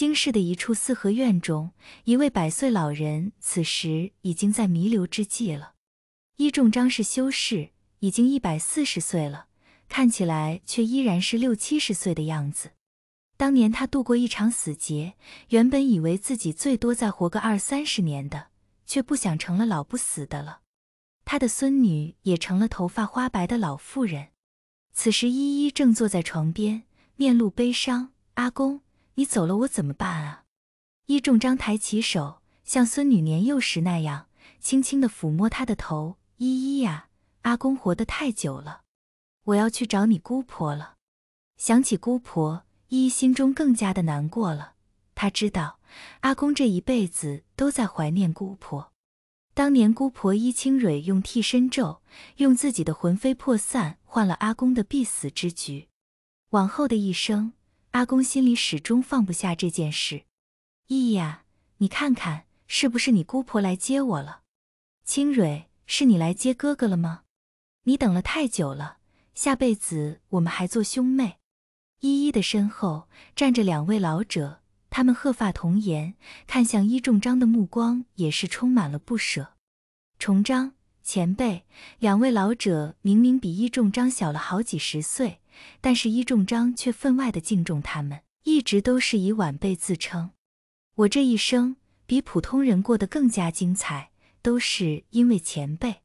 京市的一处四合院中，一位百岁老人此时已经在弥留之际了。一众张氏修士已经一百四十岁了，看起来却依然是六七十岁的样子。当年他度过一场死劫，原本以为自己最多再活个二三十年的，却不想成了老不死的了。他的孙女也成了头发花白的老妇人。此时依依正坐在床边，面露悲伤。阿公。你走了，我怎么办啊？伊仲章抬起手，像孙女年幼时那样，轻轻的抚摸她的头。依依呀，阿公活得太久了，我要去找你姑婆了。想起姑婆，依依心中更加的难过了。她知道，阿公这一辈子都在怀念姑婆。当年姑婆伊清蕊用替身咒，用自己的魂飞魄散换了阿公的必死之局。往后的一生。阿公心里始终放不下这件事，依依啊，你看看是不是你姑婆来接我了？清蕊，是你来接哥哥了吗？你等了太久了，下辈子我们还做兄妹。依依的身后站着两位老者，他们鹤发童颜，看向依重章的目光也是充满了不舍。重章。前辈，两位老者明明比易仲章小了好几十岁，但是易仲章却分外的敬重他们，一直都是以晚辈自称。我这一生比普通人过得更加精彩，都是因为前辈。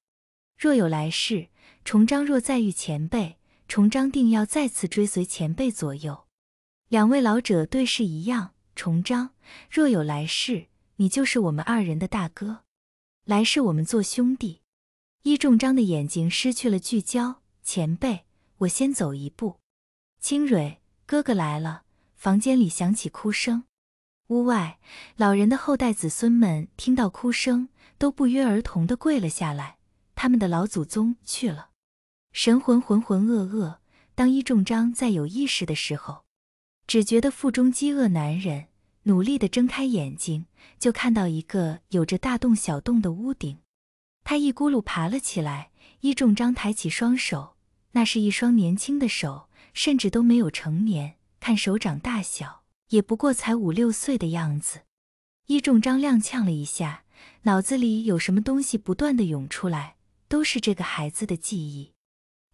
若有来世，重章若再遇前辈，重章定要再次追随前辈左右。两位老者对视，一样。重章，若有来世，你就是我们二人的大哥，来世我们做兄弟。一仲章的眼睛失去了聚焦。前辈，我先走一步。清蕊，哥哥来了。房间里响起哭声。屋外，老人的后代子孙们听到哭声，都不约而同的跪了下来。他们的老祖宗去了，神魂浑浑噩噩。当一仲章在有意识的时候，只觉得腹中饥饿难忍，努力的睁开眼睛，就看到一个有着大洞小洞的屋顶。他一骨碌爬了起来，伊仲章抬起双手，那是一双年轻的手，甚至都没有成年，看手掌大小也不过才五六岁的样子。伊仲章踉跄了一下，脑子里有什么东西不断的涌出来，都是这个孩子的记忆。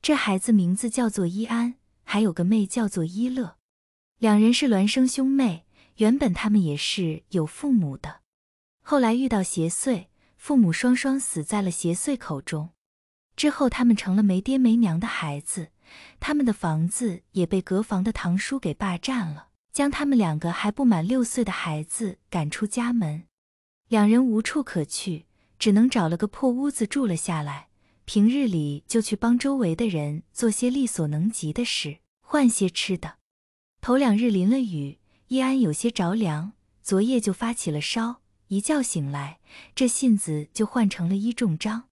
这孩子名字叫做伊安，还有个妹叫做伊乐，两人是孪生兄妹。原本他们也是有父母的，后来遇到邪祟。父母双双死在了邪祟口中，之后他们成了没爹没娘的孩子。他们的房子也被隔房的堂叔给霸占了，将他们两个还不满六岁的孩子赶出家门。两人无处可去，只能找了个破屋子住了下来。平日里就去帮周围的人做些力所能及的事，换些吃的。头两日淋了雨，叶安有些着凉，昨夜就发起了烧。一觉醒来，这信子就换成了伊仲章。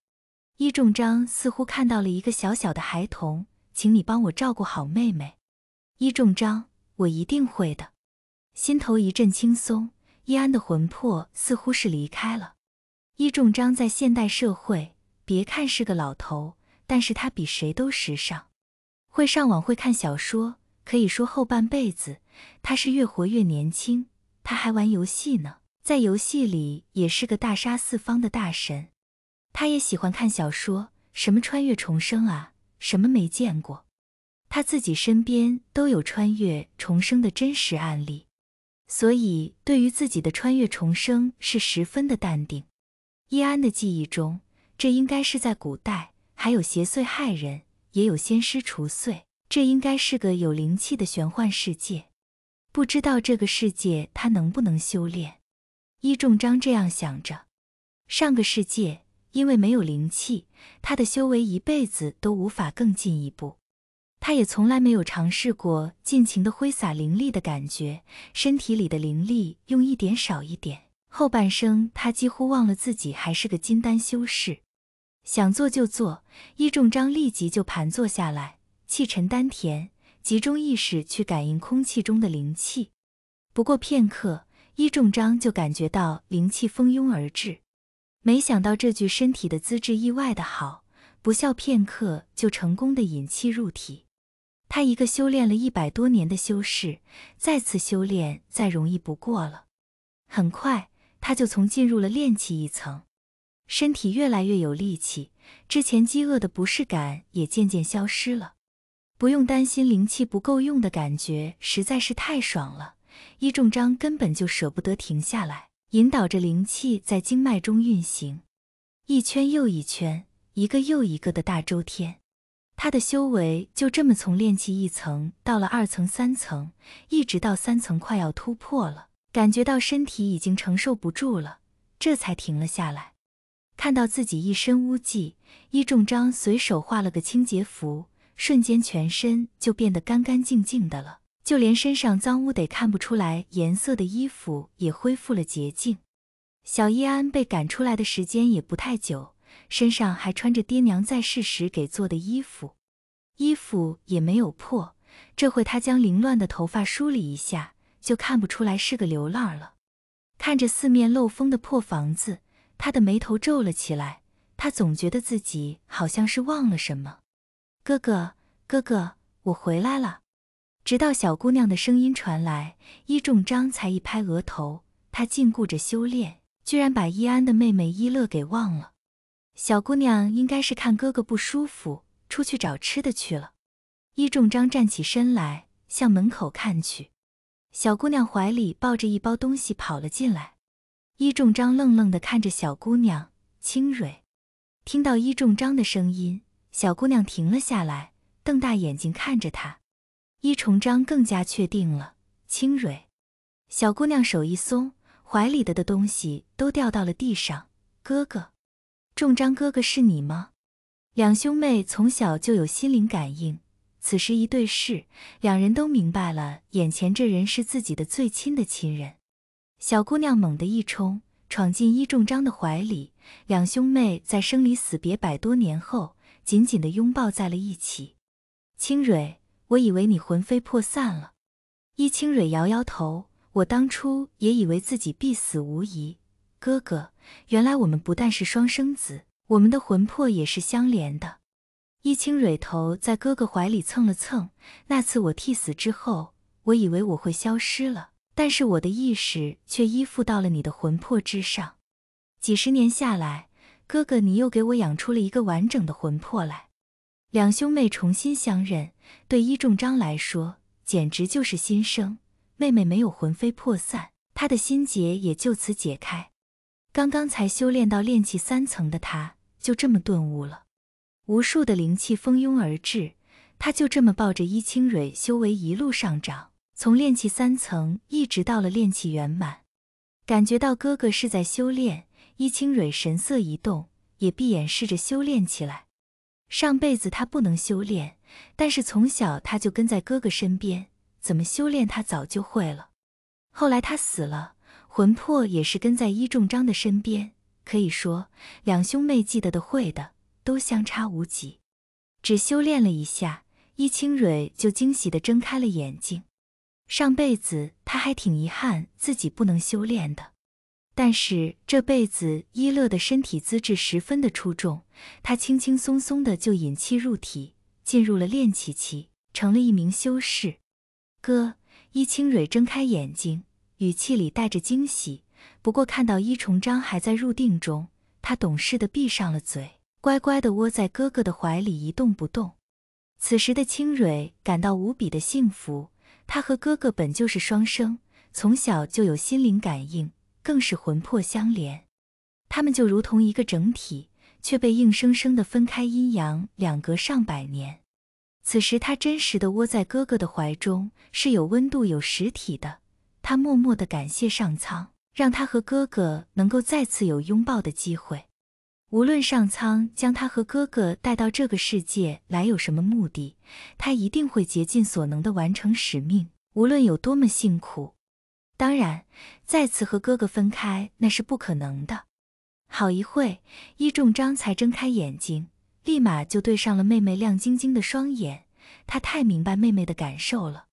伊仲章似乎看到了一个小小的孩童，请你帮我照顾好妹妹。伊仲章，我一定会的。心头一阵轻松，伊安的魂魄似乎是离开了。伊仲章在现代社会，别看是个老头，但是他比谁都时尚，会上网，会看小说，可以说后半辈子他是越活越年轻。他还玩游戏呢。在游戏里也是个大杀四方的大神，他也喜欢看小说，什么穿越重生啊，什么没见过，他自己身边都有穿越重生的真实案例，所以对于自己的穿越重生是十分的淡定。一安的记忆中，这应该是在古代，还有邪祟害人，也有仙师除祟，这应该是个有灵气的玄幻世界，不知道这个世界他能不能修炼。伊仲章这样想着：上个世界因为没有灵气，他的修为一辈子都无法更进一步。他也从来没有尝试过尽情的挥洒灵力的感觉，身体里的灵力用一点少一点。后半生，他几乎忘了自己还是个金丹修士。想做就做，伊仲章立即就盘坐下来，气沉丹田，集中意识去感应空气中的灵气。不过片刻。一中章就感觉到灵气蜂拥而至，没想到这具身体的资质意外的好，不消片刻就成功的引气入体。他一个修炼了一百多年的修士，再次修炼再容易不过了。很快他就从进入了炼气一层，身体越来越有力气，之前饥饿的不适感也渐渐消失了，不用担心灵气不够用的感觉实在是太爽了。易仲章根本就舍不得停下来，引导着灵气在经脉中运行，一圈又一圈，一个又一个的大周天，他的修为就这么从炼气一层到了二层、三层，一直到三层快要突破了，感觉到身体已经承受不住了，这才停了下来。看到自己一身污迹，易仲章随手画了个清洁符，瞬间全身就变得干干净净的了。就连身上脏污得看不出来颜色的衣服也恢复了洁净。小伊安被赶出来的时间也不太久，身上还穿着爹娘在世时给做的衣服，衣服也没有破。这会他将凌乱的头发梳理一下，就看不出来是个流浪儿了。看着四面漏风的破房子，他的眉头皱了起来。他总觉得自己好像是忘了什么。哥哥，哥哥，我回来了。直到小姑娘的声音传来，伊仲章才一拍额头。他禁锢着修炼，居然把伊安的妹妹伊乐给忘了。小姑娘应该是看哥哥不舒服，出去找吃的去了。伊仲章站起身来，向门口看去。小姑娘怀里抱着一包东西跑了进来。伊仲章愣愣地看着小姑娘清蕊。听到伊仲章的声音，小姑娘停了下来，瞪大眼睛看着他。伊重章更加确定了。青蕊，小姑娘手一松，怀里的的东西都掉到了地上。哥哥，重章哥哥是你吗？两兄妹从小就有心灵感应，此时一对视，两人都明白了眼前这人是自己的最亲的亲人。小姑娘猛地一冲，闯进伊重章的怀里。两兄妹在生离死别百多年后，紧紧地拥抱在了一起。青蕊。我以为你魂飞魄散了，伊清蕊摇摇头。我当初也以为自己必死无疑。哥哥，原来我们不但是双生子，我们的魂魄也是相连的。伊清蕊头在哥哥怀里蹭了蹭。那次我替死之后，我以为我会消失了，但是我的意识却依附到了你的魂魄之上。几十年下来，哥哥，你又给我养出了一个完整的魂魄来。两兄妹重新相认，对伊仲章来说简直就是新生。妹妹没有魂飞魄散，他的心结也就此解开。刚刚才修炼到炼气三层的他，就这么顿悟了。无数的灵气蜂拥而至，他就这么抱着伊清蕊，修为一路上涨，从炼气三层一直到了炼气圆满。感觉到哥哥是在修炼，伊清蕊神色一动，也闭眼试着修炼起来。上辈子他不能修炼，但是从小他就跟在哥哥身边，怎么修炼他早就会了。后来他死了，魂魄也是跟在伊仲章的身边，可以说两兄妹记得的、会的都相差无几。只修炼了一下，伊清蕊就惊喜的睁开了眼睛。上辈子他还挺遗憾自己不能修炼的。但是这辈子，伊乐的身体资质十分的出众，他轻轻松松的就引气入体，进入了练气期，成了一名修士。哥，伊清蕊睁开眼睛，语气里带着惊喜。不过看到伊重章还在入定中，他懂事的闭上了嘴，乖乖的窝在哥哥的怀里一动不动。此时的清蕊感到无比的幸福，他和哥哥本就是双生，从小就有心灵感应。更是魂魄相连，他们就如同一个整体，却被硬生生的分开阴阳两隔上百年。此时他真实的窝在哥哥的怀中，是有温度有实体的。他默默的感谢上苍，让他和哥哥能够再次有拥抱的机会。无论上苍将他和哥哥带到这个世界来有什么目的，他一定会竭尽所能的完成使命，无论有多么辛苦。当然，再次和哥哥分开那是不可能的。好一会伊仲章才睁开眼睛，立马就对上了妹妹亮晶晶的双眼。他太明白妹妹的感受了，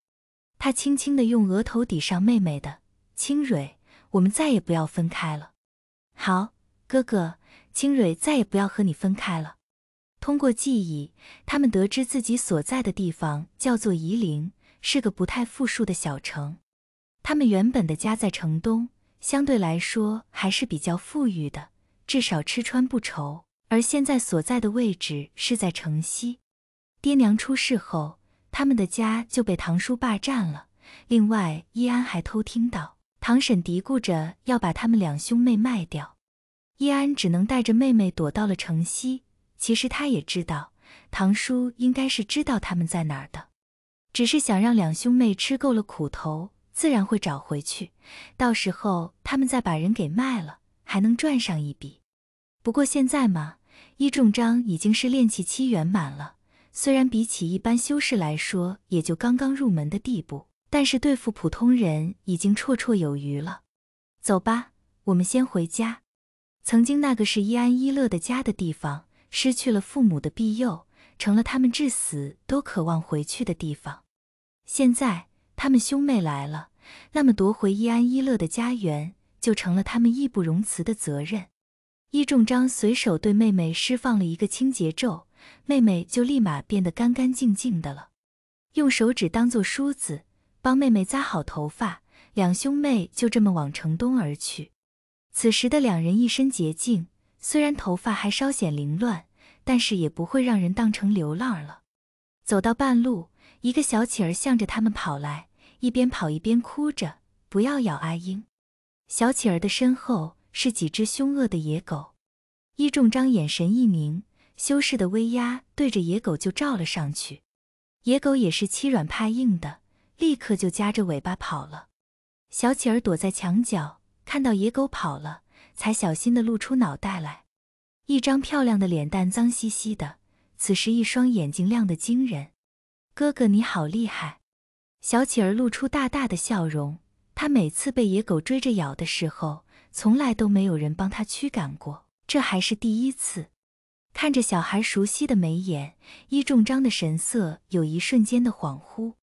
他轻轻的用额头抵上妹妹的清蕊：“我们再也不要分开了。”好，哥哥，清蕊再也不要和你分开了。通过记忆，他们得知自己所在的地方叫做夷陵，是个不太富庶的小城。他们原本的家在城东，相对来说还是比较富裕的，至少吃穿不愁。而现在所在的位置是在城西。爹娘出事后，他们的家就被堂叔霸占了。另外，依安还偷听到唐婶嘀咕着要把他们两兄妹卖掉。依安只能带着妹妹躲到了城西。其实他也知道，堂叔应该是知道他们在哪儿的，只是想让两兄妹吃够了苦头。自然会找回去，到时候他们再把人给卖了，还能赚上一笔。不过现在嘛，一重章已经是炼气期圆满了，虽然比起一般修士来说，也就刚刚入门的地步，但是对付普通人已经绰绰有余了。走吧，我们先回家。曾经那个是伊安一乐的家的地方，失去了父母的庇佑，成了他们至死都渴望回去的地方。现在。他们兄妹来了，那么夺回伊安伊乐的家园就成了他们义不容辞的责任。伊仲章随手对妹妹施放了一个清洁咒，妹妹就立马变得干干净净的了。用手指当做梳子，帮妹妹扎好头发，两兄妹就这么往城东而去。此时的两人一身洁净，虽然头发还稍显凌乱，但是也不会让人当成流浪了。走到半路，一个小乞儿向着他们跑来。一边跑一边哭着：“不要咬阿英！”小乞儿的身后是几只凶恶的野狗。伊仲章眼神一凝，修士的威压对着野狗就照了上去。野狗也是欺软怕硬的，立刻就夹着尾巴跑了。小乞儿躲在墙角，看到野狗跑了，才小心的露出脑袋来。一张漂亮的脸蛋脏兮兮的，此时一双眼睛亮得惊人。“哥哥，你好厉害！”小企儿露出大大的笑容。他每次被野狗追着咬的时候，从来都没有人帮他驱赶过，这还是第一次。看着小孩熟悉的眉眼，伊仲章的神色有一瞬间的恍惚。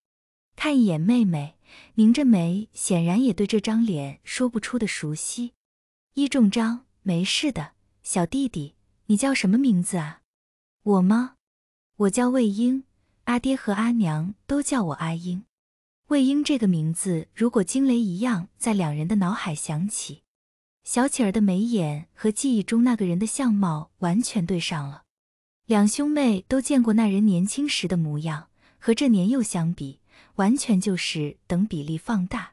看一眼妹妹，拧着眉，显然也对这张脸说不出的熟悉。伊仲章，没事的小弟弟，你叫什么名字啊？我吗？我叫魏婴，阿爹和阿娘都叫我阿婴。魏婴这个名字，如果惊雷一样在两人的脑海响起，小乞儿的眉眼和记忆中那个人的相貌完全对上了。两兄妹都见过那人年轻时的模样，和这年幼相比，完全就是等比例放大。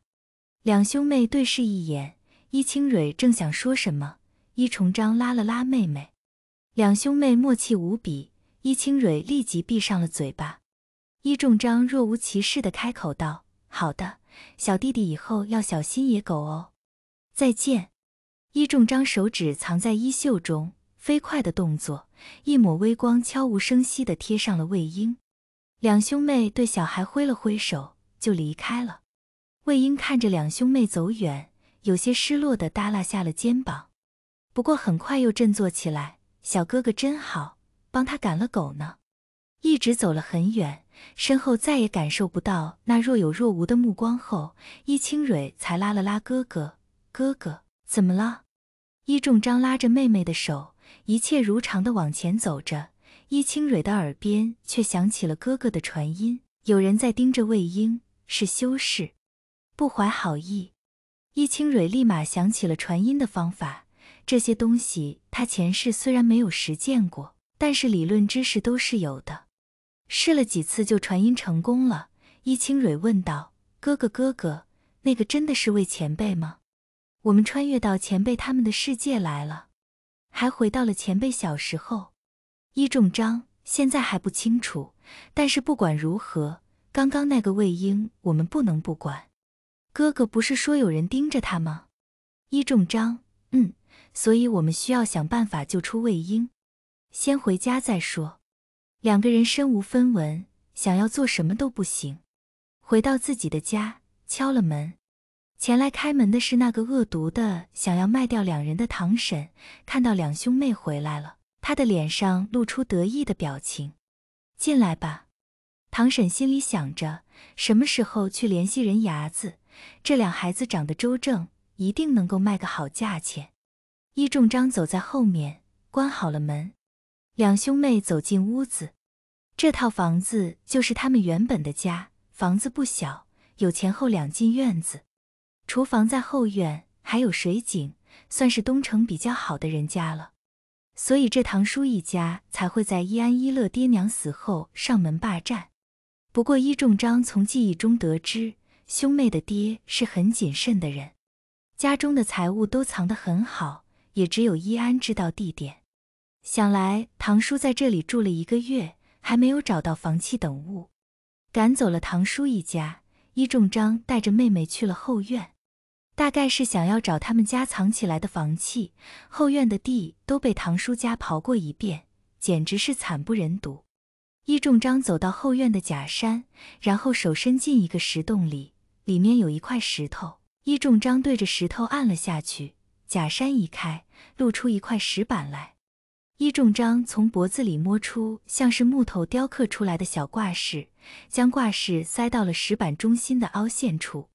两兄妹对视一眼，伊清蕊正想说什么，伊重章拉了拉妹妹。两兄妹默契无比，伊清蕊立即闭上了嘴巴。伊重章若无其事地开口道。好的，小弟弟，以后要小心野狗哦。再见。一众张手指藏在衣袖中，飞快的动作，一抹微光悄无声息的贴上了魏婴。两兄妹对小孩挥了挥手，就离开了。魏婴看着两兄妹走远，有些失落的耷拉下了肩膀。不过很快又振作起来，小哥哥真好，帮他赶了狗呢。一直走了很远。身后再也感受不到那若有若无的目光后，伊清蕊才拉了拉哥哥。哥哥，怎么了？伊仲章拉着妹妹的手，一切如常的往前走着。伊清蕊的耳边却响起了哥哥的传音：“有人在盯着魏婴，是修士，不怀好意。”伊清蕊立马想起了传音的方法。这些东西他前世虽然没有实践过，但是理论知识都是有的。试了几次就传音成功了，伊清蕊问道：“哥哥，哥哥，那个真的是魏前辈吗？我们穿越到前辈他们的世界来了，还回到了前辈小时候。”伊仲章现在还不清楚，但是不管如何，刚刚那个魏婴我们不能不管。哥哥不是说有人盯着他吗？伊仲章，嗯，所以我们需要想办法救出魏婴，先回家再说。两个人身无分文，想要做什么都不行。回到自己的家，敲了门，前来开门的是那个恶毒的，想要卖掉两人的唐婶。看到两兄妹回来了，他的脸上露出得意的表情。进来吧，唐婶心里想着，什么时候去联系人牙子？这两孩子长得周正，一定能够卖个好价钱。易仲张走在后面，关好了门。两兄妹走进屋子，这套房子就是他们原本的家。房子不小，有前后两进院子，厨房在后院，还有水井，算是东城比较好的人家了。所以这堂叔一家才会在伊安、伊乐爹娘死后上门霸占。不过伊仲章从记忆中得知，兄妹的爹是很谨慎的人，家中的财物都藏得很好，也只有伊安知道地点。想来唐叔在这里住了一个月，还没有找到房契等物，赶走了唐叔一家。伊仲章带着妹妹去了后院，大概是想要找他们家藏起来的房契。后院的地都被唐叔家刨过一遍，简直是惨不忍睹。伊仲章走到后院的假山，然后手伸进一个石洞里，里面有一块石头。伊仲章对着石头按了下去，假山移开，露出一块石板来。伊仲章从脖子里摸出像是木头雕刻出来的小挂饰，将挂饰塞到了石板中心的凹陷处。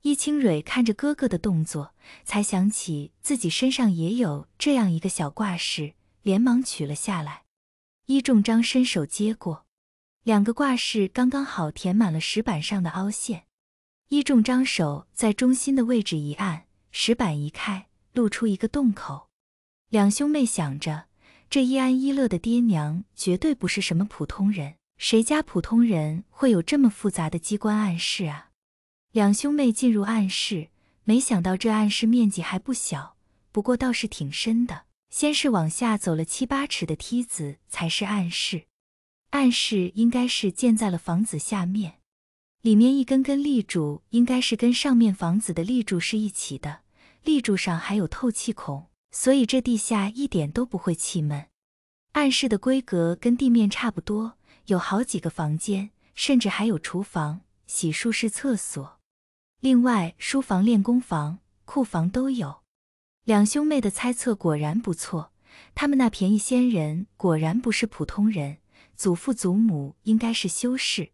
伊清蕊看着哥哥的动作，才想起自己身上也有这样一个小挂饰，连忙取了下来。伊仲章伸手接过，两个挂饰刚刚好填满了石板上的凹陷。伊仲章手在中心的位置一按，石板移开，露出一个洞口。两兄妹想着。这一安一乐的爹娘绝对不是什么普通人，谁家普通人会有这么复杂的机关暗室啊？两兄妹进入暗室，没想到这暗室面积还不小，不过倒是挺深的。先是往下走了七八尺的梯子，才是暗室。暗室应该是建在了房子下面，里面一根根立柱应该是跟上面房子的立柱是一起的，立柱上还有透气孔。所以这地下一点都不会气闷，暗室的规格跟地面差不多，有好几个房间，甚至还有厨房、洗漱室、厕所，另外书房、练功房、库房都有。两兄妹的猜测果然不错，他们那便宜先人果然不是普通人，祖父祖母应该是修士，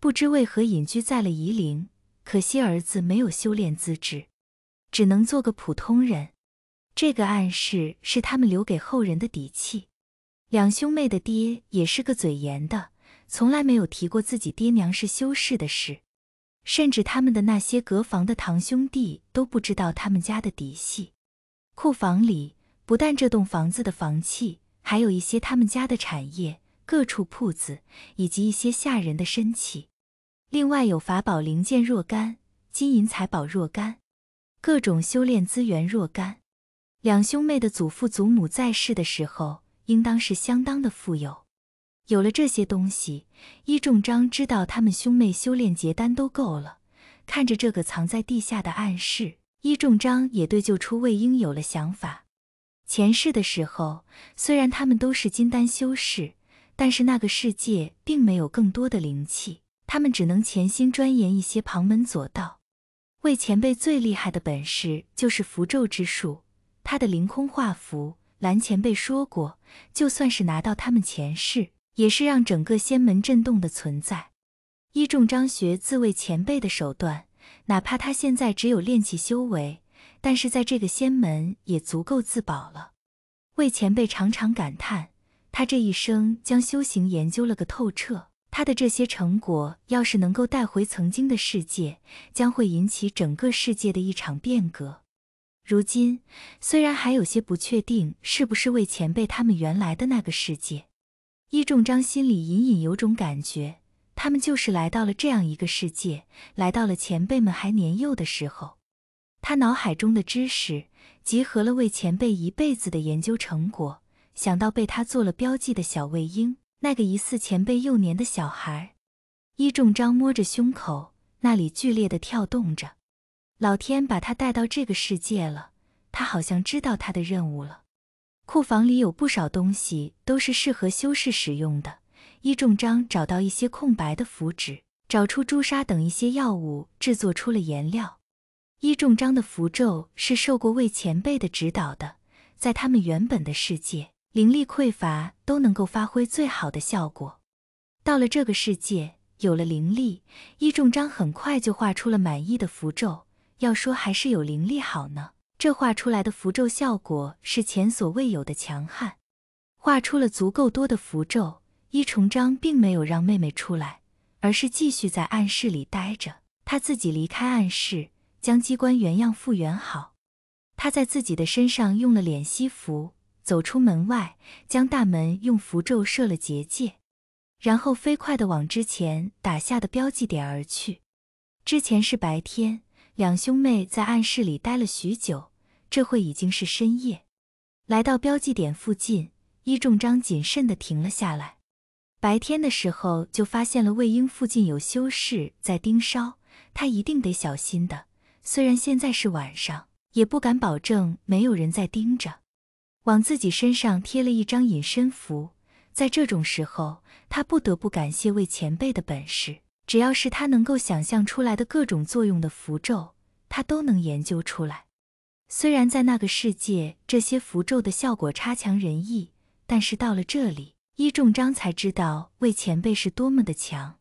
不知为何隐居在了夷陵，可惜儿子没有修炼资质，只能做个普通人。这个暗示是他们留给后人的底气。两兄妹的爹也是个嘴严的，从来没有提过自己爹娘是修士的事，甚至他们的那些隔房的堂兄弟都不知道他们家的底细。库房里不但这栋房子的房契，还有一些他们家的产业、各处铺子以及一些下人的身契，另外有法宝零件若干、金银财宝若干、各种修炼资源若干。两兄妹的祖父祖母在世的时候，应当是相当的富有。有了这些东西，伊仲章知道他们兄妹修炼结丹都够了。看着这个藏在地下的暗室，伊仲章也对救出魏婴有了想法。前世的时候，虽然他们都是金丹修士，但是那个世界并没有更多的灵气，他们只能潜心钻研一些旁门左道。魏前辈最厉害的本事就是符咒之术。他的凌空画符，蓝前辈说过，就算是拿到他们前世，也是让整个仙门震动的存在。一众张学自卫前辈的手段，哪怕他现在只有炼气修为，但是在这个仙门也足够自保了。魏前辈常常感叹，他这一生将修行研究了个透彻，他的这些成果要是能够带回曾经的世界，将会引起整个世界的一场变革。如今虽然还有些不确定是不是魏前辈他们原来的那个世界，伊仲章心里隐隐有种感觉，他们就是来到了这样一个世界，来到了前辈们还年幼的时候。他脑海中的知识集合了为前辈一辈子的研究成果，想到被他做了标记的小魏婴，那个疑似前辈幼年的小孩，伊仲章摸着胸口，那里剧烈的跳动着。老天把他带到这个世界了，他好像知道他的任务了。库房里有不少东西，都是适合修士使用的。一重章找到一些空白的符纸，找出朱砂等一些药物，制作出了颜料。一重章的符咒是受过魏前辈的指导的，在他们原本的世界，灵力匮乏都能够发挥最好的效果。到了这个世界，有了灵力，一重章很快就画出了满意的符咒。要说还是有灵力好呢，这画出来的符咒效果是前所未有的强悍。画出了足够多的符咒，伊重章并没有让妹妹出来，而是继续在暗室里待着。他自己离开暗室，将机关原样复原好。他在自己的身上用了敛息符，走出门外，将大门用符咒设了结界，然后飞快地往之前打下的标记点而去。之前是白天。两兄妹在暗室里待了许久，这会已经是深夜。来到标记点附近，伊重章谨慎地停了下来。白天的时候就发现了魏婴附近有修士在盯梢，他一定得小心的。虽然现在是晚上，也不敢保证没有人在盯着。往自己身上贴了一张隐身符，在这种时候，他不得不感谢魏前辈的本事。只要是他能够想象出来的各种作用的符咒，他都能研究出来。虽然在那个世界，这些符咒的效果差强人意，但是到了这里，伊重章才知道魏前辈是多么的强。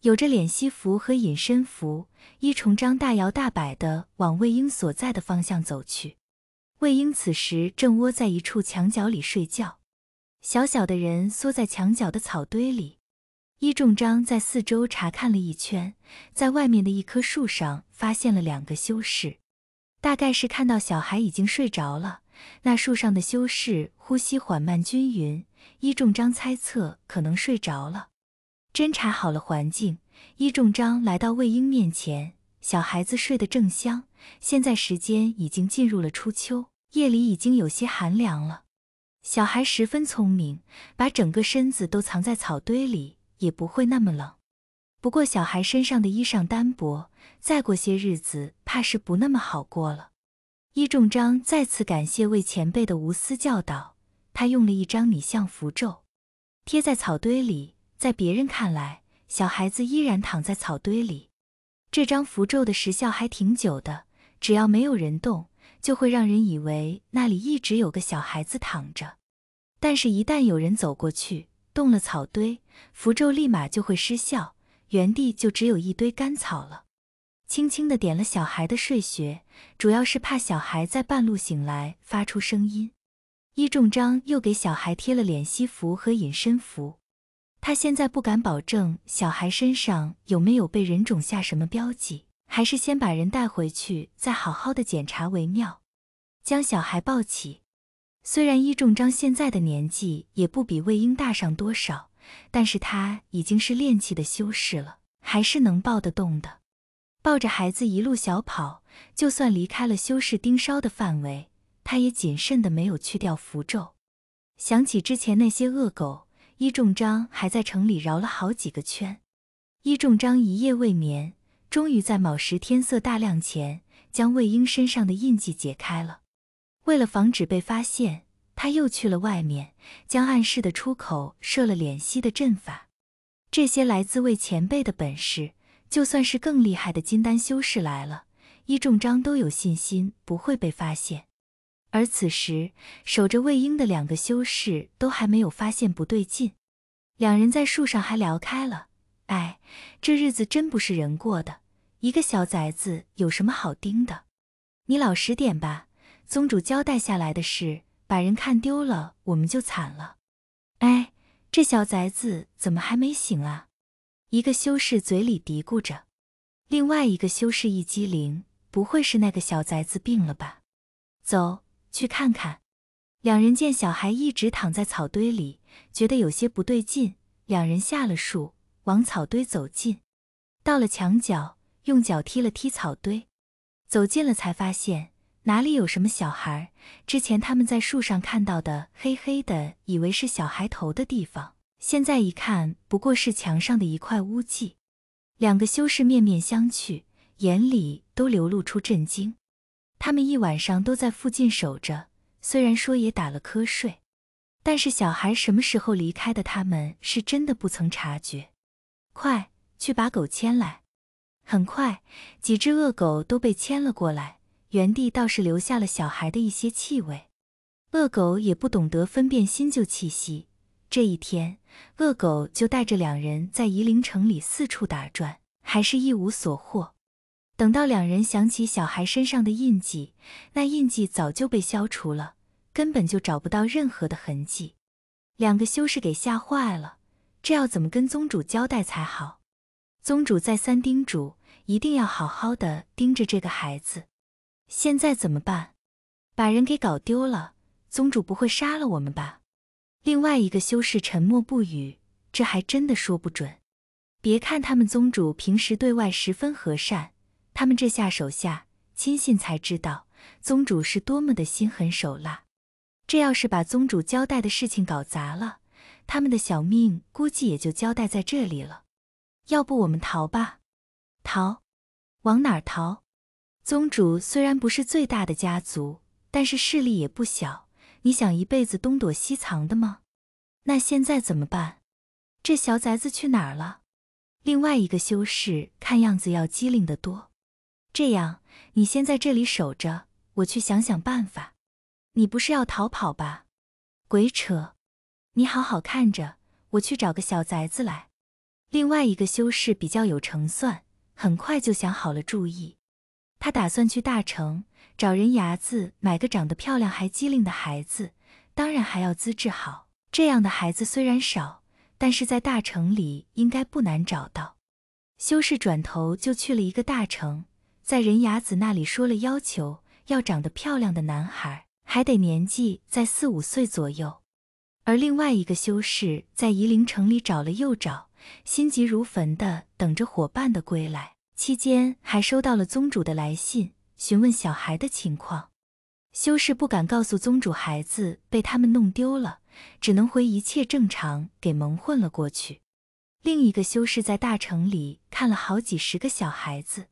有着敛息符和隐身符，伊重章大摇大摆地往魏婴所在的方向走去。魏婴此时正窝在一处墙角里睡觉，小小的人缩在墙角的草堆里。伊仲章在四周查看了一圈，在外面的一棵树上发现了两个修士。大概是看到小孩已经睡着了，那树上的修士呼吸缓慢均匀，伊仲章猜测可能睡着了。侦查好了环境，伊仲章来到魏婴面前。小孩子睡得正香，现在时间已经进入了初秋，夜里已经有些寒凉了。小孩十分聪明，把整个身子都藏在草堆里。也不会那么冷。不过小孩身上的衣裳单薄，再过些日子，怕是不那么好过了。伊仲章再次感谢魏前辈的无私教导，他用了一张拟像符咒贴在草堆里。在别人看来，小孩子依然躺在草堆里。这张符咒的时效还挺久的，只要没有人动，就会让人以为那里一直有个小孩子躺着。但是，一旦有人走过去，动了草堆，符咒立马就会失效，原地就只有一堆干草了。轻轻的点了小孩的睡穴，主要是怕小孩在半路醒来发出声音。一重章又给小孩贴了脸息符和隐身符。他现在不敢保证小孩身上有没有被人种下什么标记，还是先把人带回去，再好好的检查为妙。将小孩抱起。虽然伊仲章现在的年纪也不比魏婴大上多少，但是他已经是练气的修士了，还是能抱得动的。抱着孩子一路小跑，就算离开了修士盯梢的范围，他也谨慎的没有去掉符咒。想起之前那些恶狗，伊仲章还在城里绕了好几个圈。伊仲章一夜未眠，终于在卯时天色大亮前，将魏婴身上的印记解开了。为了防止被发现，他又去了外面，将暗室的出口设了敛息的阵法。这些来自魏前辈的本事，就算是更厉害的金丹修士来了，伊重章都有信心不会被发现。而此时守着魏婴的两个修士都还没有发现不对劲，两人在树上还聊开了：“哎，这日子真不是人过的。一个小崽子有什么好盯的？你老实点吧。”宗主交代下来的事，把人看丢了，我们就惨了。哎，这小崽子怎么还没醒啊？一个修士嘴里嘀咕着，另外一个修士一激灵，不会是那个小崽子病了吧？走去看看。两人见小孩一直躺在草堆里，觉得有些不对劲，两人下了树，往草堆走近。到了墙角，用脚踢了踢草堆，走近了才发现。哪里有什么小孩？之前他们在树上看到的黑黑的，以为是小孩头的地方，现在一看，不过是墙上的一块污迹。两个修士面面相觑，眼里都流露出震惊。他们一晚上都在附近守着，虽然说也打了瞌睡，但是小孩什么时候离开的，他们是真的不曾察觉。快去把狗牵来！很快，几只恶狗都被牵了过来。原地倒是留下了小孩的一些气味，恶狗也不懂得分辨新旧气息。这一天，恶狗就带着两人在夷陵城里四处打转，还是一无所获。等到两人想起小孩身上的印记，那印记早就被消除了，根本就找不到任何的痕迹。两个修士给吓坏了，这要怎么跟宗主交代才好？宗主再三叮嘱，一定要好好的盯着这个孩子。现在怎么办？把人给搞丢了，宗主不会杀了我们吧？另外一个修士沉默不语，这还真的说不准。别看他们宗主平时对外十分和善，他们这下手下亲信才知道宗主是多么的心狠手辣。这要是把宗主交代的事情搞砸了，他们的小命估计也就交代在这里了。要不我们逃吧？逃？往哪逃？宗主虽然不是最大的家族，但是势力也不小。你想一辈子东躲西藏的吗？那现在怎么办？这小崽子去哪儿了？另外一个修士看样子要机灵得多。这样，你先在这里守着，我去想想办法。你不是要逃跑吧？鬼扯！你好好看着，我去找个小崽子来。另外一个修士比较有成算，很快就想好了主意。他打算去大城找人牙子买个长得漂亮还机灵的孩子，当然还要资质好。这样的孩子虽然少，但是在大城里应该不难找到。修士转头就去了一个大城，在人牙子那里说了要求，要长得漂亮的男孩，还得年纪在四五岁左右。而另外一个修士在夷陵城里找了又找，心急如焚的等着伙伴的归来。期间还收到了宗主的来信，询问小孩的情况。修士不敢告诉宗主孩子被他们弄丢了，只能回一切正常给蒙混了过去。另一个修士在大城里看了好几十个小孩子，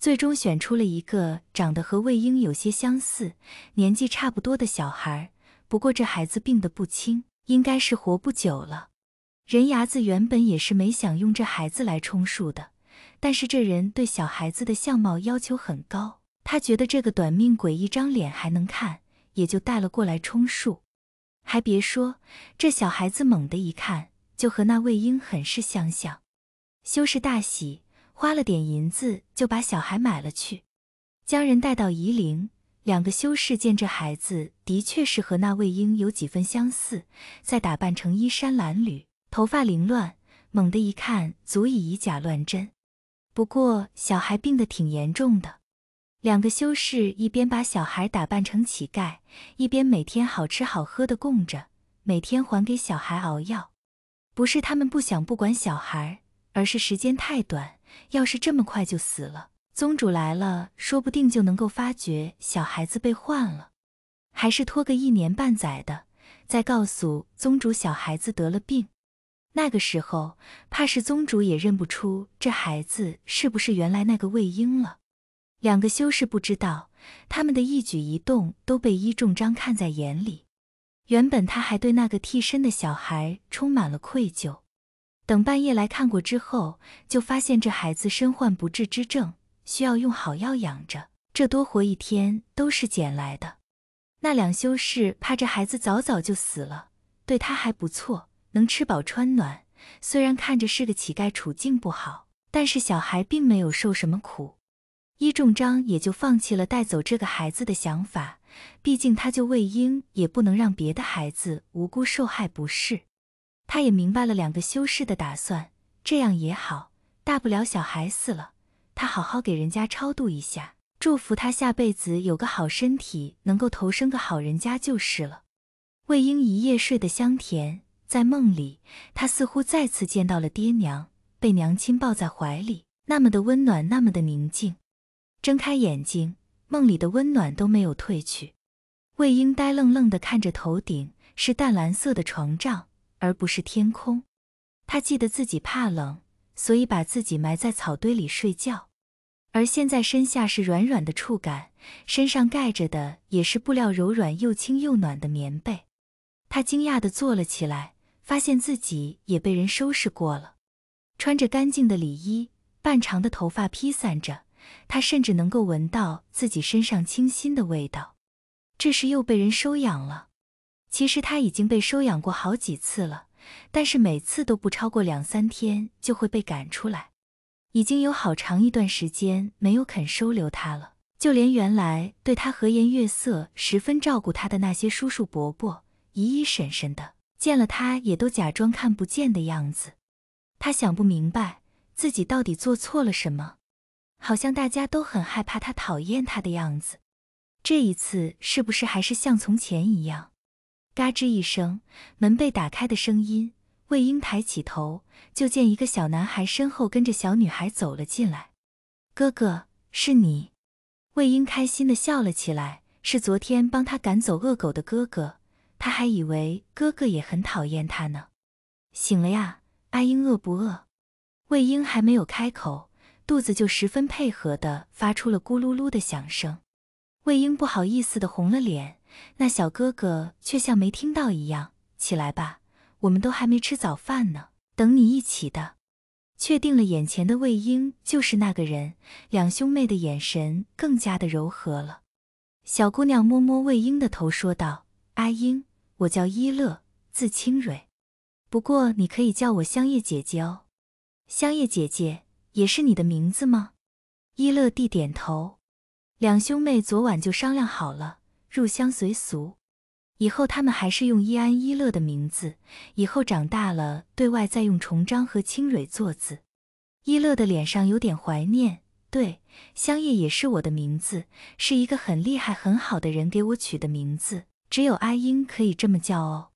最终选出了一个长得和魏婴有些相似、年纪差不多的小孩。不过这孩子病得不轻，应该是活不久了。人牙子原本也是没想用这孩子来充数的。但是这人对小孩子的相貌要求很高，他觉得这个短命鬼一张脸还能看，也就带了过来充数。还别说，这小孩子猛地一看就和那魏婴很是相像。修士大喜，花了点银子就把小孩买了去，将人带到夷陵。两个修士见这孩子的确是和那魏婴有几分相似，再打扮成衣衫褴褛、头发凌乱，猛地一看足以以假乱真。不过小孩病得挺严重的，两个修士一边把小孩打扮成乞丐，一边每天好吃好喝的供着，每天还给小孩熬药。不是他们不想不管小孩，而是时间太短，要是这么快就死了，宗主来了说不定就能够发觉小孩子被换了，还是拖个一年半载的，再告诉宗主小孩子得了病。那个时候，怕是宗主也认不出这孩子是不是原来那个魏婴了。两个修士不知道，他们的一举一动都被伊仲章看在眼里。原本他还对那个替身的小孩充满了愧疚，等半夜来看过之后，就发现这孩子身患不治之症，需要用好药养着，这多活一天都是捡来的。那两修士怕这孩子早早就死了，对他还不错。能吃饱穿暖，虽然看着是个乞丐，处境不好，但是小孩并没有受什么苦。伊仲章也就放弃了带走这个孩子的想法，毕竟他救魏婴，也不能让别的孩子无辜受害，不是？他也明白了两个修士的打算，这样也好，大不了小孩死了，他好好给人家超度一下，祝福他下辈子有个好身体，能够投生个好人家就是了。魏婴一夜睡得香甜。在梦里，他似乎再次见到了爹娘，被娘亲抱在怀里，那么的温暖，那么的宁静。睁开眼睛，梦里的温暖都没有褪去。魏婴呆愣愣地看着头顶是淡蓝色的床帐，而不是天空。他记得自己怕冷，所以把自己埋在草堆里睡觉，而现在身下是软软的触感，身上盖着的也是布料柔软又轻又暖的棉被。他惊讶地坐了起来。发现自己也被人收拾过了，穿着干净的里衣，半长的头发披散着，他甚至能够闻到自己身上清新的味道。这是又被人收养了。其实他已经被收养过好几次了，但是每次都不超过两三天就会被赶出来。已经有好长一段时间没有肯收留他了，就连原来对他和颜悦色、十分照顾他的那些叔叔伯伯、姨姨婶婶的。见了他，也都假装看不见的样子。他想不明白自己到底做错了什么，好像大家都很害怕他，讨厌他的样子。这一次是不是还是像从前一样？嘎吱一声，门被打开的声音。魏婴抬起头，就见一个小男孩身后跟着小女孩走了进来。哥哥，是你！魏婴开心地笑了起来，是昨天帮他赶走恶狗的哥哥。他还以为哥哥也很讨厌他呢。醒了呀，阿英饿不饿？魏婴还没有开口，肚子就十分配合的发出了咕噜噜的响声。魏婴不好意思的红了脸，那小哥哥却像没听到一样：“起来吧，我们都还没吃早饭呢，等你一起的。”确定了眼前的魏婴就是那个人，两兄妹的眼神更加的柔和了。小姑娘摸摸魏婴的头，说道：“阿英。”我叫伊乐，字清蕊，不过你可以叫我香叶姐姐哦。香叶姐姐也是你的名字吗？伊乐地点头。两兄妹昨晚就商量好了，入乡随俗，以后他们还是用伊安、伊乐的名字，以后长大了对外再用重章和清蕊做字。伊乐的脸上有点怀念。对，香叶也是我的名字，是一个很厉害很好的人给我取的名字。只有阿英可以这么叫哦。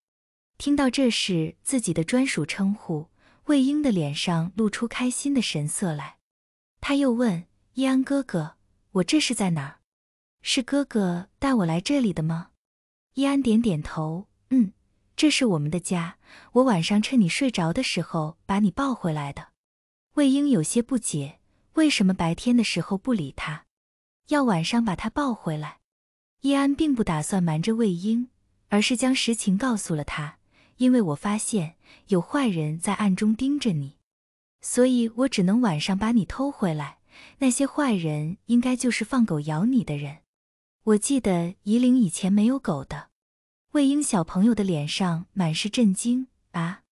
听到这是自己的专属称呼，魏婴的脸上露出开心的神色来。他又问：“易安哥哥，我这是在哪儿？是哥哥带我来这里的吗？”易安点点头：“嗯，这是我们的家。我晚上趁你睡着的时候把你抱回来的。”魏婴有些不解，为什么白天的时候不理他，要晚上把他抱回来？易安并不打算瞒着魏婴，而是将实情告诉了他。因为我发现有坏人在暗中盯着你，所以我只能晚上把你偷回来。那些坏人应该就是放狗咬你的人。我记得夷陵以前没有狗的。魏婴小朋友的脸上满是震惊啊！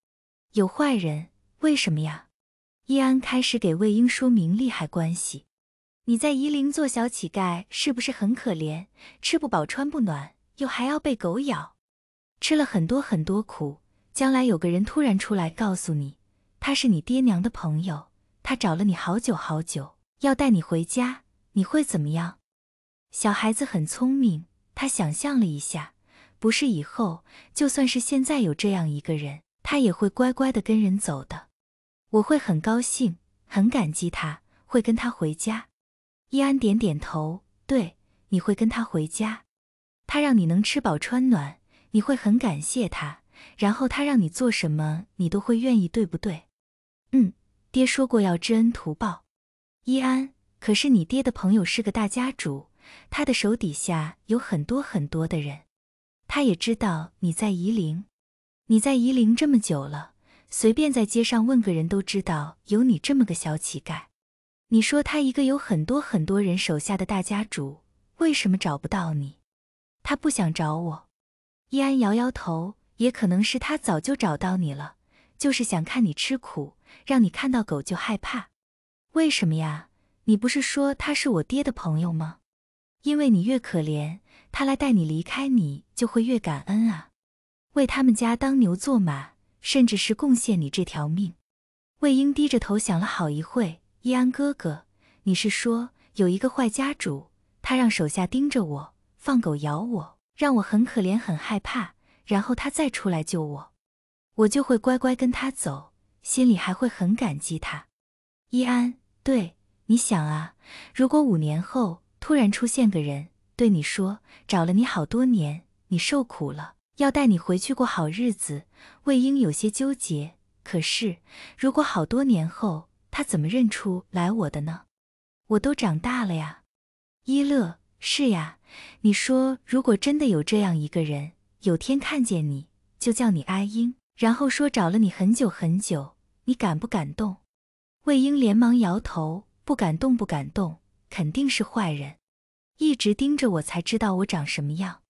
有坏人？为什么呀？易安开始给魏婴说明利害关系。你在夷陵做小乞丐是不是很可怜？吃不饱穿不暖，又还要被狗咬，吃了很多很多苦。将来有个人突然出来告诉你，他是你爹娘的朋友，他找了你好久好久，要带你回家，你会怎么样？小孩子很聪明，他想象了一下，不是以后，就算是现在有这样一个人，他也会乖乖的跟人走的。我会很高兴，很感激他，会跟他回家。伊安点点头，对，你会跟他回家，他让你能吃饱穿暖，你会很感谢他，然后他让你做什么，你都会愿意，对不对？嗯，爹说过要知恩图报。伊安，可是你爹的朋友是个大家主，他的手底下有很多很多的人，他也知道你在夷陵，你在夷陵这么久了，随便在街上问个人都知道有你这么个小乞丐。你说他一个有很多很多人手下的大家主，为什么找不到你？他不想找我。伊安摇摇头，也可能是他早就找到你了，就是想看你吃苦，让你看到狗就害怕。为什么呀？你不是说他是我爹的朋友吗？因为你越可怜，他来带你离开，你就会越感恩啊，为他们家当牛做马，甚至是贡献你这条命。魏婴低着头想了好一会。易安哥哥，你是说有一个坏家主，他让手下盯着我，放狗咬我，让我很可怜很害怕，然后他再出来救我，我就会乖乖跟他走，心里还会很感激他。易安，对，你想啊，如果五年后突然出现个人，对你说找了你好多年，你受苦了，要带你回去过好日子，魏婴有些纠结。可是如果好多年后。他怎么认出来我的呢？我都长大了呀！一乐，是呀，你说如果真的有这样一个人，有天看见你就叫你阿英，然后说找了你很久很久，你敢不敢动？魏婴连忙摇头，不敢动，不敢动，肯定是坏人，一直盯着我才知道我长什么样。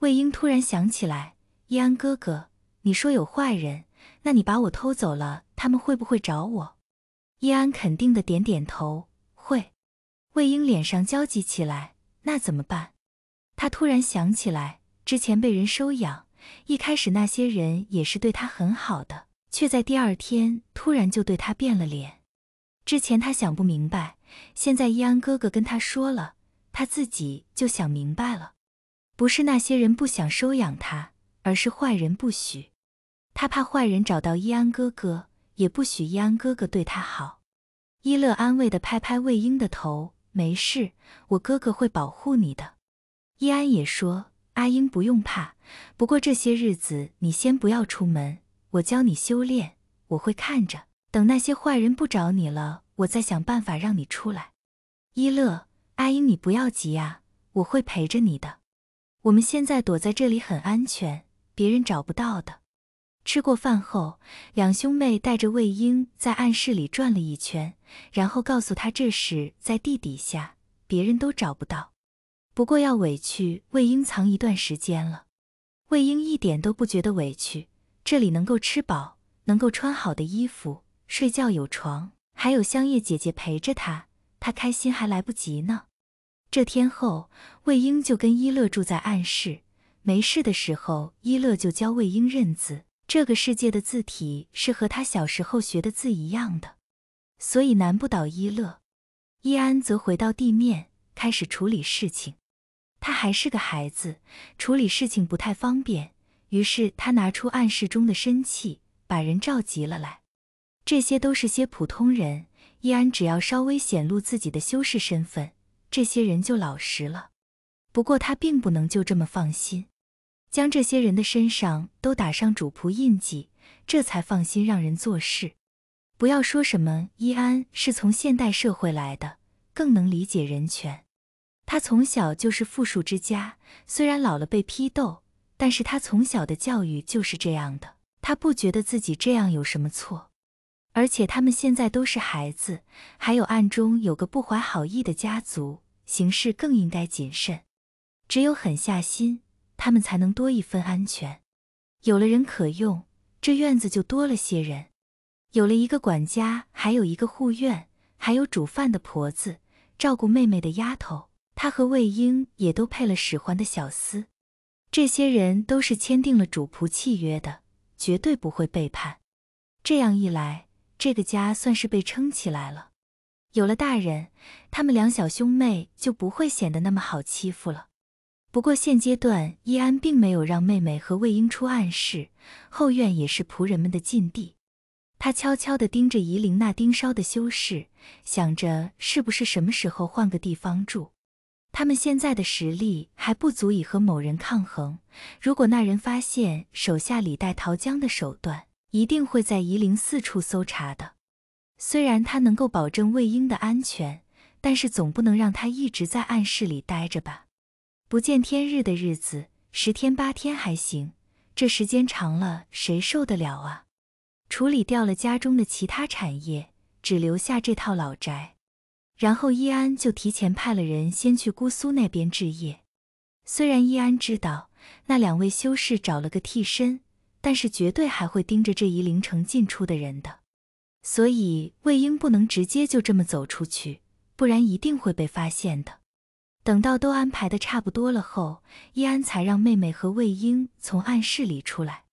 魏婴突然想起来，一安哥哥，你说有坏人，那你把我偷走了，他们会不会找我？伊安肯定的点点头，会。魏婴脸上焦急起来，那怎么办？他突然想起来，之前被人收养，一开始那些人也是对他很好的，却在第二天突然就对他变了脸。之前他想不明白，现在伊安哥哥跟他说了，他自己就想明白了。不是那些人不想收养他，而是坏人不许。他怕坏人找到伊安哥哥。也不许伊安哥哥对他好。伊乐安慰的拍拍魏婴的头：“没事，我哥哥会保护你的。”伊安也说：“阿英不用怕。不过这些日子你先不要出门，我教你修炼，我会看着。等那些坏人不找你了，我再想办法让你出来。”伊乐，阿英，你不要急啊，我会陪着你的。我们现在躲在这里很安全，别人找不到的。吃过饭后，两兄妹带着魏婴在暗室里转了一圈，然后告诉他这是在地底下，别人都找不到。不过要委屈魏婴藏一段时间了。魏婴一点都不觉得委屈，这里能够吃饱，能够穿好的衣服，睡觉有床，还有香叶姐姐陪着他，他开心还来不及呢。这天后，魏婴就跟一乐住在暗室，没事的时候，一乐就教魏婴认字。这个世界的字体是和他小时候学的字一样的，所以难不倒伊乐。伊安则回到地面，开始处理事情。他还是个孩子，处理事情不太方便，于是他拿出暗室中的身器，把人召集了来。这些都是些普通人，伊安只要稍微显露自己的修士身份，这些人就老实了。不过他并不能就这么放心。将这些人的身上都打上主仆印记，这才放心让人做事。不要说什么伊安是从现代社会来的，更能理解人权。他从小就是富庶之家，虽然老了被批斗，但是他从小的教育就是这样的。他不觉得自己这样有什么错。而且他们现在都是孩子，还有暗中有个不怀好意的家族，行事更应该谨慎。只有狠下心。他们才能多一份安全。有了人可用，这院子就多了些人。有了一个管家，还有一个护院，还有煮饭的婆子，照顾妹妹的丫头，他和魏婴也都配了使唤的小厮。这些人都是签订了主仆契约的，绝对不会背叛。这样一来，这个家算是被撑起来了。有了大人，他们两小兄妹就不会显得那么好欺负了。不过现阶段，伊安并没有让妹妹和魏婴出暗室，后院也是仆人们的禁地。他悄悄地盯着夷陵那盯梢的修士，想着是不是什么时候换个地方住。他们现在的实力还不足以和某人抗衡，如果那人发现手下李代桃僵的手段，一定会在夷陵四处搜查的。虽然他能够保证魏婴的安全，但是总不能让他一直在暗室里待着吧。不见天日的日子，十天八天还行，这时间长了，谁受得了啊？处理掉了家中的其他产业，只留下这套老宅，然后伊安就提前派了人先去姑苏那边置业。虽然伊安知道那两位修士找了个替身，但是绝对还会盯着这一陵城进出的人的，所以魏婴不能直接就这么走出去，不然一定会被发现的。等到都安排的差不多了后，伊安才让妹妹和魏婴从暗室里出来。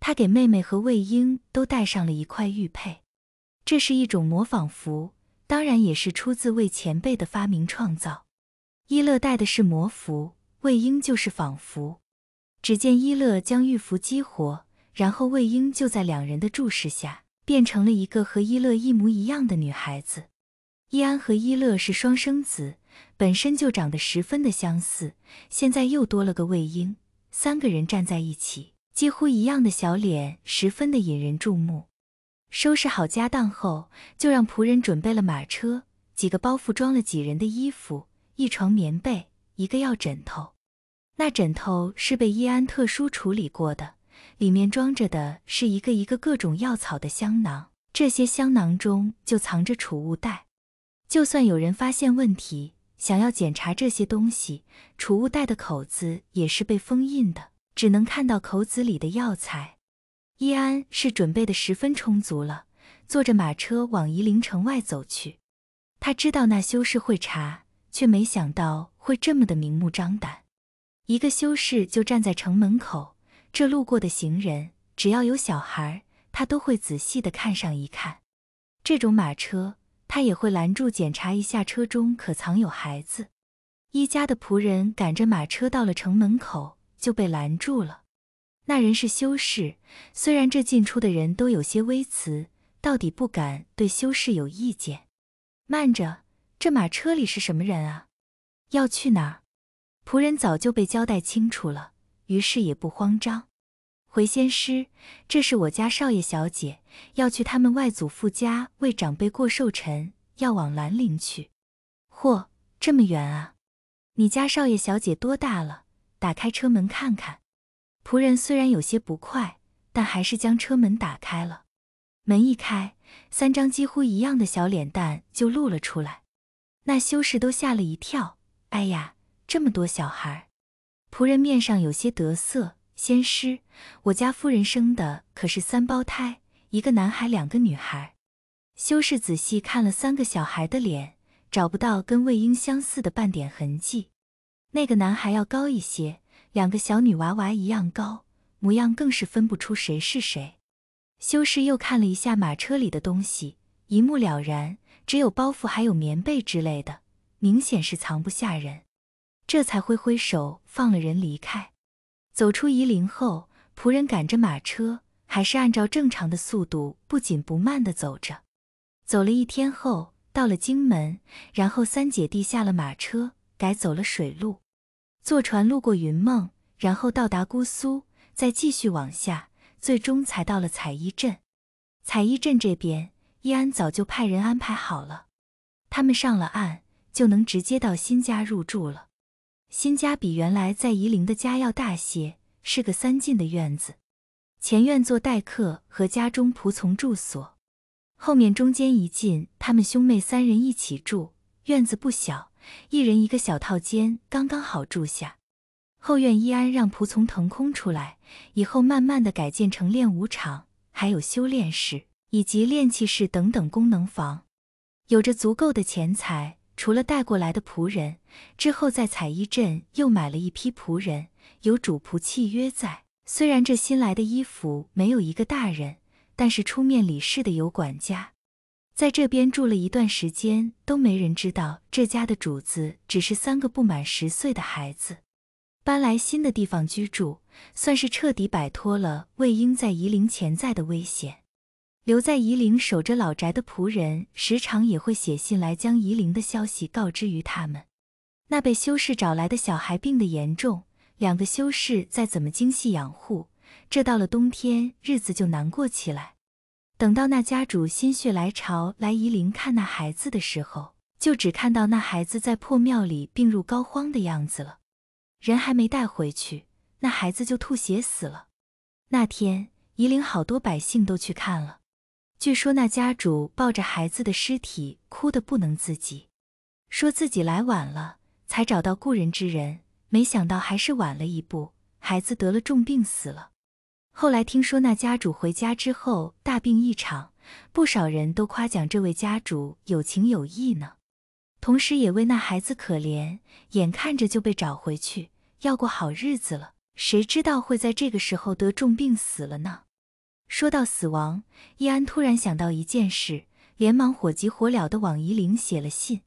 他给妹妹和魏婴都戴上了一块玉佩，这是一种模仿符，当然也是出自魏前辈的发明创造。伊乐戴的是魔符，魏婴就是仿符。只见伊乐将玉符激活，然后魏婴就在两人的注视下变成了一个和伊乐一模一样的女孩子。伊安和伊乐是双生子，本身就长得十分的相似，现在又多了个魏婴，三个人站在一起，几乎一样的小脸，十分的引人注目。收拾好家当后，就让仆人准备了马车，几个包袱装了几人的衣服，一床棉被，一个药枕头。那枕头是被伊安特殊处理过的，里面装着的是一个一个各种药草的香囊，这些香囊中就藏着储物袋。就算有人发现问题，想要检查这些东西，储物袋的口子也是被封印的，只能看到口子里的药材。伊安是准备的十分充足了，坐着马车往夷陵城外走去。他知道那修士会查，却没想到会这么的明目张胆。一个修士就站在城门口，这路过的行人只要有小孩，他都会仔细的看上一看。这种马车。他也会拦住检查一下车中可藏有孩子。一家的仆人赶着马车到了城门口，就被拦住了。那人是修士，虽然这进出的人都有些微词，到底不敢对修士有意见。慢着，这马车里是什么人啊？要去哪儿？仆人早就被交代清楚了，于是也不慌张。回仙师，这是我家少爷小姐要去他们外祖父家为长辈过寿辰，要往兰陵去。嚯，这么远啊！你家少爷小姐多大了？打开车门看看。仆人虽然有些不快，但还是将车门打开了。门一开，三张几乎一样的小脸蛋就露了出来。那修士都吓了一跳，哎呀，这么多小孩！仆人面上有些得瑟，仙师，我家夫人生的可是三胞胎，一个男孩，两个女孩。修士仔细看了三个小孩的脸，找不到跟魏婴相似的半点痕迹。那个男孩要高一些，两个小女娃娃一样高，模样更是分不出谁是谁。修士又看了一下马车里的东西，一目了然，只有包袱，还有棉被之类的，明显是藏不下人。这才挥挥手，放了人离开。走出夷陵后，仆人赶着马车，还是按照正常的速度，不紧不慢的走着。走了一天后，到了荆门，然后三姐弟下了马车，改走了水路，坐船路过云梦，然后到达姑苏，再继续往下，最终才到了采衣镇。采衣镇这边，易安早就派人安排好了，他们上了岸，就能直接到新家入住了。新家比原来在夷陵的家要大些，是个三进的院子。前院做待客和家中仆从住所，后面中间一进他们兄妹三人一起住，院子不小，一人一个小套间，刚刚好住下。后院依安让仆从腾空出来，以后慢慢的改建成练武场，还有修炼室以及练气室等等功能房，有着足够的钱财。除了带过来的仆人，之后在彩衣镇又买了一批仆人，有主仆契约在。虽然这新来的衣服没有一个大人，但是出面理事的有管家，在这边住了一段时间，都没人知道这家的主子只是三个不满十岁的孩子。搬来新的地方居住，算是彻底摆脱了魏婴在夷陵潜在的危险。留在夷陵守着老宅的仆人，时常也会写信来，将夷陵的消息告知于他们。那被修士找来的小孩病得严重，两个修士再怎么精细养护，这到了冬天日子就难过起来。等到那家主心血来潮来夷陵看那孩子的时候，就只看到那孩子在破庙里病入膏肓的样子了。人还没带回去，那孩子就吐血死了。那天夷陵好多百姓都去看了。据说那家主抱着孩子的尸体哭得不能自己，说自己来晚了才找到故人之人，没想到还是晚了一步，孩子得了重病死了。后来听说那家主回家之后大病一场，不少人都夸奖这位家主有情有义呢，同时也为那孩子可怜，眼看着就被找回去要过好日子了，谁知道会在这个时候得重病死了呢？说到死亡，易安突然想到一件事，连忙火急火燎地往夷陵写了信。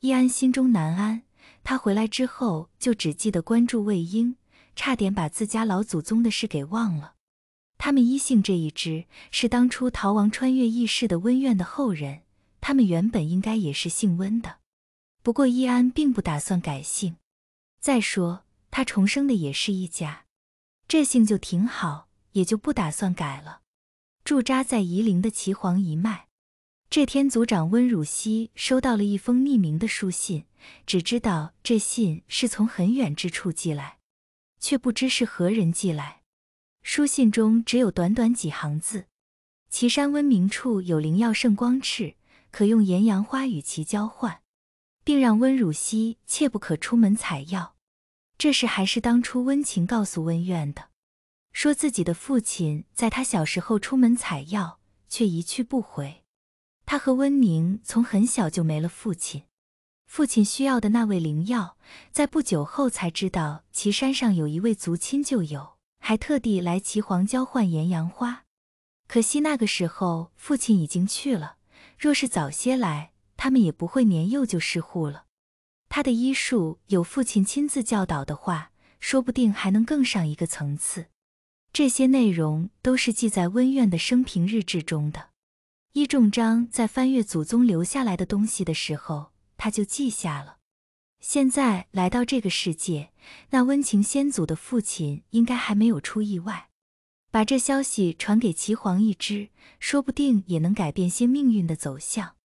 易安心中难安，他回来之后就只记得关注魏婴，差点把自家老祖宗的事给忘了。他们一姓这一支是当初逃亡穿越异世的温院的后人，他们原本应该也是姓温的。不过易安并不打算改姓，再说他重生的也是一家，这姓就挺好。也就不打算改了。驻扎在夷陵的岐黄一脉，这天族长温汝西收到了一封匿名的书信，只知道这信是从很远之处寄来，却不知是何人寄来。书信中只有短短几行字：岐山温明处有灵药圣光翅，可用岩阳花与其交换，并让温汝西切不可出门采药。这事还是当初温情告诉温苑的。说自己的父亲在他小时候出门采药，却一去不回。他和温宁从很小就没了父亲。父亲需要的那味灵药，在不久后才知道岐山上有一位族亲就有，还特地来岐黄交换岩阳花。可惜那个时候父亲已经去了，若是早些来，他们也不会年幼就失户了。他的医术有父亲亲自教导的话，说不定还能更上一个层次。这些内容都是记在温院的生平日志中的。一仲章在翻阅祖宗留下来的东西的时候，他就记下了。现在来到这个世界，那温情先祖的父亲应该还没有出意外。把这消息传给齐黄一支，说不定也能改变些命运的走向。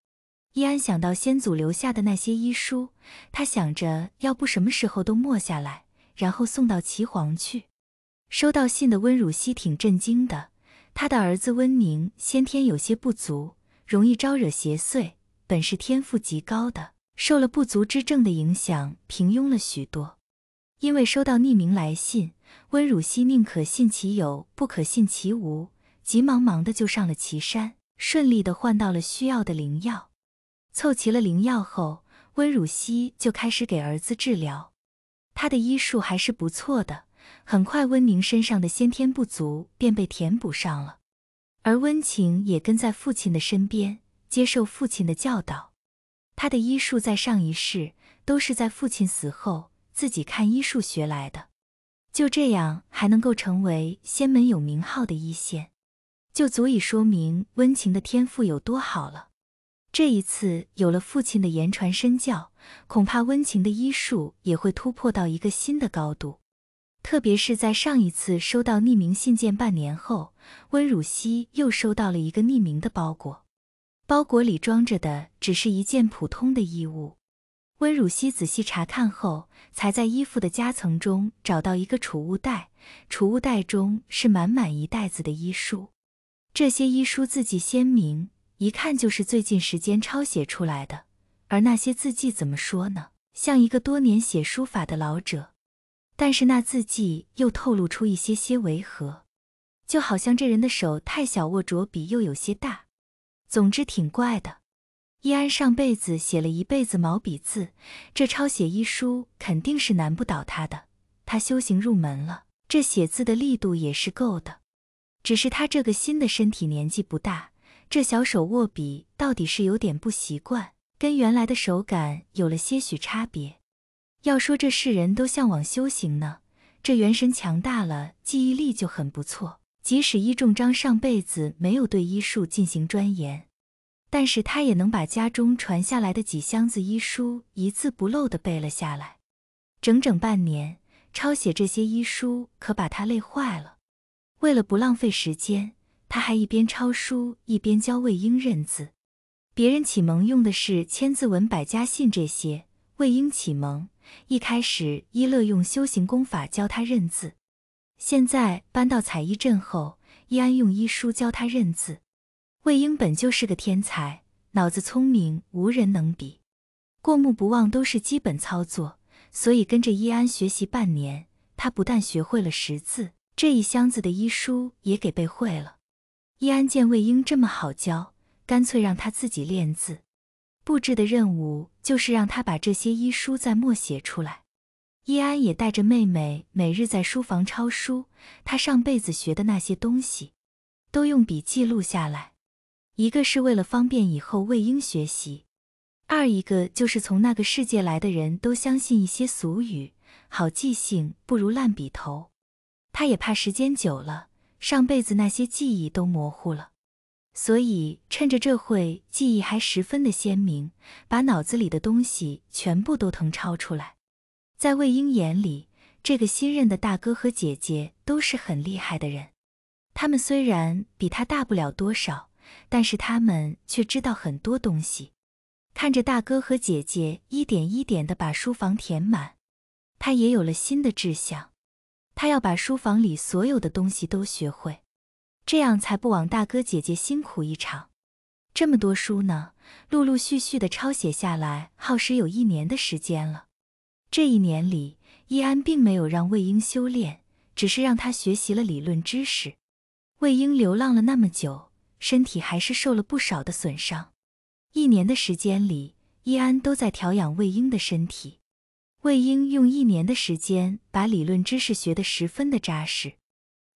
伊安想到先祖留下的那些医书，他想着要不什么时候都默下来，然后送到齐黄去。收到信的温汝锡挺震惊的，他的儿子温宁先天有些不足，容易招惹邪祟，本是天赋极高的，受了不足之症的影响，平庸了许多。因为收到匿名来信，温汝锡宁可信其有，不可信其无，急忙忙的就上了岐山，顺利的换到了需要的灵药。凑齐了灵药后，温汝锡就开始给儿子治疗，他的医术还是不错的。很快，温宁身上的先天不足便被填补上了，而温情也跟在父亲的身边，接受父亲的教导。他的医术在上一世都是在父亲死后自己看医术学来的，就这样还能够成为仙门有名号的一仙，就足以说明温情的天赋有多好了。这一次有了父亲的言传身教，恐怕温情的医术也会突破到一个新的高度。特别是在上一次收到匿名信件半年后，温汝锡又收到了一个匿名的包裹。包裹里装着的只是一件普通的衣物。温汝锡仔细查看后，才在衣服的夹层中找到一个储物袋。储物袋中是满满一袋子的医书。这些医书字迹鲜明，一看就是最近时间抄写出来的。而那些字迹怎么说呢？像一个多年写书法的老者。但是那字迹又透露出一些些违和，就好像这人的手太小，握着笔又有些大，总之挺怪的。易安上辈子写了一辈子毛笔字，这抄写一书肯定是难不倒他的。他修行入门了，这写字的力度也是够的。只是他这个新的身体年纪不大，这小手握笔到底是有点不习惯，跟原来的手感有了些许差别。要说这世人都向往修行呢，这元神强大了，记忆力就很不错。即使医仲章上辈子没有对医术进行钻研，但是他也能把家中传下来的几箱子医书一字不漏的背了下来。整整半年抄写这些医书，可把他累坏了。为了不浪费时间，他还一边抄书一边教魏婴认字。别人启蒙用的是《千字文》《百家姓》这些，魏婴启蒙。一开始，伊乐用修行功法教他认字。现在搬到彩衣镇后，伊安用医书教他认字。魏婴本就是个天才，脑子聪明无人能比，过目不忘都是基本操作。所以跟着伊安学习半年，他不但学会了识字，这一箱子的医书也给背会了。伊安见魏婴这么好教，干脆让他自己练字。布置的任务就是让他把这些医书再默写出来。伊安也带着妹妹每日在书房抄书，他上辈子学的那些东西，都用笔记录下来。一个是为了方便以后魏婴学习，二一个就是从那个世界来的人都相信一些俗语，好记性不如烂笔头。他也怕时间久了，上辈子那些记忆都模糊了。所以，趁着这会记忆还十分的鲜明，把脑子里的东西全部都誊抄出来。在魏婴眼里，这个新任的大哥和姐姐都是很厉害的人。他们虽然比他大不了多少，但是他们却知道很多东西。看着大哥和姐姐一点一点的把书房填满，他也有了新的志向。他要把书房里所有的东西都学会。这样才不枉大哥姐姐辛苦一场。这么多书呢，陆陆续续的抄写下来，耗时有一年的时间了。这一年里，易安并没有让魏婴修炼，只是让他学习了理论知识。魏婴流浪了那么久，身体还是受了不少的损伤。一年的时间里，易安都在调养魏婴的身体。魏婴用一年的时间把理论知识学得十分的扎实。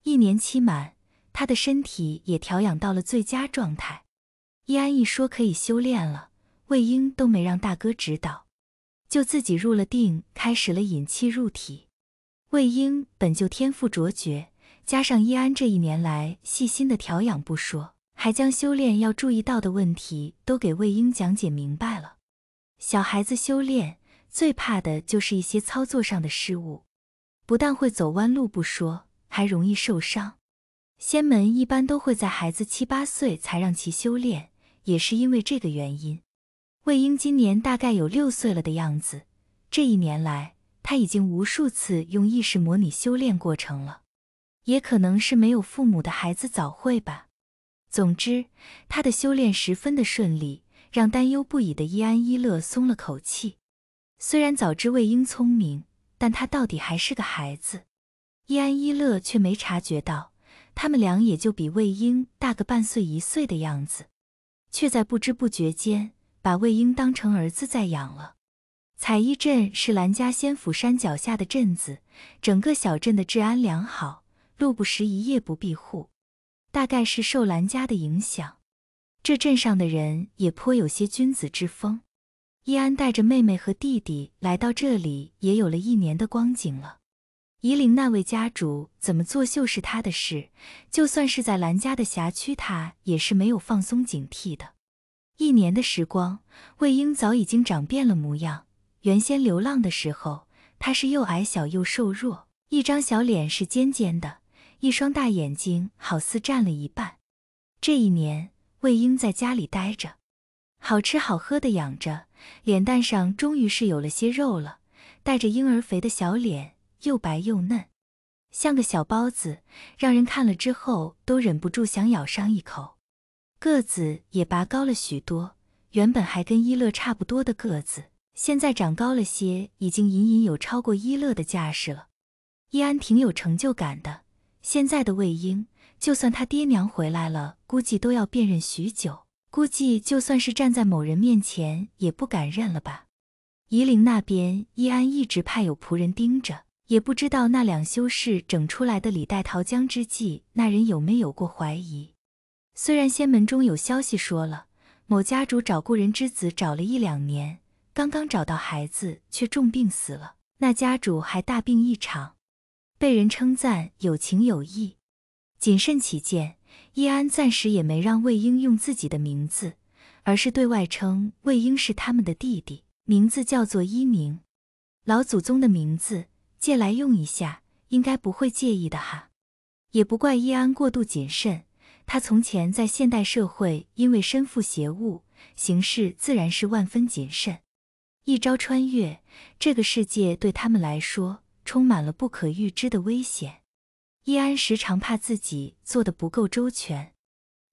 一年期满。他的身体也调养到了最佳状态。易安一说可以修炼了，魏婴都没让大哥指导，就自己入了定，开始了引气入体。魏婴本就天赋卓绝，加上易安这一年来细心的调养不说，还将修炼要注意到的问题都给魏婴讲解明白了。小孩子修炼最怕的就是一些操作上的失误，不但会走弯路不说，还容易受伤。仙门一般都会在孩子七八岁才让其修炼，也是因为这个原因。魏婴今年大概有六岁了的样子，这一年来他已经无数次用意识模拟修炼过程了。也可能是没有父母的孩子早会吧。总之，他的修炼十分的顺利，让担忧不已的伊安伊乐松了口气。虽然早知魏婴聪明，但他到底还是个孩子，伊安伊乐却没察觉到。他们俩也就比魏婴大个半岁一岁的样子，却在不知不觉间把魏婴当成儿子在养了。彩衣镇是兰家仙府山脚下的镇子，整个小镇的治安良好，路不拾遗，夜不闭户。大概是受兰家的影响，这镇上的人也颇有些君子之风。易安带着妹妹和弟弟来到这里，也有了一年的光景了。夷陵那位家主怎么作秀是他的事，就算是在兰家的辖区，他也是没有放松警惕的。一年的时光，魏婴早已经长变了模样。原先流浪的时候，他是又矮小又瘦弱，一张小脸是尖尖的，一双大眼睛好似占了一半。这一年，魏婴在家里待着，好吃好喝的养着，脸蛋上终于是有了些肉了，带着婴儿肥的小脸。又白又嫩，像个小包子，让人看了之后都忍不住想咬上一口。个子也拔高了许多，原本还跟一乐差不多的个子，现在长高了些，已经隐隐有超过一乐的架势了。伊安挺有成就感的。现在的魏婴，就算他爹娘回来了，估计都要辨认许久。估计就算是站在某人面前，也不敢认了吧。夷陵那边，伊安一直派有仆人盯着。也不知道那两修士整出来的李代桃僵之计，那人有没有过怀疑？虽然仙门中有消息说了，某家主找故人之子找了一两年，刚刚找到孩子却重病死了，那家主还大病一场，被人称赞有情有义。谨慎起见，易安暂时也没让魏婴用自己的名字，而是对外称魏婴是他们的弟弟，名字叫做一宁，老祖宗的名字。借来用一下，应该不会介意的哈。也不怪易安过度谨慎，他从前在现代社会因为身负邪物，行事自然是万分谨慎。一朝穿越这个世界，对他们来说充满了不可预知的危险。易安时常怕自己做的不够周全，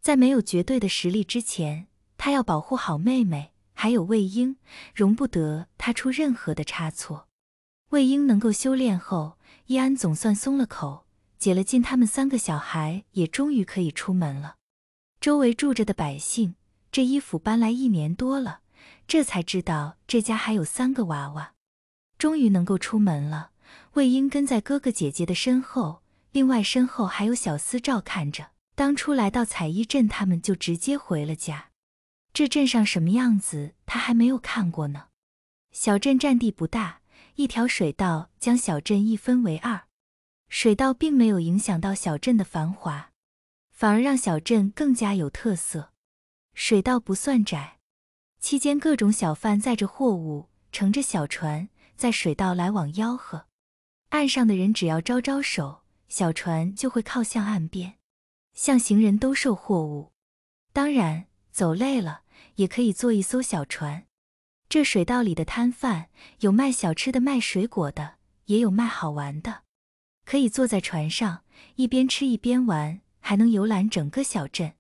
在没有绝对的实力之前，他要保护好妹妹，还有魏婴，容不得他出任何的差错。魏婴能够修炼后，易安总算松了口，解了禁，他们三个小孩也终于可以出门了。周围住着的百姓，这衣服搬来一年多了，这才知道这家还有三个娃娃，终于能够出门了。魏婴跟在哥哥姐姐的身后，另外身后还有小厮照看着。当初来到彩衣镇，他们就直接回了家，这镇上什么样子他还没有看过呢。小镇占地不大。一条水道将小镇一分为二，水道并没有影响到小镇的繁华，反而让小镇更加有特色。水道不算窄，期间各种小贩载着货物，乘着小船在水道来往吆喝。岸上的人只要招招手，小船就会靠向岸边，向行人兜售货物。当然，走累了也可以坐一艘小船。这水道里的摊贩有卖小吃的、卖水果的，也有卖好玩的，可以坐在船上一边吃一边玩，还能游览整个小镇。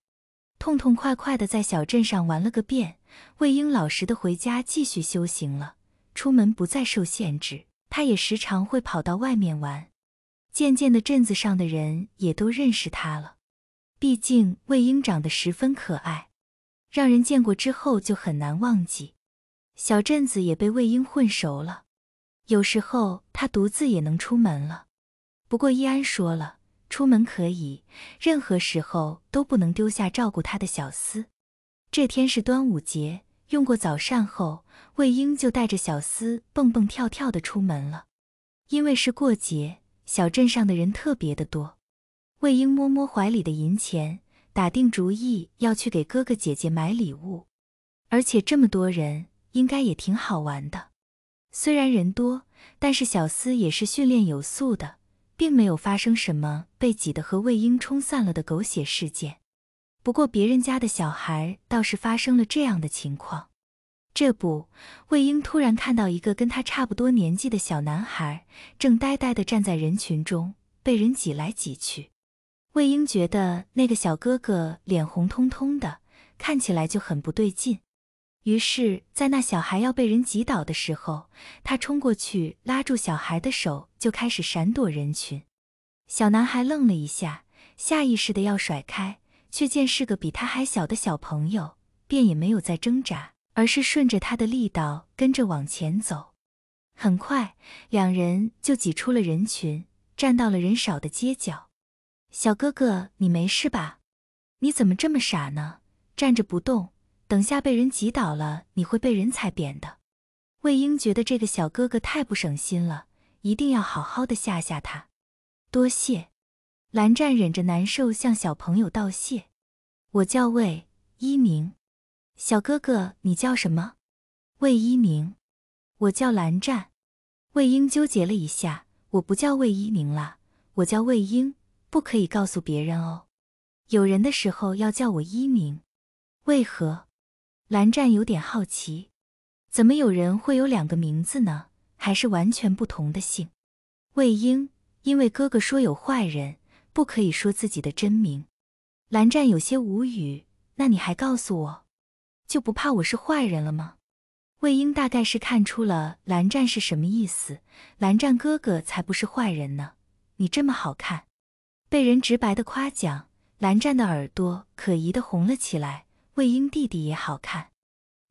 痛痛快快的在小镇上玩了个遍，魏婴老实的回家继续修行了。出门不再受限制，他也时常会跑到外面玩。渐渐的，镇子上的人也都认识他了。毕竟魏婴长得十分可爱，让人见过之后就很难忘记。小镇子也被魏婴混熟了，有时候他独自也能出门了。不过依安说了，出门可以，任何时候都不能丢下照顾他的小厮。这天是端午节，用过早膳后，魏婴就带着小厮蹦蹦跳跳的出门了。因为是过节，小镇上的人特别的多。魏婴摸摸怀里的银钱，打定主意要去给哥哥姐姐买礼物，而且这么多人。应该也挺好玩的，虽然人多，但是小司也是训练有素的，并没有发生什么被挤得和魏婴冲散了的狗血事件。不过别人家的小孩倒是发生了这样的情况。这不，魏婴突然看到一个跟他差不多年纪的小男孩，正呆呆地站在人群中，被人挤来挤去。魏婴觉得那个小哥哥脸红彤彤的，看起来就很不对劲。于是，在那小孩要被人挤倒的时候，他冲过去拉住小孩的手，就开始闪躲人群。小男孩愣了一下，下意识的要甩开，却见是个比他还小的小朋友，便也没有再挣扎，而是顺着他的力道跟着往前走。很快，两人就挤出了人群，站到了人少的街角。小哥哥，你没事吧？你怎么这么傻呢？站着不动。等下被人挤倒了，你会被人踩扁的。魏婴觉得这个小哥哥太不省心了，一定要好好的吓吓他。多谢。蓝湛忍着难受向小朋友道谢。我叫魏一宁，小哥哥你叫什么？魏一宁。我叫蓝湛。魏婴纠结了一下，我不叫魏一宁了，我叫魏婴，不可以告诉别人哦。有人的时候要叫我一宁。为何？蓝湛有点好奇，怎么有人会有两个名字呢？还是完全不同的姓？魏婴，因为哥哥说有坏人，不可以说自己的真名。蓝湛有些无语，那你还告诉我，就不怕我是坏人了吗？魏婴大概是看出了蓝湛是什么意思，蓝湛哥哥才不是坏人呢。你这么好看，被人直白的夸奖，蓝湛的耳朵可疑的红了起来。魏婴弟弟也好看，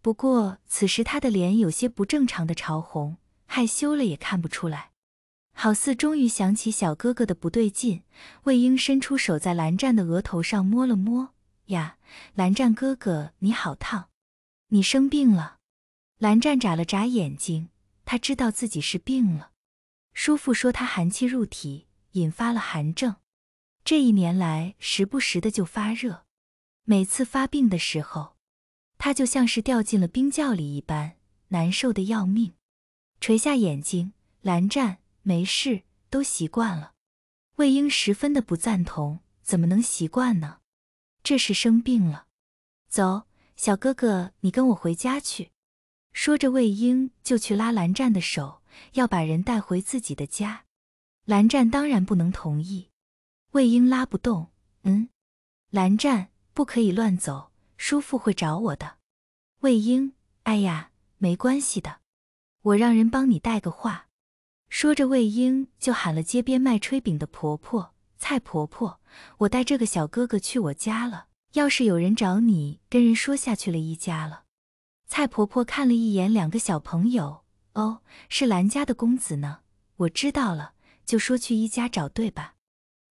不过此时他的脸有些不正常的潮红，害羞了也看不出来，好似终于想起小哥哥的不对劲。魏婴伸出手，在蓝湛的额头上摸了摸，呀，蓝湛哥哥你好烫，你生病了。蓝湛眨了眨眼睛，他知道自己是病了，叔父说他寒气入体，引发了寒症，这一年来时不时的就发热。每次发病的时候，他就像是掉进了冰窖里一般，难受的要命，垂下眼睛。蓝湛，没事，都习惯了。魏婴十分的不赞同，怎么能习惯呢？这是生病了。走，小哥哥，你跟我回家去。说着，魏婴就去拉蓝湛的手，要把人带回自己的家。蓝湛当然不能同意，魏婴拉不动。嗯，蓝湛。不可以乱走，叔父会找我的。魏婴，哎呀，没关系的，我让人帮你带个话。说着，魏婴就喊了街边卖炊饼的婆婆蔡婆婆：“我带这个小哥哥去我家了。要是有人找你，跟人说下去了一家了。”蔡婆婆看了一眼两个小朋友：“哦，是兰家的公子呢。我知道了，就说去一家找，对吧？”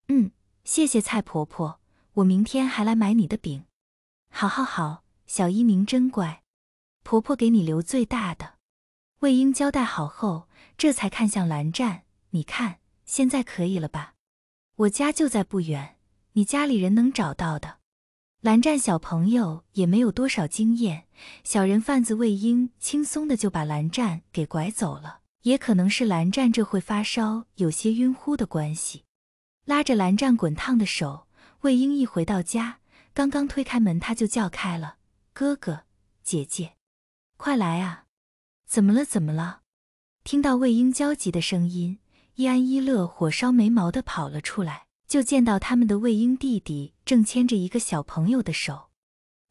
嗯，谢谢蔡婆婆。我明天还来买你的饼，好好好，小一鸣真乖，婆婆给你留最大的。魏婴交代好后，这才看向蓝湛，你看现在可以了吧？我家就在不远，你家里人能找到的。蓝湛小朋友也没有多少经验，小人贩子魏婴轻松的就把蓝湛给拐走了。也可能是蓝湛这会发烧，有些晕乎的关系，拉着蓝湛滚烫的手。魏婴一回到家，刚刚推开门，他就叫开了：“哥哥，姐姐，快来啊！怎么了？怎么了？”听到魏婴焦急的声音，伊安一乐火烧眉毛的跑了出来，就见到他们的魏婴弟弟正牵着一个小朋友的手。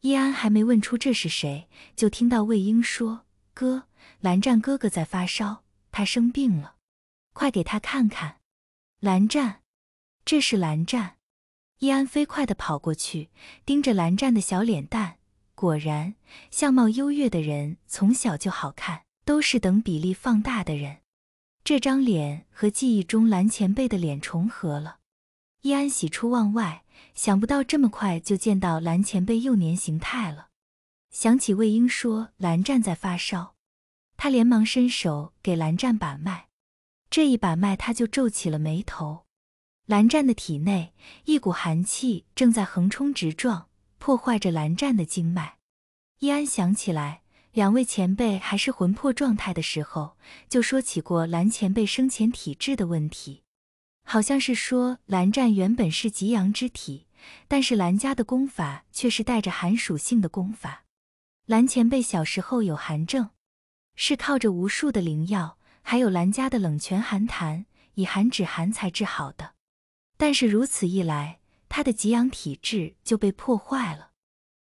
伊安还没问出这是谁，就听到魏婴说：“哥，蓝湛哥哥在发烧，他生病了，快给他看看。”蓝湛，这是蓝湛。易安飞快地跑过去，盯着蓝湛的小脸蛋。果然，相貌优越的人从小就好看，都是等比例放大的人。这张脸和记忆中蓝前辈的脸重合了，易安喜出望外，想不到这么快就见到蓝前辈幼年形态了。想起魏婴说蓝湛在发烧，他连忙伸手给蓝湛把脉。这一把脉，他就皱起了眉头。蓝湛的体内，一股寒气正在横冲直撞，破坏着蓝湛的经脉。伊安想起来，两位前辈还是魂魄状态的时候，就说起过蓝前辈生前体质的问题，好像是说蓝湛原本是极阳之体，但是蓝家的功法却是带着寒属性的功法。蓝前辈小时候有寒症，是靠着无数的灵药，还有蓝家的冷泉寒潭，以寒止寒才治好的。但是如此一来，他的给养体质就被破坏了，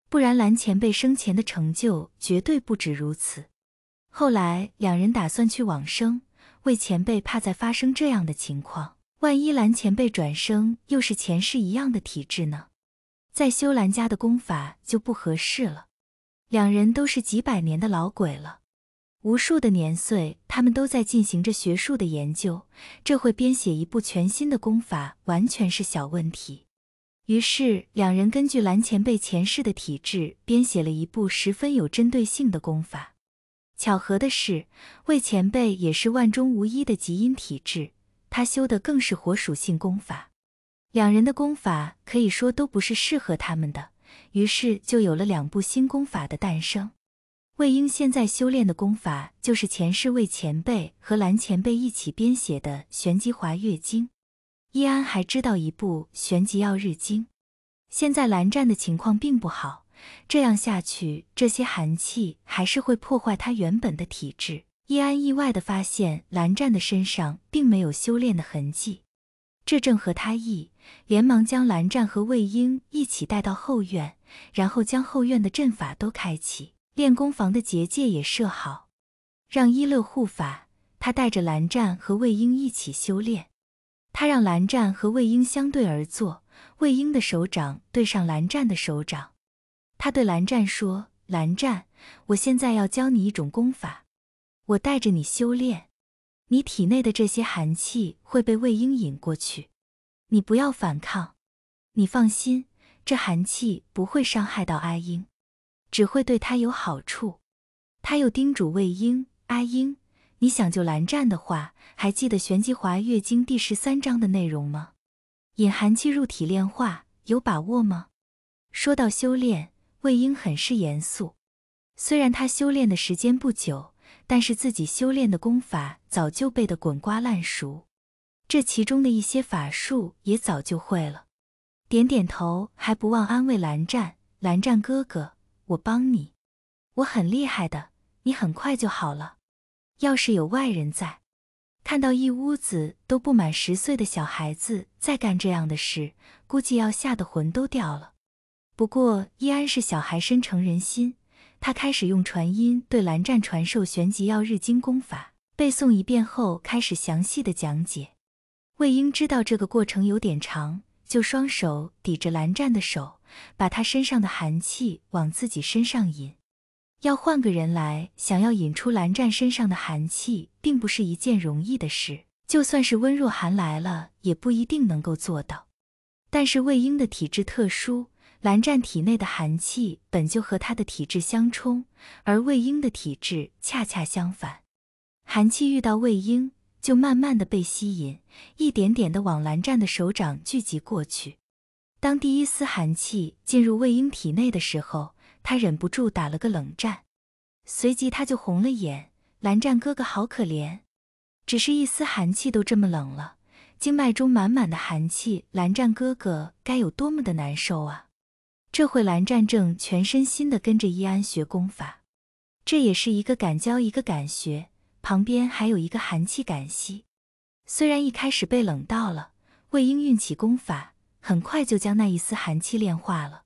不然蓝前辈生前的成就绝对不止如此。后来两人打算去往生，魏前辈怕再发生这样的情况，万一蓝前辈转生又是前世一样的体质呢，在修蓝家的功法就不合适了。两人都是几百年的老鬼了。无数的年岁，他们都在进行着学术的研究。这会编写一部全新的功法，完全是小问题。于是，两人根据蓝前辈前世的体质，编写了一部十分有针对性的功法。巧合的是，魏前辈也是万中无一的极阴体质，他修的更是火属性功法。两人的功法可以说都不是适合他们的，于是就有了两部新功法的诞生。魏婴现在修炼的功法就是前世魏前辈和蓝前辈一起编写的《玄极华月经》，易安还知道一部《玄极耀日经》。现在蓝湛的情况并不好，这样下去，这些寒气还是会破坏他原本的体质。易安意外的发现，蓝湛的身上并没有修炼的痕迹，这正合他意，连忙将蓝湛和魏婴一起带到后院，然后将后院的阵法都开启。练功房的结界也设好，让伊乐护法。他带着蓝湛和魏婴一起修炼。他让蓝湛和魏婴相对而坐，魏婴的手掌对上蓝湛的手掌。他对蓝湛说：“蓝湛，我现在要教你一种功法，我带着你修炼。你体内的这些寒气会被魏婴引过去，你不要反抗。你放心，这寒气不会伤害到阿英。”只会对他有好处。他又叮嘱魏婴：“阿婴，你想救蓝湛的话，还记得玄机华月经第十三章的内容吗？隐寒气入体炼化，有把握吗？”说到修炼，魏婴很是严肃。虽然他修炼的时间不久，但是自己修炼的功法早就背得滚瓜烂熟，这其中的一些法术也早就会了。点点头，还不忘安慰蓝湛：“蓝湛哥哥。”我帮你，我很厉害的，你很快就好了。要是有外人在，看到一屋子都不满十岁的小孩子在干这样的事，估计要吓得魂都掉了。不过，依安是小孩身成人心，他开始用传音对蓝湛传授玄极耀日经功法，背诵一遍后，开始详细的讲解。魏婴知道这个过程有点长。就双手抵着蓝湛的手，把他身上的寒气往自己身上引。要换个人来，想要引出蓝湛身上的寒气，并不是一件容易的事。就算是温若寒来了，也不一定能够做到。但是魏婴的体质特殊，蓝湛体内的寒气本就和他的体质相冲，而魏婴的体质恰恰相反，寒气遇到魏婴。就慢慢的被吸引，一点点的往蓝湛的手掌聚集过去。当第一丝寒气进入魏婴体内的时候，他忍不住打了个冷战，随即他就红了眼。蓝湛哥哥好可怜，只是一丝寒气都这么冷了，经脉中满满的寒气，蓝湛哥哥该有多么的难受啊！这会蓝湛正全身心的跟着易安学功法，这也是一个敢教一个敢学。旁边还有一个寒气感吸，虽然一开始被冷到了，魏婴运起功法，很快就将那一丝寒气炼化了。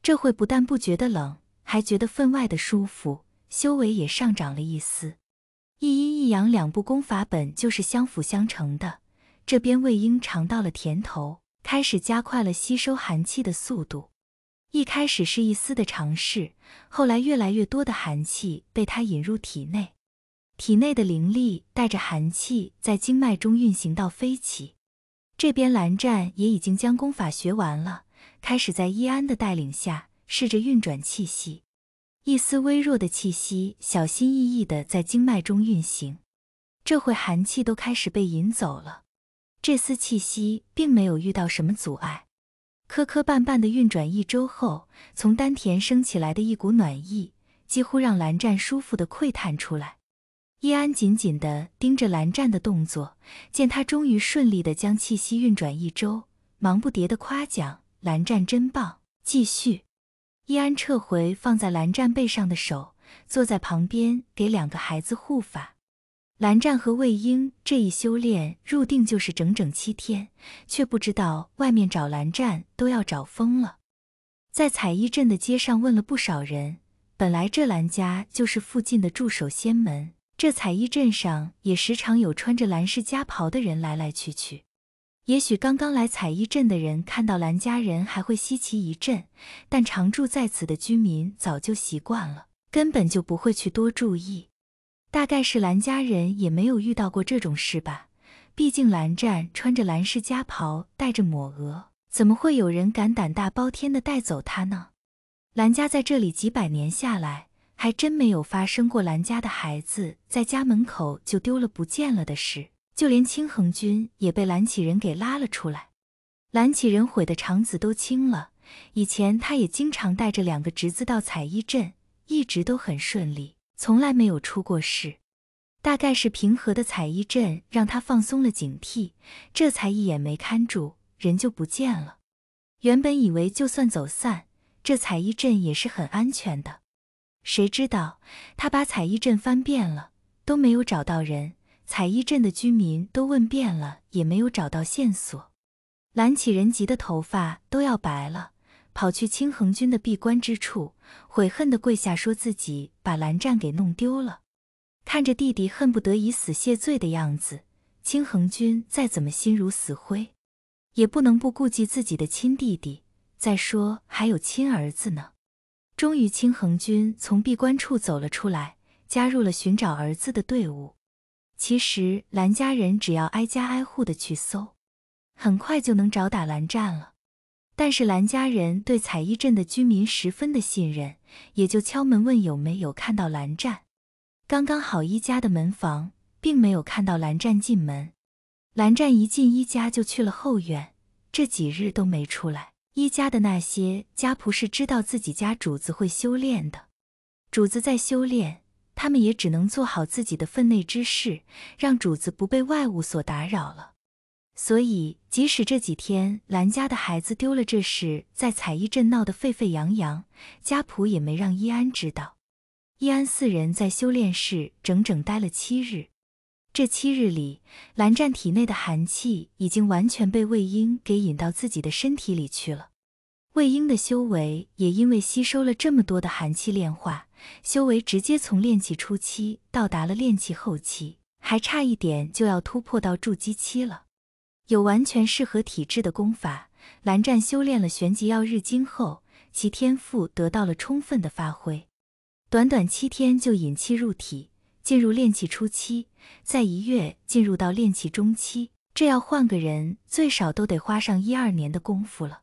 这会不但不觉得冷，还觉得分外的舒服，修为也上涨了一丝。一阴一阳两部功法本就是相辅相成的，这边魏婴尝到了甜头，开始加快了吸收寒气的速度。一开始是一丝的尝试，后来越来越多的寒气被他引入体内。体内的灵力带着寒气在经脉中运行到飞起，这边蓝湛也已经将功法学完了，开始在伊安的带领下试着运转气息。一丝微弱的气息小心翼翼的在经脉中运行，这会寒气都开始被引走了。这丝气息并没有遇到什么阻碍，磕磕绊绊的运转一周后，从丹田升起来的一股暖意几乎让蓝湛舒服的窥探出来。伊安紧紧地盯着蓝湛的动作，见他终于顺利地将气息运转一周，忙不迭地夸奖：“蓝湛真棒！”继续，伊安撤回放在蓝湛背上的手，坐在旁边给两个孩子护法。蓝湛和魏婴这一修炼入定就是整整七天，却不知道外面找蓝湛都要找疯了，在彩衣镇的街上问了不少人。本来这蓝家就是附近的驻守仙门。这彩衣镇上也时常有穿着蓝氏家袍的人来来去去。也许刚刚来彩衣镇的人看到蓝家人还会稀奇一阵，但常住在此的居民早就习惯了，根本就不会去多注意。大概是蓝家人也没有遇到过这种事吧。毕竟蓝湛穿着蓝氏家袍，带着抹额，怎么会有人敢胆大包天的带走他呢？蓝家在这里几百年下来。还真没有发生过兰家的孩子在家门口就丢了不见了的事，就连青恒君也被蓝启仁给拉了出来。蓝启仁悔的肠子都青了。以前他也经常带着两个侄子到彩衣镇，一直都很顺利，从来没有出过事。大概是平和的彩衣镇让他放松了警惕，这才一眼没看住人就不见了。原本以为就算走散，这彩衣镇也是很安全的。谁知道他把彩衣镇翻遍了，都没有找到人。彩衣镇的居民都问遍了，也没有找到线索。蓝启仁急得头发都要白了，跑去青衡君的闭关之处，悔恨地跪下，说自己把蓝湛给弄丢了。看着弟弟恨不得以死谢罪的样子，青衡君再怎么心如死灰，也不能不顾及自己的亲弟弟。再说还有亲儿子呢。终于，青恒君从闭关处走了出来，加入了寻找儿子的队伍。其实，蓝家人只要挨家挨户的去搜，很快就能找打蓝湛了。但是，蓝家人对采衣镇的居民十分的信任，也就敲门问有没有看到蓝湛。刚刚好，一家的门房并没有看到蓝湛进门。蓝湛一进一家就去了后院，这几日都没出来。一家的那些家仆是知道自己家主子会修炼的，主子在修炼，他们也只能做好自己的分内之事，让主子不被外物所打扰了。所以，即使这几天兰家的孩子丢了这事在彩衣镇闹得沸沸扬扬，家仆也没让伊安知道。伊安四人在修炼室整整待了七日。这七日里，蓝湛体内的寒气已经完全被魏婴给引到自己的身体里去了。魏婴的修为也因为吸收了这么多的寒气炼化，修为直接从炼气初期到达了炼气后期，还差一点就要突破到筑基期了。有完全适合体质的功法，蓝湛修炼了《玄极药日经》后，其天赋得到了充分的发挥，短短七天就引气入体。进入练气初期，再一跃进入到练气中期，这要换个人，最少都得花上一二年的功夫了。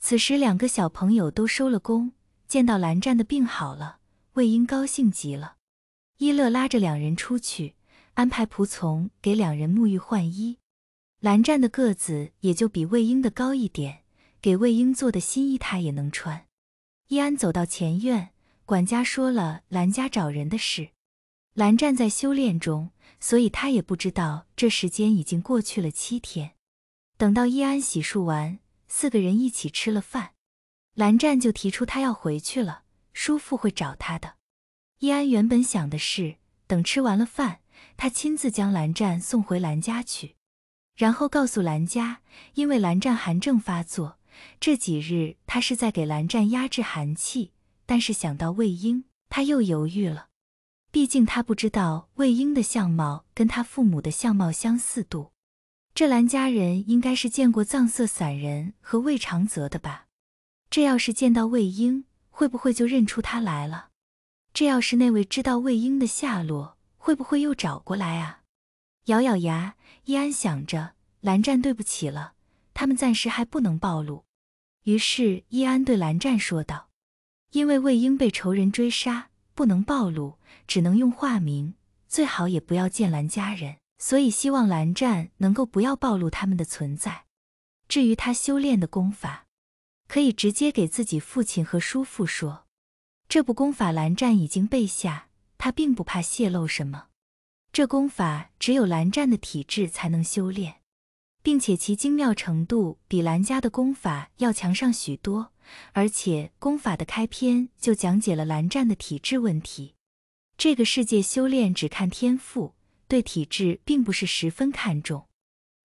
此时，两个小朋友都收了工，见到蓝湛的病好了，魏婴高兴极了。伊乐拉着两人出去，安排仆从给两人沐浴换衣。蓝湛的个子也就比魏婴的高一点，给魏婴做的新衣他也能穿。伊安走到前院，管家说了蓝家找人的事。蓝湛在修炼中，所以他也不知道这时间已经过去了七天。等到伊安洗漱完，四个人一起吃了饭，蓝湛就提出他要回去了，叔父会找他的。伊安原本想的是，等吃完了饭，他亲自将蓝湛送回蓝家去，然后告诉蓝家，因为蓝湛寒症发作，这几日他是在给蓝湛压制寒气。但是想到魏婴，他又犹豫了。毕竟他不知道魏婴的相貌跟他父母的相貌相似度，这蓝家人应该是见过藏色散人和魏长泽的吧？这要是见到魏婴，会不会就认出他来了？这要是那位知道魏婴的下落，会不会又找过来啊？咬咬牙，依安想着，蓝湛对不起了，他们暂时还不能暴露。于是依安对蓝湛说道：“因为魏婴被仇人追杀。”不能暴露，只能用化名，最好也不要见蓝家人。所以希望蓝湛能够不要暴露他们的存在。至于他修炼的功法，可以直接给自己父亲和叔父说。这部功法蓝湛已经背下，他并不怕泄露什么。这功法只有蓝湛的体质才能修炼，并且其精妙程度比蓝家的功法要强上许多。而且功法的开篇就讲解了蓝湛的体质问题。这个世界修炼只看天赋，对体质并不是十分看重。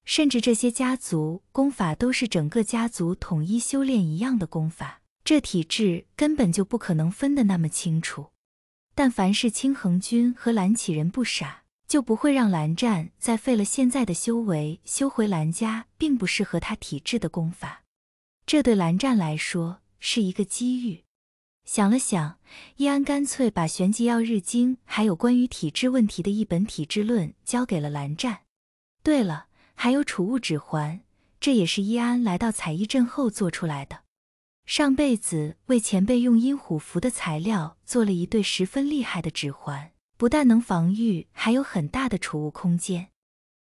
甚至这些家族功法都是整个家族统一修炼一样的功法，这体质根本就不可能分得那么清楚。但凡是青衡君和蓝启人不傻，就不会让蓝湛再费了现在的修为，修回蓝家并不适合他体质的功法。这对蓝湛来说是一个机遇。想了想，易安干脆把《玄极要日经》还有关于体质问题的一本《体质论》交给了蓝湛。对了，还有储物指环，这也是易安来到彩衣镇后做出来的。上辈子为前辈用阴虎符的材料做了一对十分厉害的指环，不但能防御，还有很大的储物空间。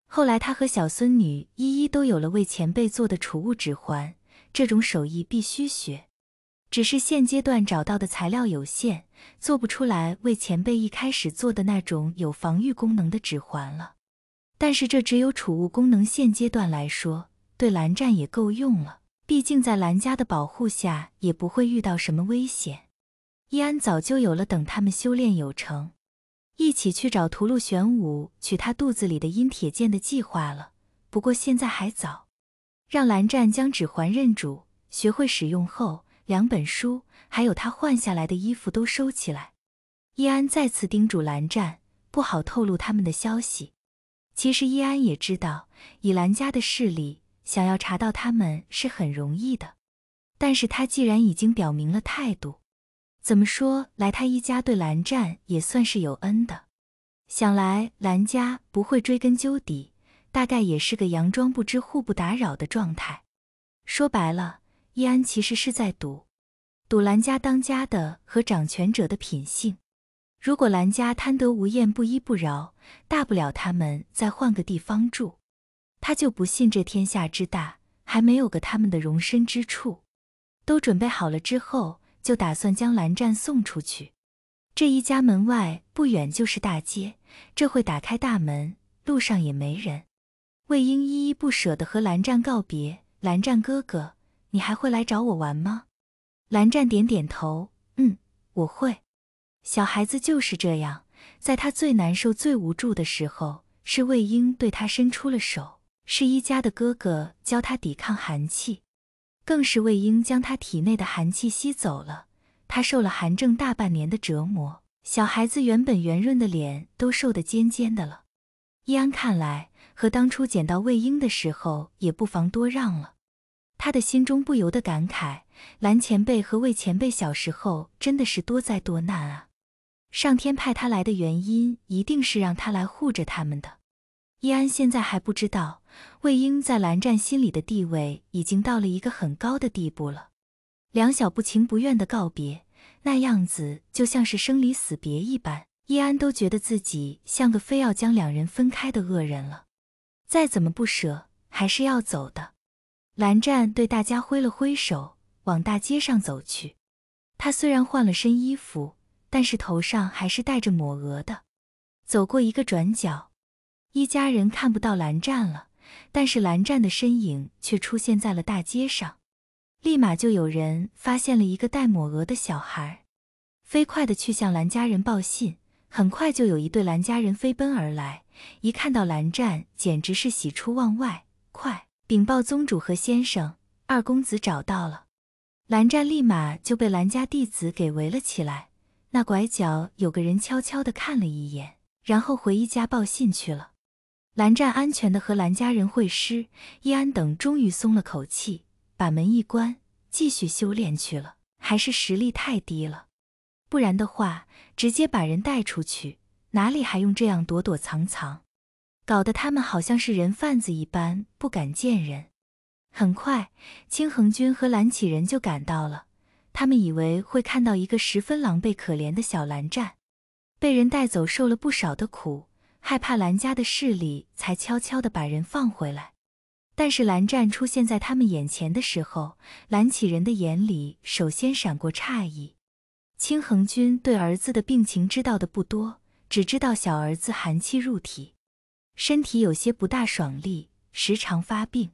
后来他和小孙女依依都有了为前辈做的储物指环。这种手艺必须学，只是现阶段找到的材料有限，做不出来为前辈一开始做的那种有防御功能的指环了。但是这只有储物功能，现阶段来说对蓝湛也够用了。毕竟在蓝家的保护下，也不会遇到什么危险。易安早就有了等他们修炼有成，一起去找屠戮玄武取他肚子里的阴铁剑的计划了。不过现在还早。让蓝湛将指环认主，学会使用后，两本书还有他换下来的衣服都收起来。伊安再次叮嘱蓝湛，不好透露他们的消息。其实伊安也知道，以蓝家的势力，想要查到他们是很容易的。但是他既然已经表明了态度，怎么说来，他一家对蓝湛也算是有恩的。想来蓝家不会追根究底。大概也是个佯装不知、互不打扰的状态。说白了，易安其实是在赌，赌兰家当家的和掌权者的品性。如果兰家贪得无厌、不依不饶，大不了他们再换个地方住。他就不信这天下之大还没有个他们的容身之处。都准备好了之后，就打算将蓝湛送出去。这一家门外不远就是大街，这会打开大门，路上也没人。魏婴依依不舍地和蓝湛告别：“蓝湛哥哥，你还会来找我玩吗？”蓝湛点点头：“嗯，我会。”小孩子就是这样，在他最难受、最无助的时候，是魏婴对他伸出了手，是伊家的哥哥教他抵抗寒气，更是魏婴将他体内的寒气吸走了。他受了寒症大半年的折磨，小孩子原本圆润的脸都瘦得尖尖的了。依安看来。和当初捡到魏婴的时候，也不妨多让了。他的心中不由得感慨：蓝前辈和魏前辈小时候真的是多灾多难啊！上天派他来的原因，一定是让他来护着他们的。易安现在还不知道，魏婴在蓝湛心里的地位已经到了一个很高的地步了。两小不情不愿的告别，那样子就像是生离死别一般。易安都觉得自己像个非要将两人分开的恶人了。再怎么不舍，还是要走的。蓝湛对大家挥了挥手，往大街上走去。他虽然换了身衣服，但是头上还是戴着抹额的。走过一个转角，一家人看不到蓝湛了，但是蓝湛的身影却出现在了大街上。立马就有人发现了一个戴抹额的小孩，飞快的去向蓝家人报信。很快就有一对蓝家人飞奔而来，一看到蓝湛，简直是喜出望外。快禀报宗主和先生，二公子找到了。蓝湛立马就被蓝家弟子给围了起来。那拐角有个人悄悄的看了一眼，然后回一家报信去了。蓝湛安全的和蓝家人会师，易安等终于松了口气，把门一关，继续修炼去了。还是实力太低了。不然的话，直接把人带出去，哪里还用这样躲躲藏藏，搞得他们好像是人贩子一般，不敢见人。很快，青衡君和蓝启仁就赶到了，他们以为会看到一个十分狼狈、可怜的小蓝湛，被人带走，受了不少的苦，害怕蓝家的势力，才悄悄地把人放回来。但是，蓝湛出现在他们眼前的时候，蓝启仁的眼里首先闪过诧异。青恒君对儿子的病情知道的不多，只知道小儿子寒气入体，身体有些不大爽利，时常发病。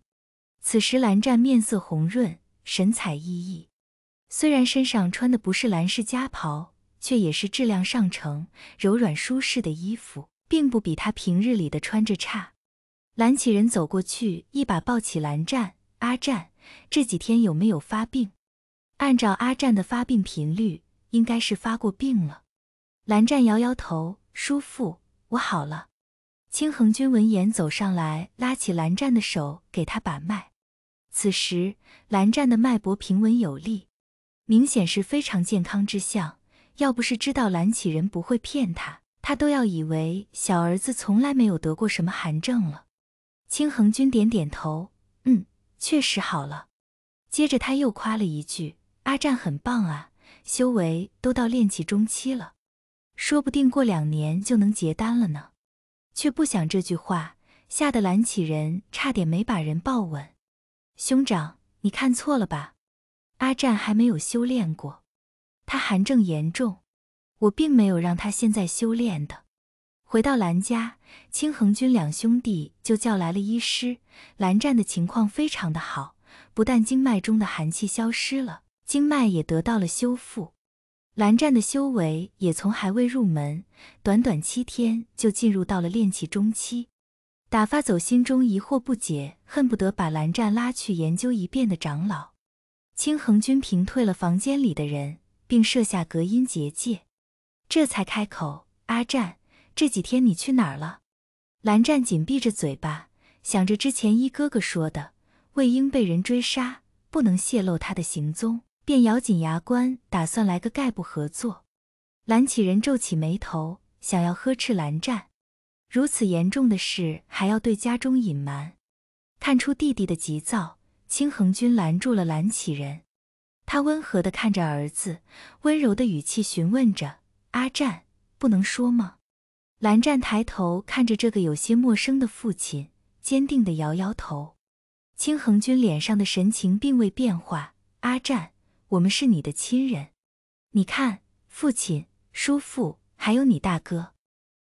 此时蓝湛面色红润，神采奕奕，虽然身上穿的不是蓝氏家袍，却也是质量上乘、柔软舒适的衣服，并不比他平日里的穿着差。蓝启仁走过去，一把抱起蓝湛，阿湛，这几天有没有发病？按照阿湛的发病频率。应该是发过病了，蓝湛摇摇头：“叔父，我好了。”青恒君闻言走上来，拉起蓝湛的手，给他把脉。此时，蓝湛的脉搏平稳有力，明显是非常健康之相。要不是知道蓝启人不会骗他，他都要以为小儿子从来没有得过什么寒症了。青恒君点点头：“嗯，确实好了。”接着他又夸了一句：“阿湛很棒啊。”修为都到炼气中期了，说不定过两年就能结丹了呢。却不想这句话吓得蓝启仁差点没把人抱稳。兄长，你看错了吧？阿战还没有修炼过，他寒症严重，我并没有让他现在修炼的。回到蓝家，清恒军两兄弟就叫来了医师。蓝湛的情况非常的好，不但经脉中的寒气消失了。经脉也得到了修复，蓝湛的修为也从还未入门，短短七天就进入到了炼气中期。打发走心中疑惑不解、恨不得把蓝湛拉去研究一遍的长老，清恒君平退了房间里的人，并设下隔音结界，这才开口：“阿湛，这几天你去哪儿了？”蓝湛紧闭着嘴巴，想着之前一哥哥说的，魏婴被人追杀，不能泄露他的行踪。便咬紧牙关，打算来个概不合作。蓝启仁皱起眉头，想要呵斥蓝湛，如此严重的事还要对家中隐瞒。看出弟弟的急躁，青恒君拦住了蓝启仁。他温和地看着儿子，温柔的语气询问着：“阿湛，不能说吗？”蓝湛抬头看着这个有些陌生的父亲，坚定地摇摇头。青恒君脸上的神情并未变化。阿湛。我们是你的亲人，你看，父亲、叔父，还有你大哥，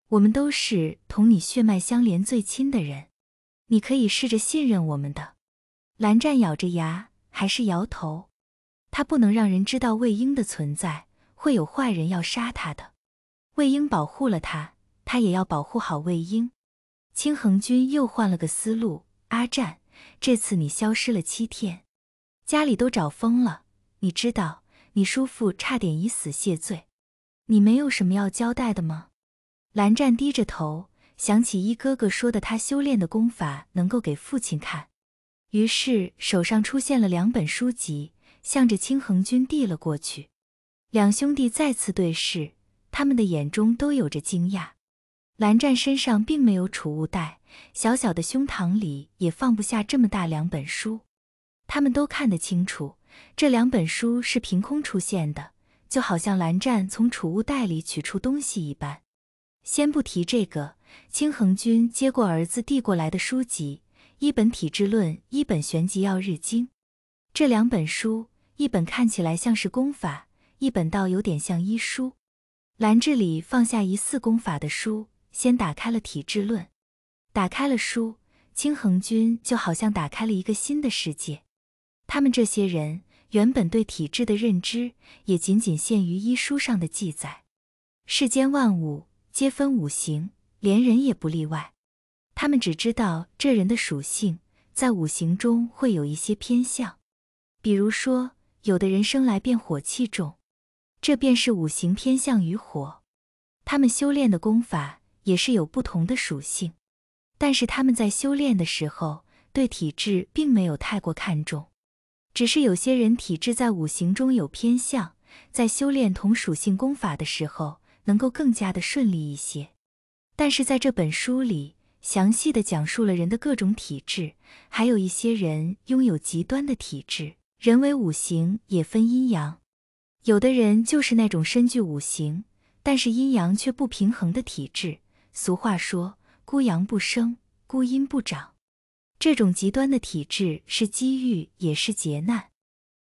我们都是同你血脉相连最亲的人，你可以试着信任我们的。蓝湛咬着牙，还是摇头。他不能让人知道魏婴的存在，会有坏人要杀他的。魏婴保护了他，他也要保护好魏婴。青恒君又换了个思路，阿湛，这次你消失了七天，家里都找疯了。你知道你叔父差点以死谢罪，你没有什么要交代的吗？蓝湛低着头，想起一哥哥说的，他修炼的功法能够给父亲看，于是手上出现了两本书籍，向着青恒君递了过去。两兄弟再次对视，他们的眼中都有着惊讶。蓝湛身上并没有储物袋，小小的胸膛里也放不下这么大两本书，他们都看得清楚。这两本书是凭空出现的，就好像蓝湛从储物袋里取出东西一般。先不提这个，青恒君接过儿子递过来的书籍，一本《体质论》，一本《玄极要日经》。这两本书，一本看起来像是功法，一本倒有点像医书。蓝志礼放下疑似功法的书，先打开了《体质论》。打开了书，青恒君就好像打开了一个新的世界。他们这些人。原本对体质的认知也仅仅限于医书上的记载。世间万物皆分五行，连人也不例外。他们只知道这人的属性在五行中会有一些偏向，比如说有的人生来便火气重，这便是五行偏向于火。他们修炼的功法也是有不同的属性，但是他们在修炼的时候对体质并没有太过看重。只是有些人体质在五行中有偏向，在修炼同属性功法的时候能够更加的顺利一些。但是在这本书里，详细的讲述了人的各种体质，还有一些人拥有极端的体质。人为五行也分阴阳，有的人就是那种身具五行，但是阴阳却不平衡的体质。俗话说，孤阳不生，孤阴不长。这种极端的体质是机遇，也是劫难。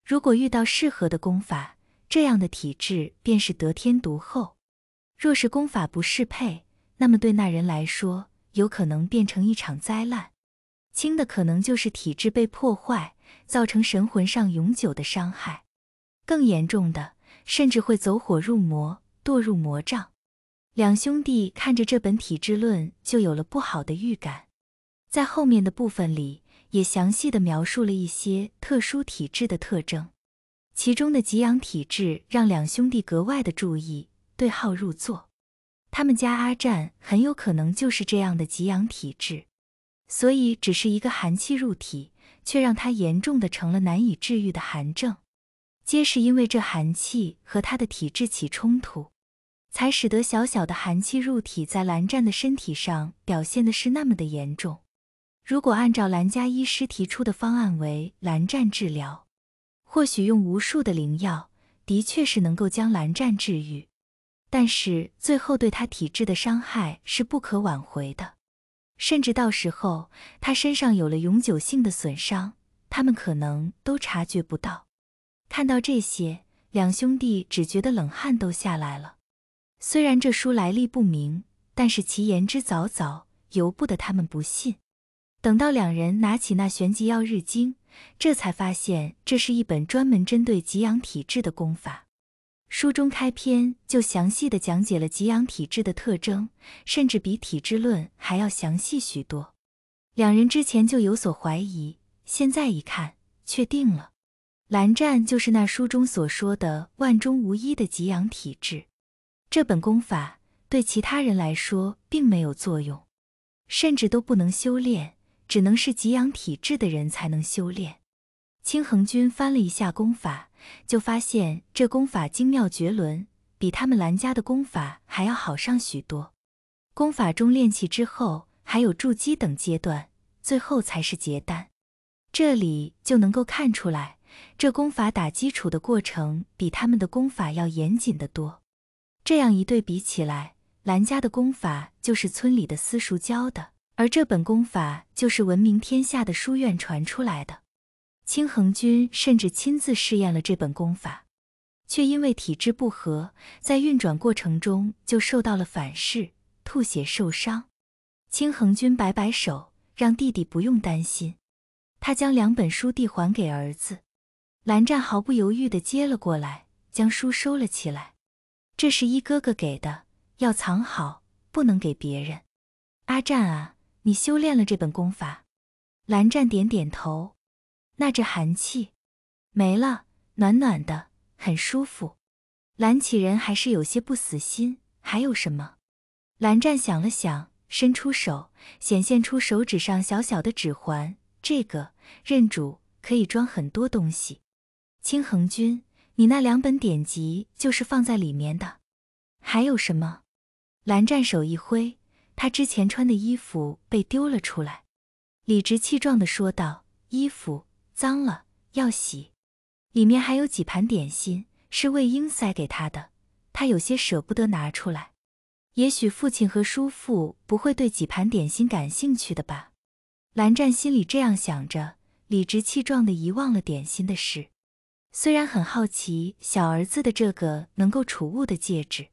如果遇到适合的功法，这样的体质便是得天独厚；若是功法不适配，那么对那人来说，有可能变成一场灾难。轻的可能就是体质被破坏，造成神魂上永久的伤害；更严重的，甚至会走火入魔，堕入魔障。两兄弟看着这本体质论，就有了不好的预感。在后面的部分里，也详细的描述了一些特殊体质的特征，其中的给养体质让两兄弟格外的注意，对号入座。他们家阿占很有可能就是这样的给养体质，所以只是一个寒气入体，却让他严重的成了难以治愈的寒症，皆是因为这寒气和他的体质起冲突，才使得小小的寒气入体在蓝湛的身体上表现的是那么的严重。如果按照蓝家医师提出的方案为蓝湛治疗，或许用无数的灵药，的确是能够将蓝湛治愈，但是最后对他体质的伤害是不可挽回的，甚至到时候他身上有了永久性的损伤，他们可能都察觉不到。看到这些，两兄弟只觉得冷汗都下来了。虽然这书来历不明，但是其言之凿凿，由不得他们不信。等到两人拿起那《玄极药日经》，这才发现这是一本专门针对极阳体质的功法。书中开篇就详细的讲解了极阳体质的特征，甚至比《体质论》还要详细许多。两人之前就有所怀疑，现在一看，确定了，蓝湛就是那书中所说的万中无一的极阳体质。这本功法对其他人来说并没有作用，甚至都不能修炼。只能是极阳体质的人才能修炼。青恒君翻了一下功法，就发现这功法精妙绝伦，比他们兰家的功法还要好上许多。功法中练气之后还有筑基等阶段，最后才是结丹。这里就能够看出来，这功法打基础的过程比他们的功法要严谨得多。这样一对比起来，兰家的功法就是村里的私塾教的。而这本功法就是闻名天下的书院传出来的，清恒君甚至亲自试验了这本功法，却因为体质不和，在运转过程中就受到了反噬，吐血受伤。清恒君摆摆手，让弟弟不用担心，他将两本书递还给儿子，蓝湛毫不犹豫地接了过来，将书收了起来。这是一哥哥给的，要藏好，不能给别人。阿湛啊！你修炼了这本功法，蓝湛点点头。那这寒气没了，暖暖的，很舒服。蓝启人还是有些不死心，还有什么？蓝湛想了想，伸出手，显现出手指上小小的指环。这个认主，可以装很多东西。青恒君，你那两本典籍就是放在里面的。还有什么？蓝湛手一挥。他之前穿的衣服被丢了出来，理直气壮的说道：“衣服脏了要洗，里面还有几盘点心是魏婴塞给他的，他有些舍不得拿出来。也许父亲和叔父不会对几盘点心感兴趣的吧。”蓝湛心里这样想着，理直气壮的遗忘了点心的事。虽然很好奇小儿子的这个能够储物的戒指，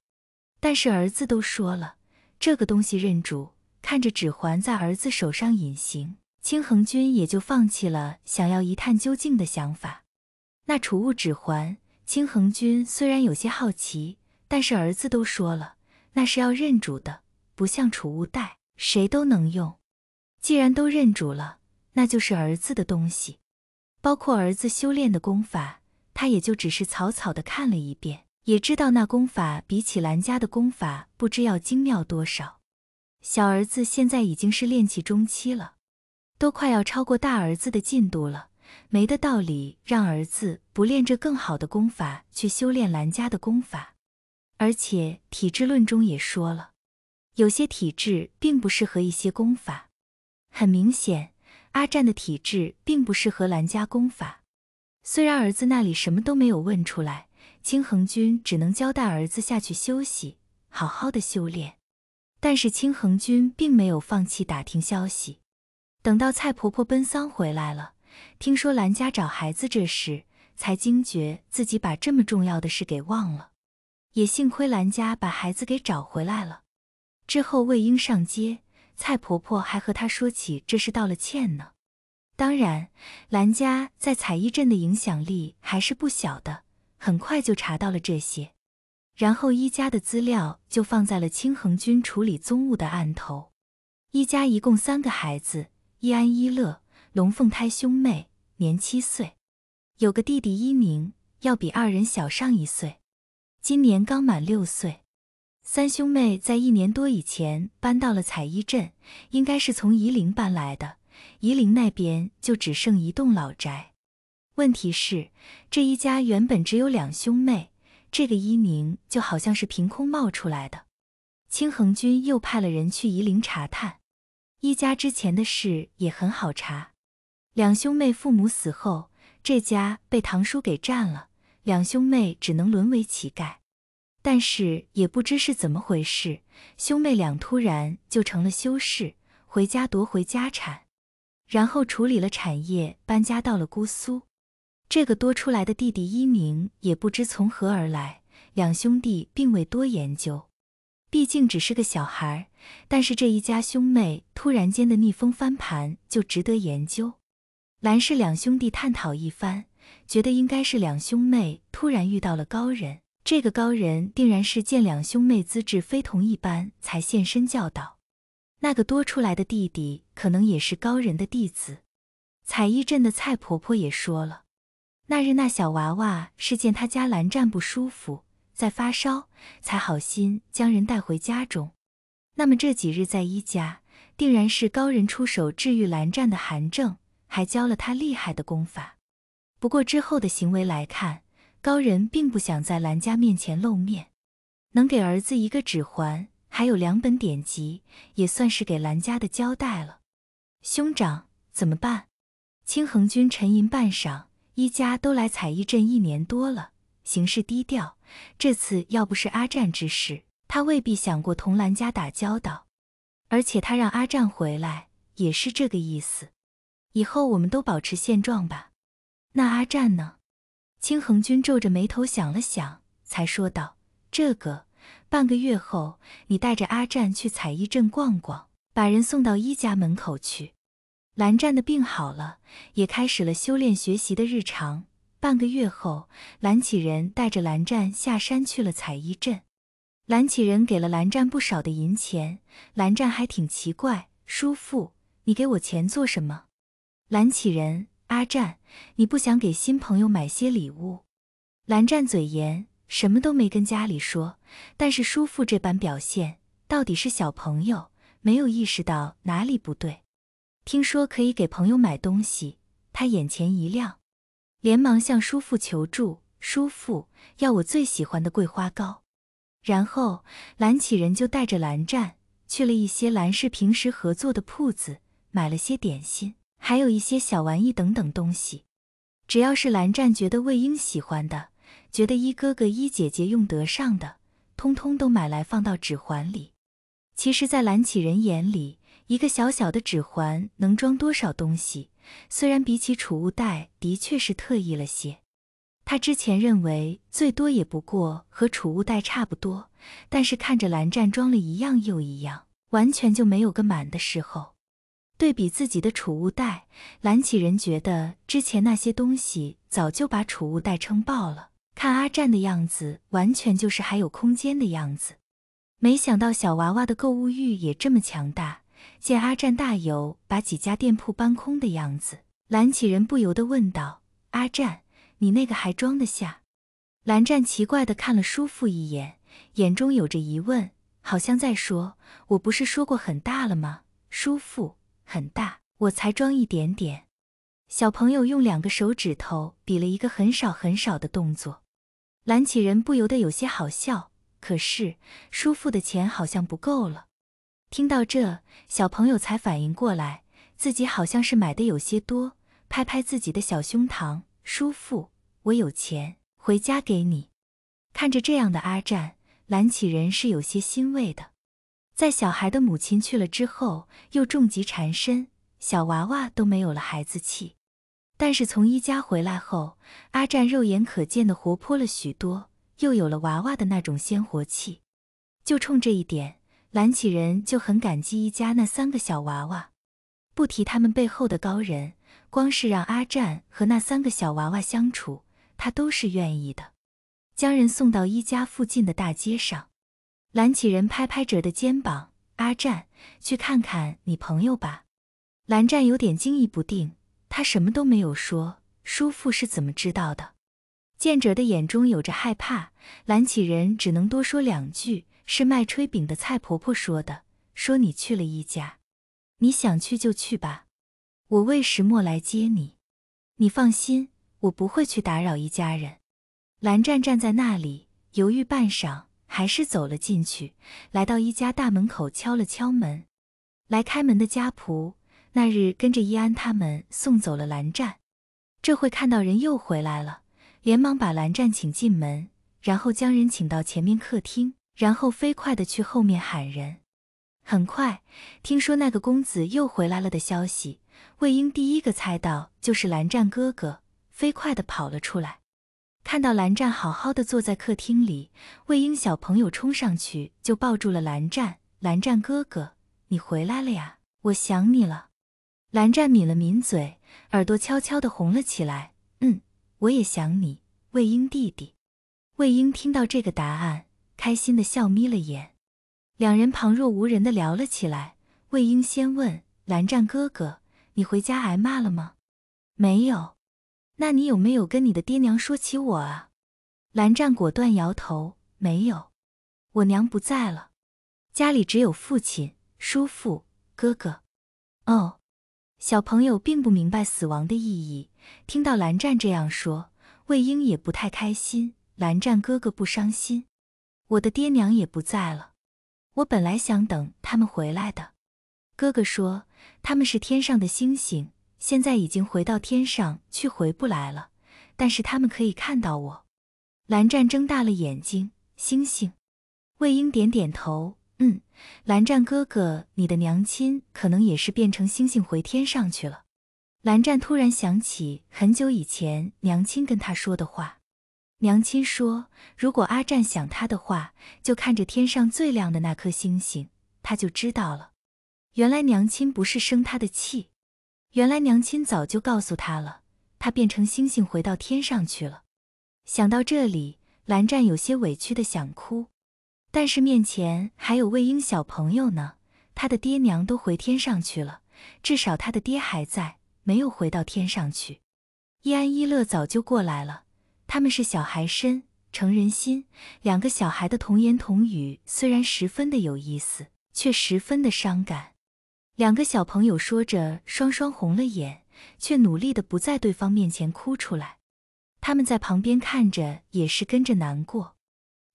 但是儿子都说了。这个东西认主，看着指环在儿子手上隐形，青恒君也就放弃了想要一探究竟的想法。那储物指环，青恒君虽然有些好奇，但是儿子都说了，那是要认主的，不像储物袋，谁都能用。既然都认主了，那就是儿子的东西，包括儿子修炼的功法，他也就只是草草的看了一遍。也知道那功法比起兰家的功法不知要精妙多少。小儿子现在已经是练气中期了，都快要超过大儿子的进度了，没的道理让儿子不练这更好的功法去修炼兰家的功法。而且体质论中也说了，有些体质并不适合一些功法。很明显，阿占的体质并不适合兰家功法。虽然儿子那里什么都没有问出来。青恒君只能交代儿子下去休息，好好的修炼。但是青恒君并没有放弃打听消息。等到蔡婆婆奔丧回来了，听说兰家找孩子这事，才惊觉自己把这么重要的事给忘了。也幸亏兰家把孩子给找回来了。之后魏婴上街，蔡婆婆还和他说起这事，道了歉呢。当然，兰家在彩衣镇的影响力还是不小的。很快就查到了这些，然后一家的资料就放在了青恒军处理宗务的案头。一家一共三个孩子，一安一乐，龙凤胎兄妹，年七岁，有个弟弟一宁，要比二人小上一岁，今年刚满六岁。三兄妹在一年多以前搬到了彩衣镇，应该是从夷陵搬来的。夷陵那边就只剩一栋老宅。问题是，这一家原本只有两兄妹，这个伊宁就好像是凭空冒出来的。清衡君又派了人去夷陵查探，一家之前的事也很好查。两兄妹父母死后，这家被堂叔给占了，两兄妹只能沦为乞丐。但是也不知是怎么回事，兄妹俩突然就成了修士，回家夺回家产，然后处理了产业，搬家到了姑苏。这个多出来的弟弟一鸣也不知从何而来，两兄弟并未多研究，毕竟只是个小孩。但是这一家兄妹突然间的逆风翻盘就值得研究。兰氏两兄弟探讨一番，觉得应该是两兄妹突然遇到了高人，这个高人定然是见两兄妹资质非同一般才现身教导。那个多出来的弟弟可能也是高人的弟子。彩衣镇的蔡婆婆也说了。那日那小娃娃是见他家蓝湛不舒服，在发烧，才好心将人带回家中。那么这几日在医家，定然是高人出手治愈蓝湛的寒症，还教了他厉害的功法。不过之后的行为来看，高人并不想在蓝家面前露面。能给儿子一个指环，还有两本典籍，也算是给蓝家的交代了。兄长怎么办？清恒君沉吟半晌。一家都来采衣镇一年多了，行事低调。这次要不是阿战之事，他未必想过同兰家打交道。而且他让阿占回来也是这个意思。以后我们都保持现状吧。那阿占呢？青恒君皱着眉头想了想，才说道：“这个半个月后，你带着阿占去采衣镇逛逛，把人送到一家门口去。”蓝湛的病好了，也开始了修炼学习的日常。半个月后，蓝启仁带着蓝湛下山去了采衣镇。蓝启仁给了蓝湛不少的银钱，蓝湛还挺奇怪：“叔父，你给我钱做什么？”蓝启仁：“阿湛，你不想给新朋友买些礼物？”蓝湛嘴严，什么都没跟家里说。但是叔父这般表现，到底是小朋友没有意识到哪里不对。听说可以给朋友买东西，他眼前一亮，连忙向叔父求助。叔父要我最喜欢的桂花糕，然后蓝启仁就带着蓝湛去了一些蓝氏平时合作的铺子，买了些点心，还有一些小玩意等等东西。只要是蓝湛觉得魏婴喜欢的，觉得一哥哥一姐姐用得上的，通通都买来放到指环里。其实，在蓝启仁眼里，一个小小的指环能装多少东西？虽然比起储物袋的确是特意了些，他之前认为最多也不过和储物袋差不多，但是看着蓝湛装了一样又一样，完全就没有个满的时候。对比自己的储物袋，蓝启仁觉得之前那些东西早就把储物袋撑爆了。看阿湛的样子，完全就是还有空间的样子。没想到小娃娃的购物欲也这么强大。见阿占大有把几家店铺搬空的样子，蓝起人不由得问道：“阿占，你那个还装得下？”蓝湛奇怪的看了叔父一眼，眼中有着疑问，好像在说：“我不是说过很大了吗？”叔父很大，我才装一点点。小朋友用两个手指头比了一个很少很少的动作，蓝起人不由得有些好笑。可是叔父的钱好像不够了。听到这，小朋友才反应过来，自己好像是买的有些多，拍拍自己的小胸膛，叔父，我有钱，回家给你。看着这样的阿占，蓝启仁是有些欣慰的。在小孩的母亲去了之后，又重疾缠身，小娃娃都没有了孩子气。但是从一家回来后，阿占肉眼可见的活泼了许多，又有了娃娃的那种鲜活气。就冲这一点。蓝启仁就很感激一家那三个小娃娃，不提他们背后的高人，光是让阿占和那三个小娃娃相处，他都是愿意的。将人送到一家附近的大街上，蓝启仁拍拍哲的肩膀：“阿占，去看看你朋友吧。”蓝湛有点惊疑不定，他什么都没有说，叔父是怎么知道的？见哲的眼中有着害怕，蓝启仁只能多说两句。是卖炊饼的蔡婆婆说的，说你去了一家，你想去就去吧。我为石末来接你，你放心，我不会去打扰一家人。蓝湛站在那里犹豫半晌，还是走了进去。来到一家大门口，敲了敲门。来开门的家仆那日跟着伊安他们送走了蓝湛，这会看到人又回来了，连忙把蓝湛请进门，然后将人请到前面客厅。然后飞快地去后面喊人。很快，听说那个公子又回来了的消息，魏婴第一个猜到就是蓝湛哥哥，飞快地跑了出来。看到蓝湛好好的坐在客厅里，魏婴小朋友冲上去就抱住了蓝湛。蓝湛哥哥，你回来了呀，我想你了。蓝湛抿了抿嘴，耳朵悄悄地红了起来。嗯，我也想你，魏婴弟弟。魏婴听到这个答案。开心的笑眯了眼，两人旁若无人的聊了起来。魏婴先问：“蓝湛哥哥，你回家挨骂了吗？”“没有。”“那你有没有跟你的爹娘说起我啊？”蓝湛果断摇头：“没有，我娘不在了，家里只有父亲、叔父、哥哥。”“哦。”小朋友并不明白死亡的意义，听到蓝湛这样说，魏婴也不太开心。蓝湛哥哥不伤心。我的爹娘也不在了，我本来想等他们回来的。哥哥说他们是天上的星星，现在已经回到天上，却回不来了。但是他们可以看到我。蓝湛睁大了眼睛，星星。魏婴点点头，嗯，蓝湛哥哥，你的娘亲可能也是变成星星回天上去了。蓝湛突然想起很久以前娘亲跟他说的话。娘亲说：“如果阿占想他的话，就看着天上最亮的那颗星星，他就知道了。”原来娘亲不是生他的气，原来娘亲早就告诉他了，他变成星星回到天上去了。想到这里，蓝湛有些委屈的想哭，但是面前还有魏婴小朋友呢。他的爹娘都回天上去了，至少他的爹还在，没有回到天上去。一安一乐早就过来了。他们是小孩身，成人心。两个小孩的童言童语虽然十分的有意思，却十分的伤感。两个小朋友说着，双双红了眼，却努力的不在对方面前哭出来。他们在旁边看着，也是跟着难过。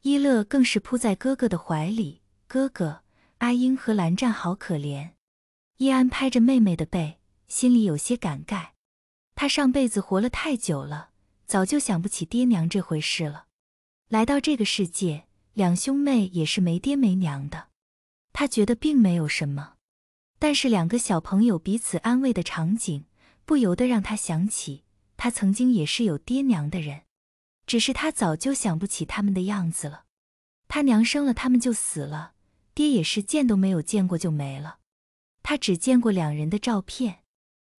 伊乐更是扑在哥哥的怀里，哥哥，阿英和蓝湛好可怜。伊安拍着妹妹的背，心里有些感慨，她上辈子活了太久了。早就想不起爹娘这回事了。来到这个世界，两兄妹也是没爹没娘的，他觉得并没有什么。但是两个小朋友彼此安慰的场景，不由得让他想起他曾经也是有爹娘的人，只是他早就想不起他们的样子了。他娘生了他们就死了，爹也是见都没有见过就没了。他只见过两人的照片，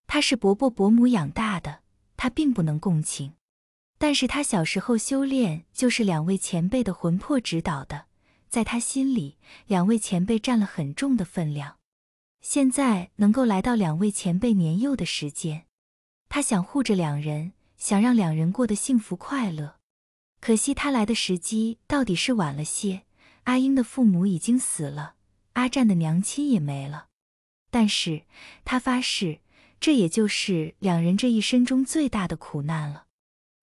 他是伯伯伯母养大的，他并不能共情。但是他小时候修炼就是两位前辈的魂魄指导的，在他心里，两位前辈占了很重的分量。现在能够来到两位前辈年幼的时间，他想护着两人，想让两人过得幸福快乐。可惜他来的时机到底是晚了些。阿英的父母已经死了，阿占的娘亲也没了。但是他发誓，这也就是两人这一生中最大的苦难了。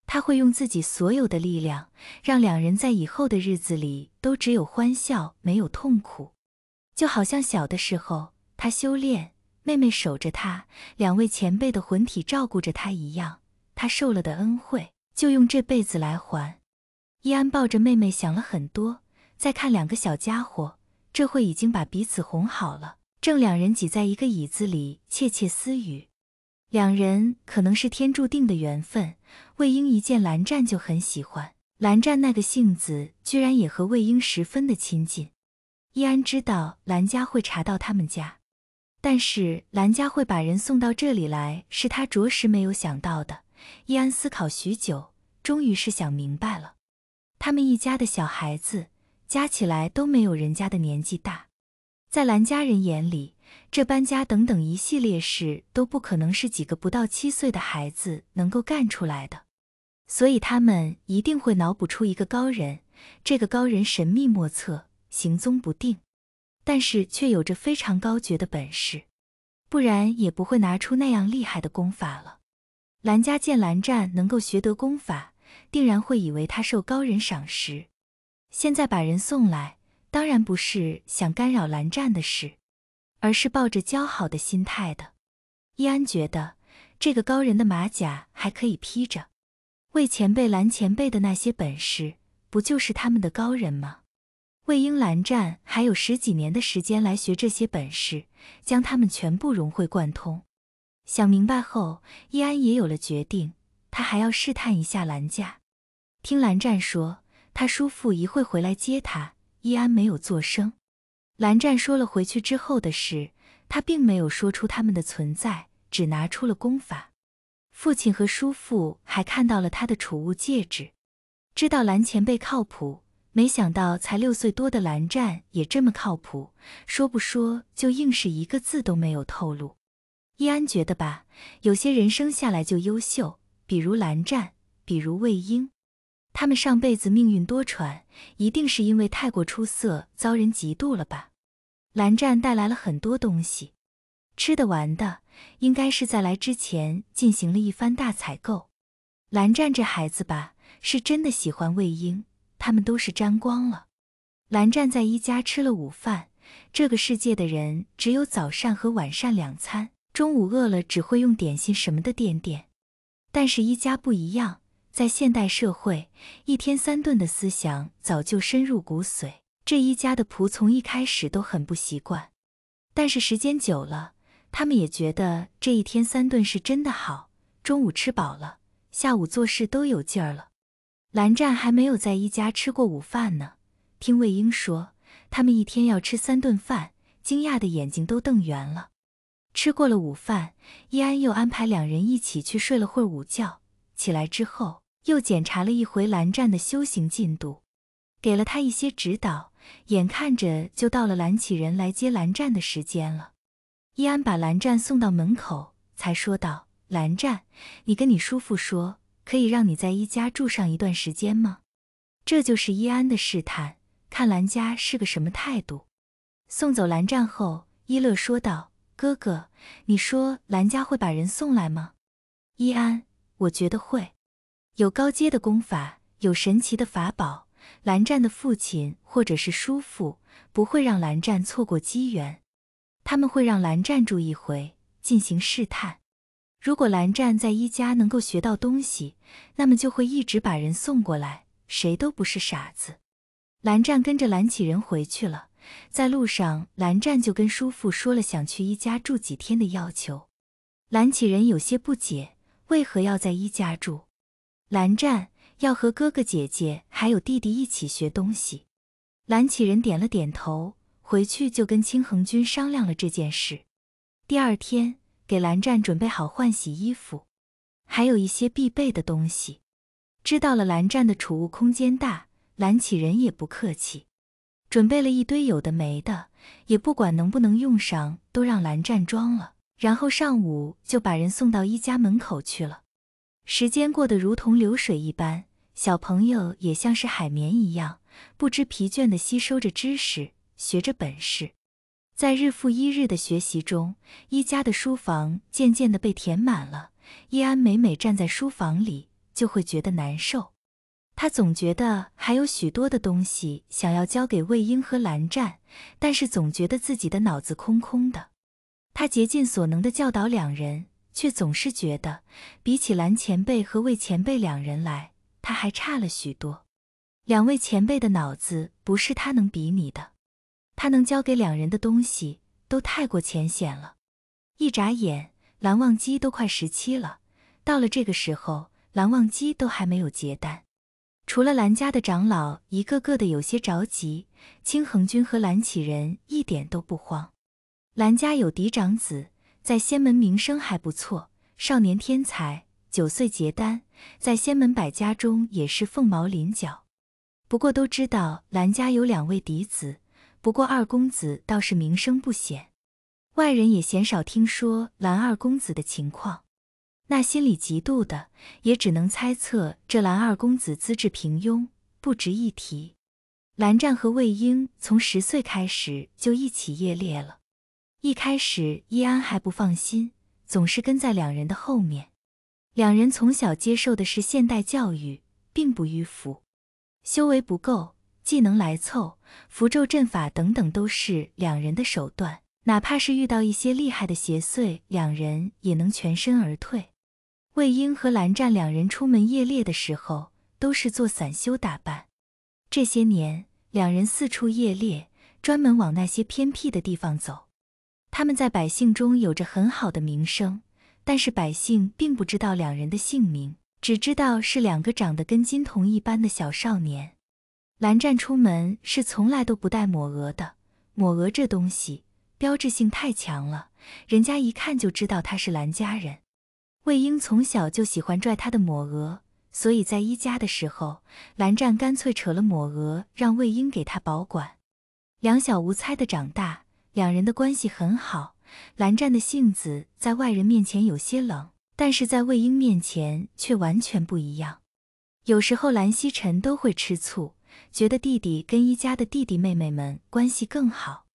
他会用自己所有的力量，让两人在以后的日子里都只有欢笑，没有痛苦。就好像小的时候，他修炼，妹妹守着他，两位前辈的魂体照顾着他一样，他受了的恩惠，就用这辈子来还。伊安抱着妹妹想了很多，再看两个小家伙，这会已经把彼此哄好了，正两人挤在一个椅子里窃窃私语。两人可能是天注定的缘分。魏婴一见蓝湛就很喜欢，蓝湛那个性子居然也和魏婴十分的亲近。易安知道蓝家会查到他们家，但是蓝家会把人送到这里来，是他着实没有想到的。易安思考许久，终于是想明白了，他们一家的小孩子加起来都没有人家的年纪大，在蓝家人眼里。这搬家等等一系列事都不可能是几个不到七岁的孩子能够干出来的，所以他们一定会脑补出一个高人。这个高人神秘莫测，行踪不定，但是却有着非常高绝的本事，不然也不会拿出那样厉害的功法了。兰家见蓝湛能够学得功法，定然会以为他受高人赏识。现在把人送来，当然不是想干扰蓝湛的事。而是抱着交好的心态的，易安觉得这个高人的马甲还可以披着。魏前辈、蓝前辈的那些本事，不就是他们的高人吗？魏婴、蓝湛还有十几年的时间来学这些本事，将他们全部融会贯通。想明白后，易安也有了决定，他还要试探一下蓝家。听蓝湛说，他叔父一会回来接他，易安没有作声。蓝湛说了回去之后的事，他并没有说出他们的存在，只拿出了功法。父亲和叔父还看到了他的储物戒指，知道蓝前辈靠谱。没想到才六岁多的蓝湛也这么靠谱，说不说就硬是一个字都没有透露。易安觉得吧，有些人生下来就优秀，比如蓝湛，比如魏婴。他们上辈子命运多舛，一定是因为太过出色，遭人嫉妒了吧？蓝湛带来了很多东西，吃的、玩的，应该是在来之前进行了一番大采购。蓝湛这孩子吧，是真的喜欢魏婴，他们都是沾光了。蓝湛在一家吃了午饭。这个世界的人只有早膳和晚膳两餐，中午饿了只会用点心什么的垫垫，但是一家不一样。在现代社会，一天三顿的思想早就深入骨髓。这一家的仆从一开始都很不习惯，但是时间久了，他们也觉得这一天三顿是真的好。中午吃饱了，下午做事都有劲儿了。蓝湛还没有在一家吃过午饭呢，听魏婴说他们一天要吃三顿饭，惊讶的眼睛都瞪圆了。吃过了午饭，易安又安排两人一起去睡了会午觉，起来之后。又检查了一回蓝湛的修行进度，给了他一些指导。眼看着就到了蓝启人来接蓝湛的时间了，伊安把蓝湛送到门口，才说道：“蓝湛，你跟你叔父说，可以让你在伊家住上一段时间吗？”这就是伊安的试探，看蓝家是个什么态度。送走蓝湛后，伊乐说道：“哥哥，你说蓝家会把人送来吗？”伊安，我觉得会。有高阶的功法，有神奇的法宝，蓝湛的父亲或者是叔父不会让蓝湛错过机缘，他们会让蓝湛住一回进行试探。如果蓝湛在一家能够学到东西，那么就会一直把人送过来。谁都不是傻子。蓝湛跟着蓝启仁回去了，在路上，蓝湛就跟叔父说了想去一家住几天的要求。蓝启仁有些不解，为何要在一家住？蓝湛要和哥哥、姐姐还有弟弟一起学东西。蓝启仁点了点头，回去就跟青恒君商量了这件事。第二天，给蓝湛准备好换洗衣服，还有一些必备的东西。知道了蓝湛的储物空间大，蓝启仁也不客气，准备了一堆有的没的，也不管能不能用上，都让蓝湛装了。然后上午就把人送到一家门口去了。时间过得如同流水一般，小朋友也像是海绵一样，不知疲倦地吸收着知识，学着本事。在日复一日的学习中，一家的书房渐渐地被填满了。伊安每每站在书房里，就会觉得难受。他总觉得还有许多的东西想要交给魏婴和蓝湛，但是总觉得自己的脑子空空的。他竭尽所能地教导两人。却总是觉得，比起蓝前辈和魏前辈两人来，他还差了许多。两位前辈的脑子不是他能比拟的，他能教给两人的东西都太过浅显了。一眨眼，蓝忘机都快十七了，到了这个时候，蓝忘机都还没有结丹。除了蓝家的长老一个个的有些着急，青恒君和蓝启仁一点都不慌。蓝家有嫡长子。在仙门名声还不错，少年天才，九岁结丹，在仙门百家中也是凤毛麟角。不过都知道蓝家有两位嫡子，不过二公子倒是名声不显，外人也鲜少听说蓝二公子的情况。那心里嫉妒的，也只能猜测这蓝二公子资质平庸，不值一提。蓝湛和魏婴从十岁开始就一起夜猎了。一开始，易安还不放心，总是跟在两人的后面。两人从小接受的是现代教育，并不迂腐，修为不够，技能来凑，符咒阵法等等都是两人的手段。哪怕是遇到一些厉害的邪祟，两人也能全身而退。魏婴和蓝湛两人出门夜猎的时候，都是做散修打扮。这些年，两人四处夜猎，专门往那些偏僻的地方走。他们在百姓中有着很好的名声，但是百姓并不知道两人的姓名，只知道是两个长得跟金童一般的小少年。蓝湛出门是从来都不带抹额的，抹额这东西标志性太强了，人家一看就知道他是蓝家人。魏婴从小就喜欢拽他的抹额，所以在一家的时候，蓝湛干脆扯了抹额让魏婴给他保管，两小无猜的长大。两人的关系很好。蓝湛的性子在外人面前有些冷，但是在魏婴面前却完全不一样。有时候蓝曦臣都会吃醋，觉得弟弟跟一家的弟弟妹妹们关系更好。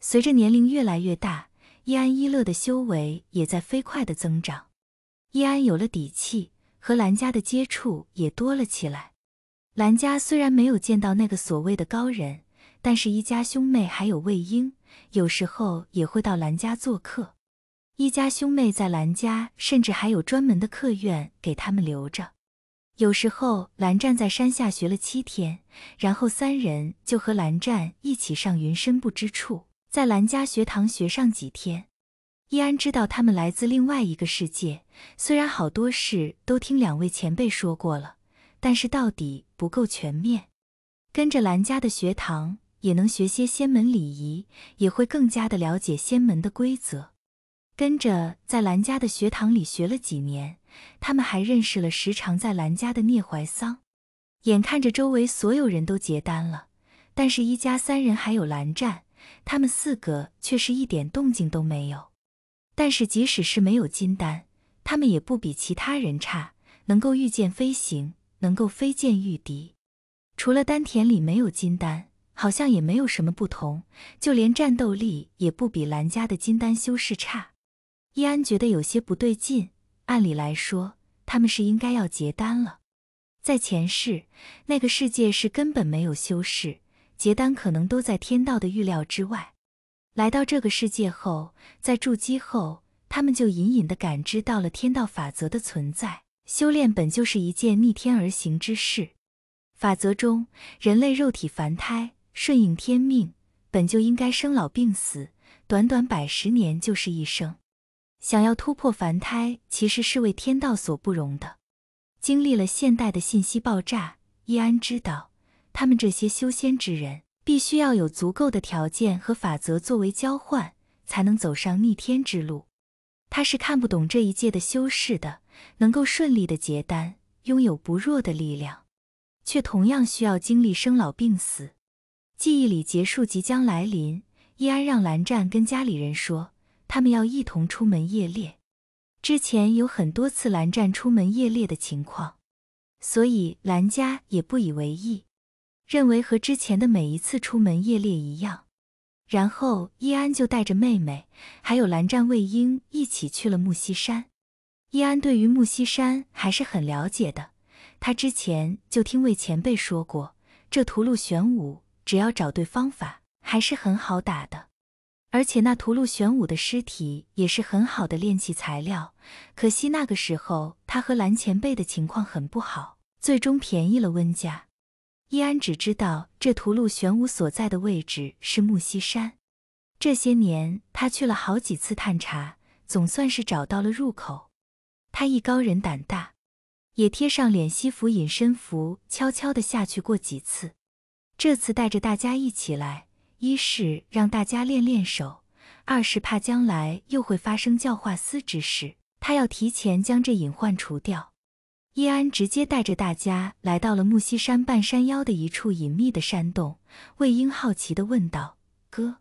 随着年龄越来越大，易安、一乐的修为也在飞快的增长。易安有了底气，和蓝家的接触也多了起来。蓝家虽然没有见到那个所谓的高人，但是一家兄妹还有魏婴。有时候也会到兰家做客，一家兄妹在兰家，甚至还有专门的客院给他们留着。有时候，蓝湛在山下学了七天，然后三人就和蓝湛一起上云深不知处，在兰家学堂学上几天。依安知道他们来自另外一个世界，虽然好多事都听两位前辈说过了，但是到底不够全面。跟着兰家的学堂。也能学些仙门礼仪，也会更加的了解仙门的规则。跟着在兰家的学堂里学了几年，他们还认识了时常在兰家的聂怀桑。眼看着周围所有人都结丹了，但是，一家三人还有蓝湛，他们四个却是一点动静都没有。但是，即使是没有金丹，他们也不比其他人差，能够御剑飞行，能够飞剑御敌。除了丹田里没有金丹。好像也没有什么不同，就连战斗力也不比兰家的金丹修士差。易安觉得有些不对劲，按理来说他们是应该要结丹了。在前世那个世界是根本没有修士结丹，可能都在天道的预料之外。来到这个世界后，在筑基后，他们就隐隐的感知到了天道法则的存在。修炼本就是一件逆天而行之事，法则中人类肉体凡胎。顺应天命，本就应该生老病死，短短百十年就是一生。想要突破凡胎，其实是为天道所不容的。经历了现代的信息爆炸，易安知道，他们这些修仙之人，必须要有足够的条件和法则作为交换，才能走上逆天之路。他是看不懂这一届的修士的，能够顺利的结丹，拥有不弱的力量，却同样需要经历生老病死。记忆里结束即将来临，易安让蓝湛跟家里人说，他们要一同出门夜猎。之前有很多次蓝湛出门夜猎的情况，所以蓝家也不以为意，认为和之前的每一次出门夜猎一样。然后易安就带着妹妹还有蓝湛、魏婴一起去了木犀山。易安对于木犀山还是很了解的，他之前就听魏前辈说过这屠戮玄武。只要找对方法，还是很好打的。而且那屠戮玄武的尸体也是很好的炼器材料。可惜那个时候他和蓝前辈的情况很不好，最终便宜了温家。易安只知道这屠戮玄武所在的位置是木溪山。这些年他去了好几次探查，总算是找到了入口。他艺高人胆大，也贴上脸西服隐身符，悄悄地下去过几次。这次带着大家一起来，一是让大家练练手，二是怕将来又会发生教化司之事，他要提前将这隐患除掉。伊安直接带着大家来到了木溪山半山腰的一处隐秘的山洞。魏婴好奇地问道：“哥，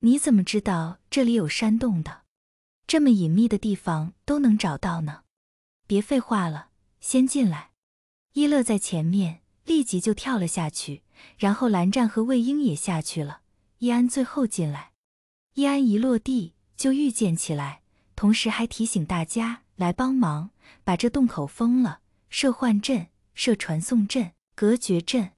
你怎么知道这里有山洞的？这么隐秘的地方都能找到呢？”别废话了，先进来。伊乐在前面立即就跳了下去。然后蓝湛和魏婴也下去了，易安最后进来。易安一落地就御剑起来，同时还提醒大家来帮忙，把这洞口封了，设幻阵、设传送阵、隔绝阵。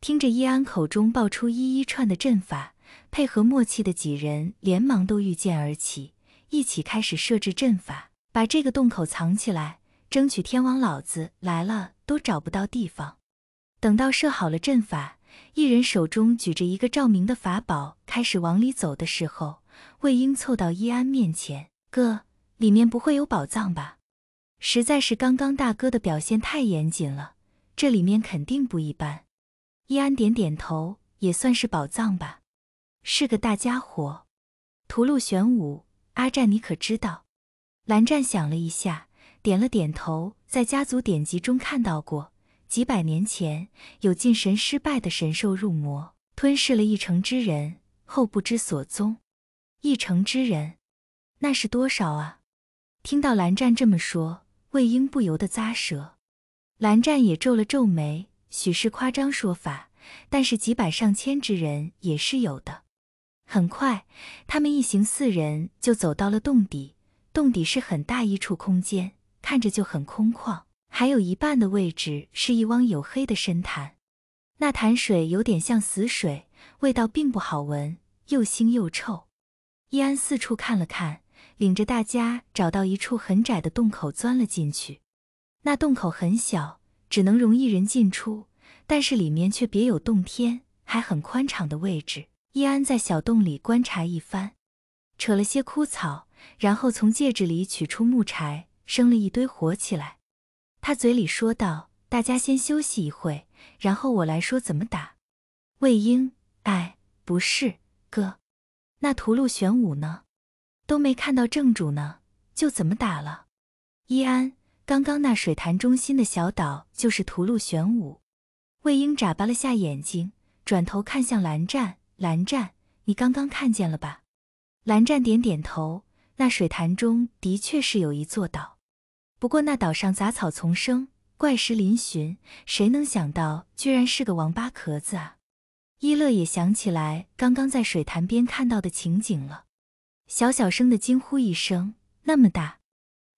听着易安口中爆出一一串的阵法，配合默契的几人连忙都御剑而起，一起开始设置阵法，把这个洞口藏起来，争取天王老子来了都找不到地方。等到设好了阵法，一人手中举着一个照明的法宝，开始往里走的时候，魏婴凑到伊安面前：“哥，里面不会有宝藏吧？实在是刚刚大哥的表现太严谨了，这里面肯定不一般。”伊安点点头：“也算是宝藏吧，是个大家伙。”屠戮玄武，阿战，你可知道？蓝湛想了一下，点了点头，在家族典籍中看到过。几百年前，有近神失败的神兽入魔，吞噬了一城之人，后不知所踪。一城之人，那是多少啊？听到蓝湛这么说，魏婴不由得咂舌。蓝湛也皱了皱眉，许是夸张说法，但是几百上千之人也是有的。很快，他们一行四人就走到了洞底。洞底是很大一处空间，看着就很空旷。还有一半的位置是一汪黝黑的深潭，那潭水有点像死水，味道并不好闻，又腥又臭。伊安四处看了看，领着大家找到一处很窄的洞口，钻了进去。那洞口很小，只能容一人进出，但是里面却别有洞天，还很宽敞的位置。伊安在小洞里观察一番，扯了些枯草，然后从戒指里取出木柴，生了一堆火起来。他嘴里说道：“大家先休息一会，然后我来说怎么打。”魏婴，哎，不是哥，那屠戮玄武呢？都没看到正主呢，就怎么打了？一安，刚刚那水潭中心的小岛就是屠戮玄武。魏婴眨巴了下眼睛，转头看向蓝湛：“蓝湛，你刚刚看见了吧？”蓝湛点点头：“那水潭中的确是有一座岛。”不过那岛上杂草丛生，怪石嶙峋，谁能想到居然是个王八壳子啊！伊乐也想起来刚刚在水潭边看到的情景了，小小声的惊呼一声：“那么大，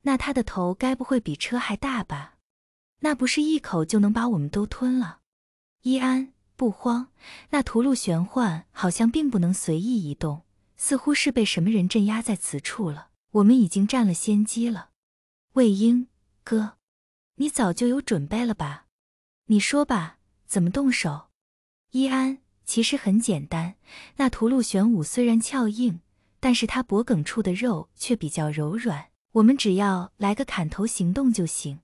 那它的头该不会比车还大吧？那不是一口就能把我们都吞了？”伊安，不慌，那屠戮玄幻好像并不能随意移动，似乎是被什么人镇压在此处了。我们已经占了先机了。魏婴哥，你早就有准备了吧？你说吧，怎么动手？一安，其实很简单。那屠戮玄武虽然俏硬，但是他脖颈处的肉却比较柔软，我们只要来个砍头行动就行。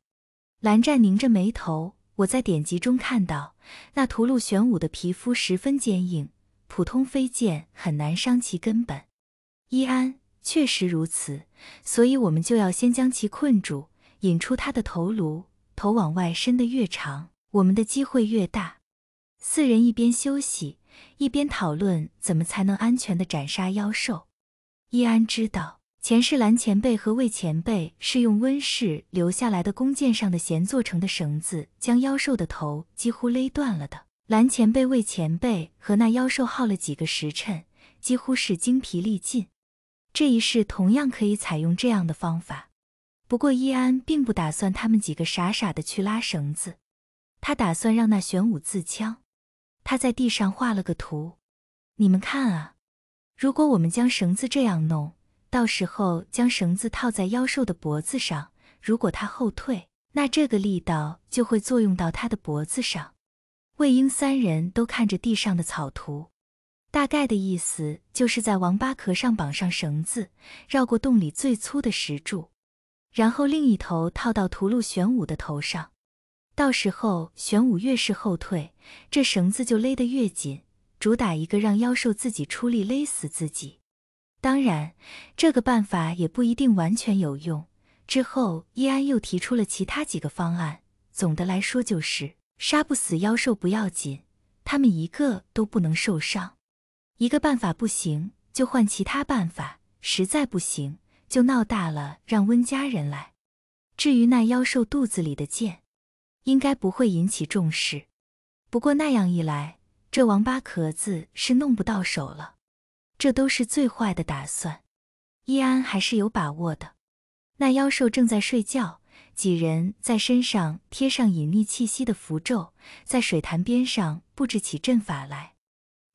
蓝湛拧着眉头，我在典籍中看到，那屠戮玄武的皮肤十分坚硬，普通飞剑很难伤其根本。一安。确实如此，所以我们就要先将其困住，引出他的头颅。头往外伸得越长，我们的机会越大。四人一边休息，一边讨论怎么才能安全地斩杀妖兽。伊安知道，前世蓝前辈和魏前辈是用温室留下来的弓箭上的弦做成的绳子，将妖兽的头几乎勒断了的。蓝前辈、魏前辈和那妖兽耗了几个时辰，几乎是精疲力尽。这一世同样可以采用这样的方法，不过伊安并不打算他们几个傻傻的去拉绳子，他打算让那玄武自枪。他在地上画了个图，你们看啊，如果我们将绳子这样弄，到时候将绳子套在妖兽的脖子上，如果它后退，那这个力道就会作用到它的脖子上。魏婴三人都看着地上的草图。大概的意思就是在王八壳上绑上绳子，绕过洞里最粗的石柱，然后另一头套到屠戮玄武的头上。到时候玄武越是后退，这绳子就勒得越紧，主打一个让妖兽自己出力勒死自己。当然，这个办法也不一定完全有用。之后，伊安又提出了其他几个方案，总的来说就是杀不死妖兽不要紧，他们一个都不能受伤。一个办法不行，就换其他办法；实在不行，就闹大了，让温家人来。至于那妖兽肚子里的剑，应该不会引起重视。不过那样一来，这王八壳子是弄不到手了。这都是最坏的打算。一安还是有把握的。那妖兽正在睡觉，几人在身上贴上隐匿气息的符咒，在水潭边上布置起阵法来。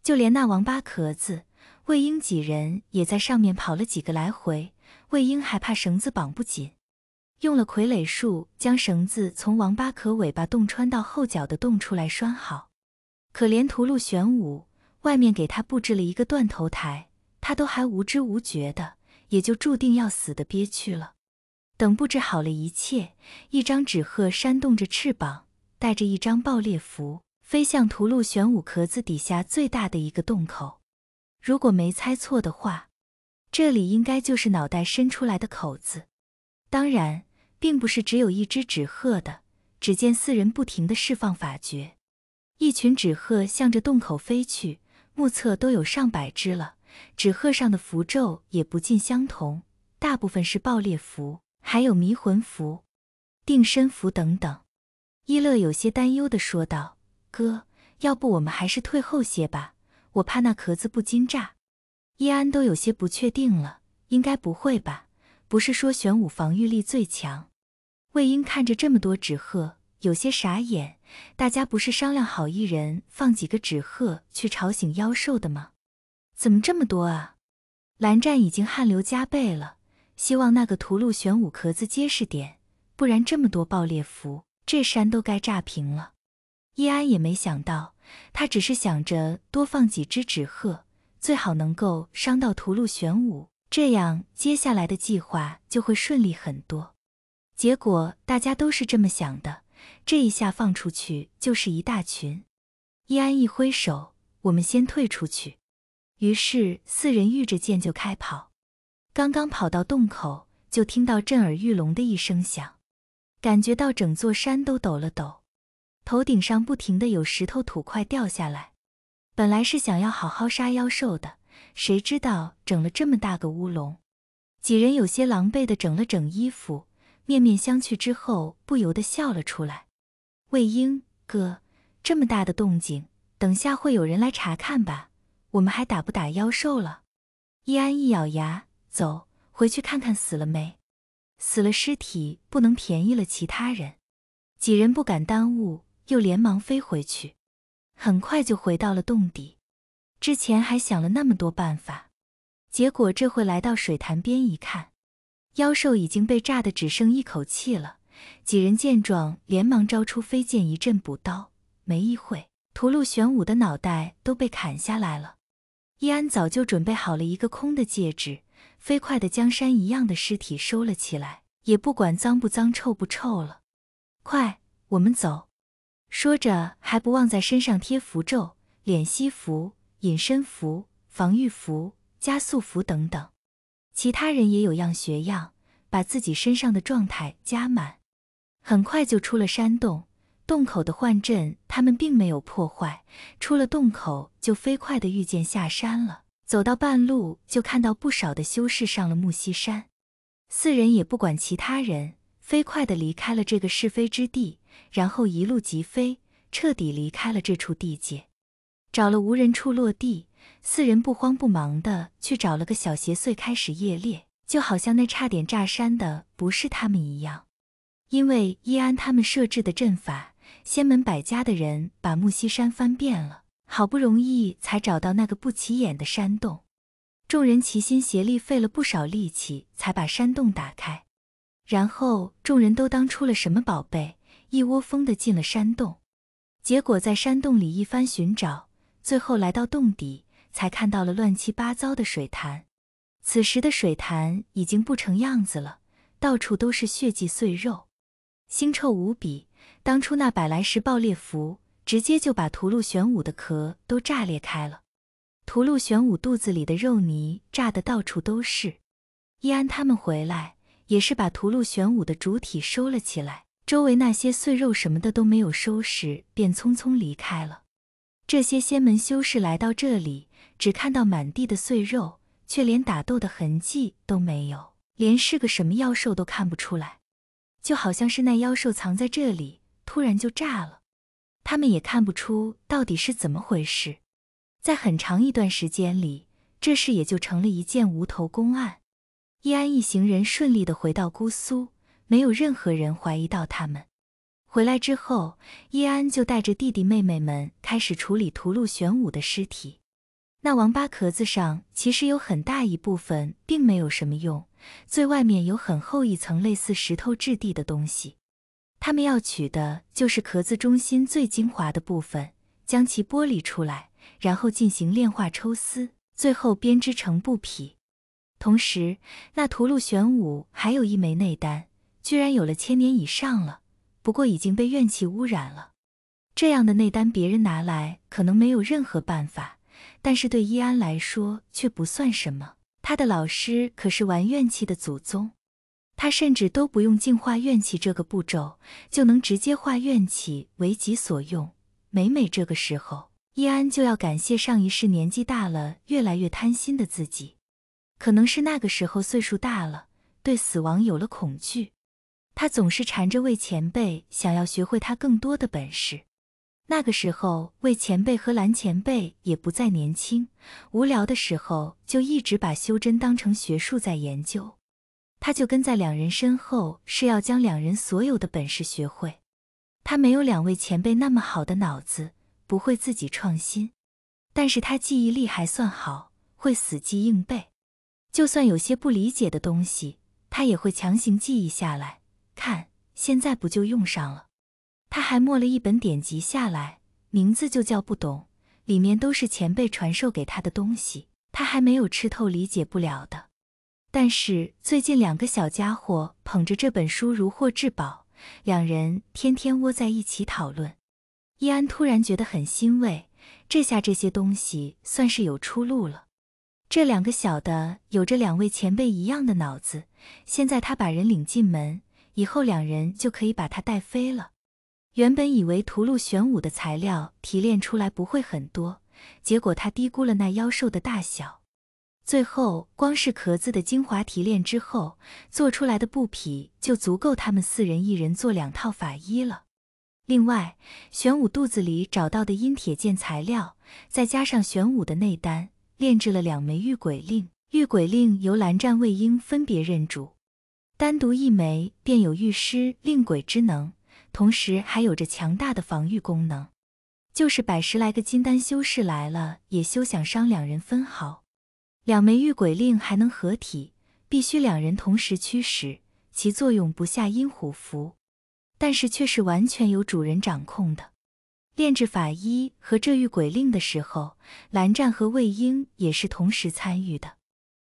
就连那王八壳子魏婴几人也在上面跑了几个来回，魏婴还怕绳子绑不紧，用了傀儡术将绳子从王八壳尾巴洞穿到后脚的洞出来拴好。可怜屠戮玄武，外面给他布置了一个断头台，他都还无知无觉的，也就注定要死的憋屈了。等布置好了一切，一张纸鹤扇动着翅膀，带着一张爆裂符。飞向屠戮玄武壳子底下最大的一个洞口，如果没猜错的话，这里应该就是脑袋伸出来的口子。当然，并不是只有一只纸鹤的。只见四人不停地释放法诀，一群纸鹤向着洞口飞去，目测都有上百只了。纸鹤上的符咒也不尽相同，大部分是爆裂符，还有迷魂符、定身符等等。伊乐有些担忧地说道。哥，要不我们还是退后些吧，我怕那壳子不经炸。叶安都有些不确定了，应该不会吧？不是说玄武防御力最强？魏婴看着这么多纸鹤，有些傻眼。大家不是商量好一人放几个纸鹤去吵醒妖兽的吗？怎么这么多啊？蓝湛已经汗流浃背了，希望那个屠戮玄武壳子结实点，不然这么多爆裂符，这山都该炸平了。易安也没想到，他只是想着多放几只纸鹤，最好能够伤到屠戮玄武，这样接下来的计划就会顺利很多。结果大家都是这么想的，这一下放出去就是一大群。易安一挥手：“我们先退出去。”于是四人遇着剑就开跑。刚刚跑到洞口，就听到震耳欲聋的一声响，感觉到整座山都抖了抖。头顶上不停的有石头土块掉下来，本来是想要好好杀妖兽的，谁知道整了这么大个乌龙，几人有些狼狈的整了整衣服，面面相觑之后，不由得笑了出来。魏婴哥，这么大的动静，等下会有人来查看吧？我们还打不打妖兽了？易安一咬牙，走，回去看看死了没？死了尸体不能便宜了其他人。几人不敢耽误。又连忙飞回去，很快就回到了洞底。之前还想了那么多办法，结果这会来到水潭边一看，妖兽已经被炸的只剩一口气了。几人见状，连忙招出飞剑，一阵补刀。没一会，屠戮玄武的脑袋都被砍下来了。伊安早就准备好了一个空的戒指，飞快的将山一样的尸体收了起来，也不管脏不脏、臭不臭了。快，我们走！说着，还不忘在身上贴符咒、敛息符、隐身符、防御符、加速符等等。其他人也有样学样，把自己身上的状态加满，很快就出了山洞。洞口的幻阵他们并没有破坏，出了洞口就飞快的御剑下山了。走到半路，就看到不少的修士上了木犀山，四人也不管其他人。飞快地离开了这个是非之地，然后一路疾飞，彻底离开了这处地界，找了无人处落地。四人不慌不忙地去找了个小邪祟，开始夜猎，就好像那差点炸山的不是他们一样。因为伊安他们设置的阵法，仙门百家的人把木西山翻遍了，好不容易才找到那个不起眼的山洞。众人齐心协力，费了不少力气，才把山洞打开。然后众人都当出了什么宝贝，一窝蜂的进了山洞，结果在山洞里一番寻找，最后来到洞底，才看到了乱七八糟的水潭。此时的水潭已经不成样子了，到处都是血迹碎肉，腥臭无比。当初那百来石爆裂符，直接就把屠戮玄武的壳都炸裂开了，屠戮玄武肚子里的肉泥炸得到处都是。一安他们回来。也是把屠戮玄武的主体收了起来，周围那些碎肉什么的都没有收拾，便匆匆离开了。这些仙门修士来到这里，只看到满地的碎肉，却连打斗的痕迹都没有，连是个什么妖兽都看不出来，就好像是那妖兽藏在这里，突然就炸了。他们也看不出到底是怎么回事，在很长一段时间里，这事也就成了一件无头公案。伊安一行人顺利地回到姑苏，没有任何人怀疑到他们。回来之后，伊安就带着弟弟妹妹们开始处理屠戮玄武的尸体。那王八壳子上其实有很大一部分并没有什么用，最外面有很厚一层类似石头质地的东西。他们要取的就是壳子中心最精华的部分，将其剥离出来，然后进行炼化、抽丝，最后编织成布匹。同时，那屠戮玄武还有一枚内丹，居然有了千年以上了。不过已经被怨气污染了。这样的内丹，别人拿来可能没有任何办法，但是对伊安来说却不算什么。他的老师可是玩怨气的祖宗，他甚至都不用净化怨气这个步骤，就能直接化怨气为己所用。每每这个时候，伊安就要感谢上一世年纪大了越来越贪心的自己。可能是那个时候岁数大了，对死亡有了恐惧，他总是缠着魏前辈想要学会他更多的本事。那个时候，魏前辈和蓝前辈也不再年轻，无聊的时候就一直把修真当成学术在研究。他就跟在两人身后，是要将两人所有的本事学会。他没有两位前辈那么好的脑子，不会自己创新，但是他记忆力还算好，会死记硬背。就算有些不理解的东西，他也会强行记忆下来。看，现在不就用上了？他还默了一本典籍下来，名字就叫《不懂》，里面都是前辈传授给他的东西，他还没有吃透，理解不了的。但是最近两个小家伙捧着这本书如获至宝，两人天天窝在一起讨论。伊安突然觉得很欣慰，这下这些东西算是有出路了。这两个小的有着两位前辈一样的脑子，现在他把人领进门，以后两人就可以把他带飞了。原本以为屠戮玄武的材料提炼出来不会很多，结果他低估了那妖兽的大小。最后，光是壳子的精华提炼之后，做出来的布匹就足够他们四人一人做两套法衣了。另外，玄武肚子里找到的阴铁剑材料，再加上玄武的内丹。炼制了两枚御鬼令，御鬼令由蓝湛、魏婴分别认主，单独一枚便有御尸、令鬼之能，同时还有着强大的防御功能。就是百十来个金丹修士来了，也休想伤两人分毫。两枚御鬼令还能合体，必须两人同时驱使，其作用不下阴虎符，但是却是完全由主人掌控的。炼制法衣和这御鬼令的时候，蓝湛和魏婴也是同时参与的。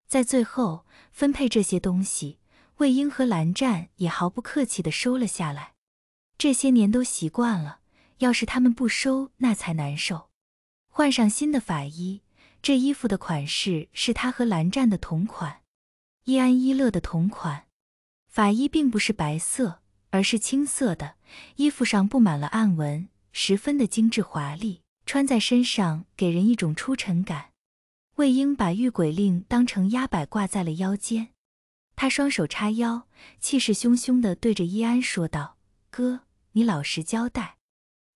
在最后分配这些东西，魏婴和蓝湛也毫不客气地收了下来。这些年都习惯了，要是他们不收，那才难受。换上新的法衣，这衣服的款式是他和蓝湛的同款，伊安一乐的同款。法衣并不是白色，而是青色的，衣服上布满了暗纹。十分的精致华丽，穿在身上给人一种出尘感。魏婴把御鬼令当成压摆挂在了腰间，他双手叉腰，气势汹汹地对着易安说道：“哥，你老实交代。”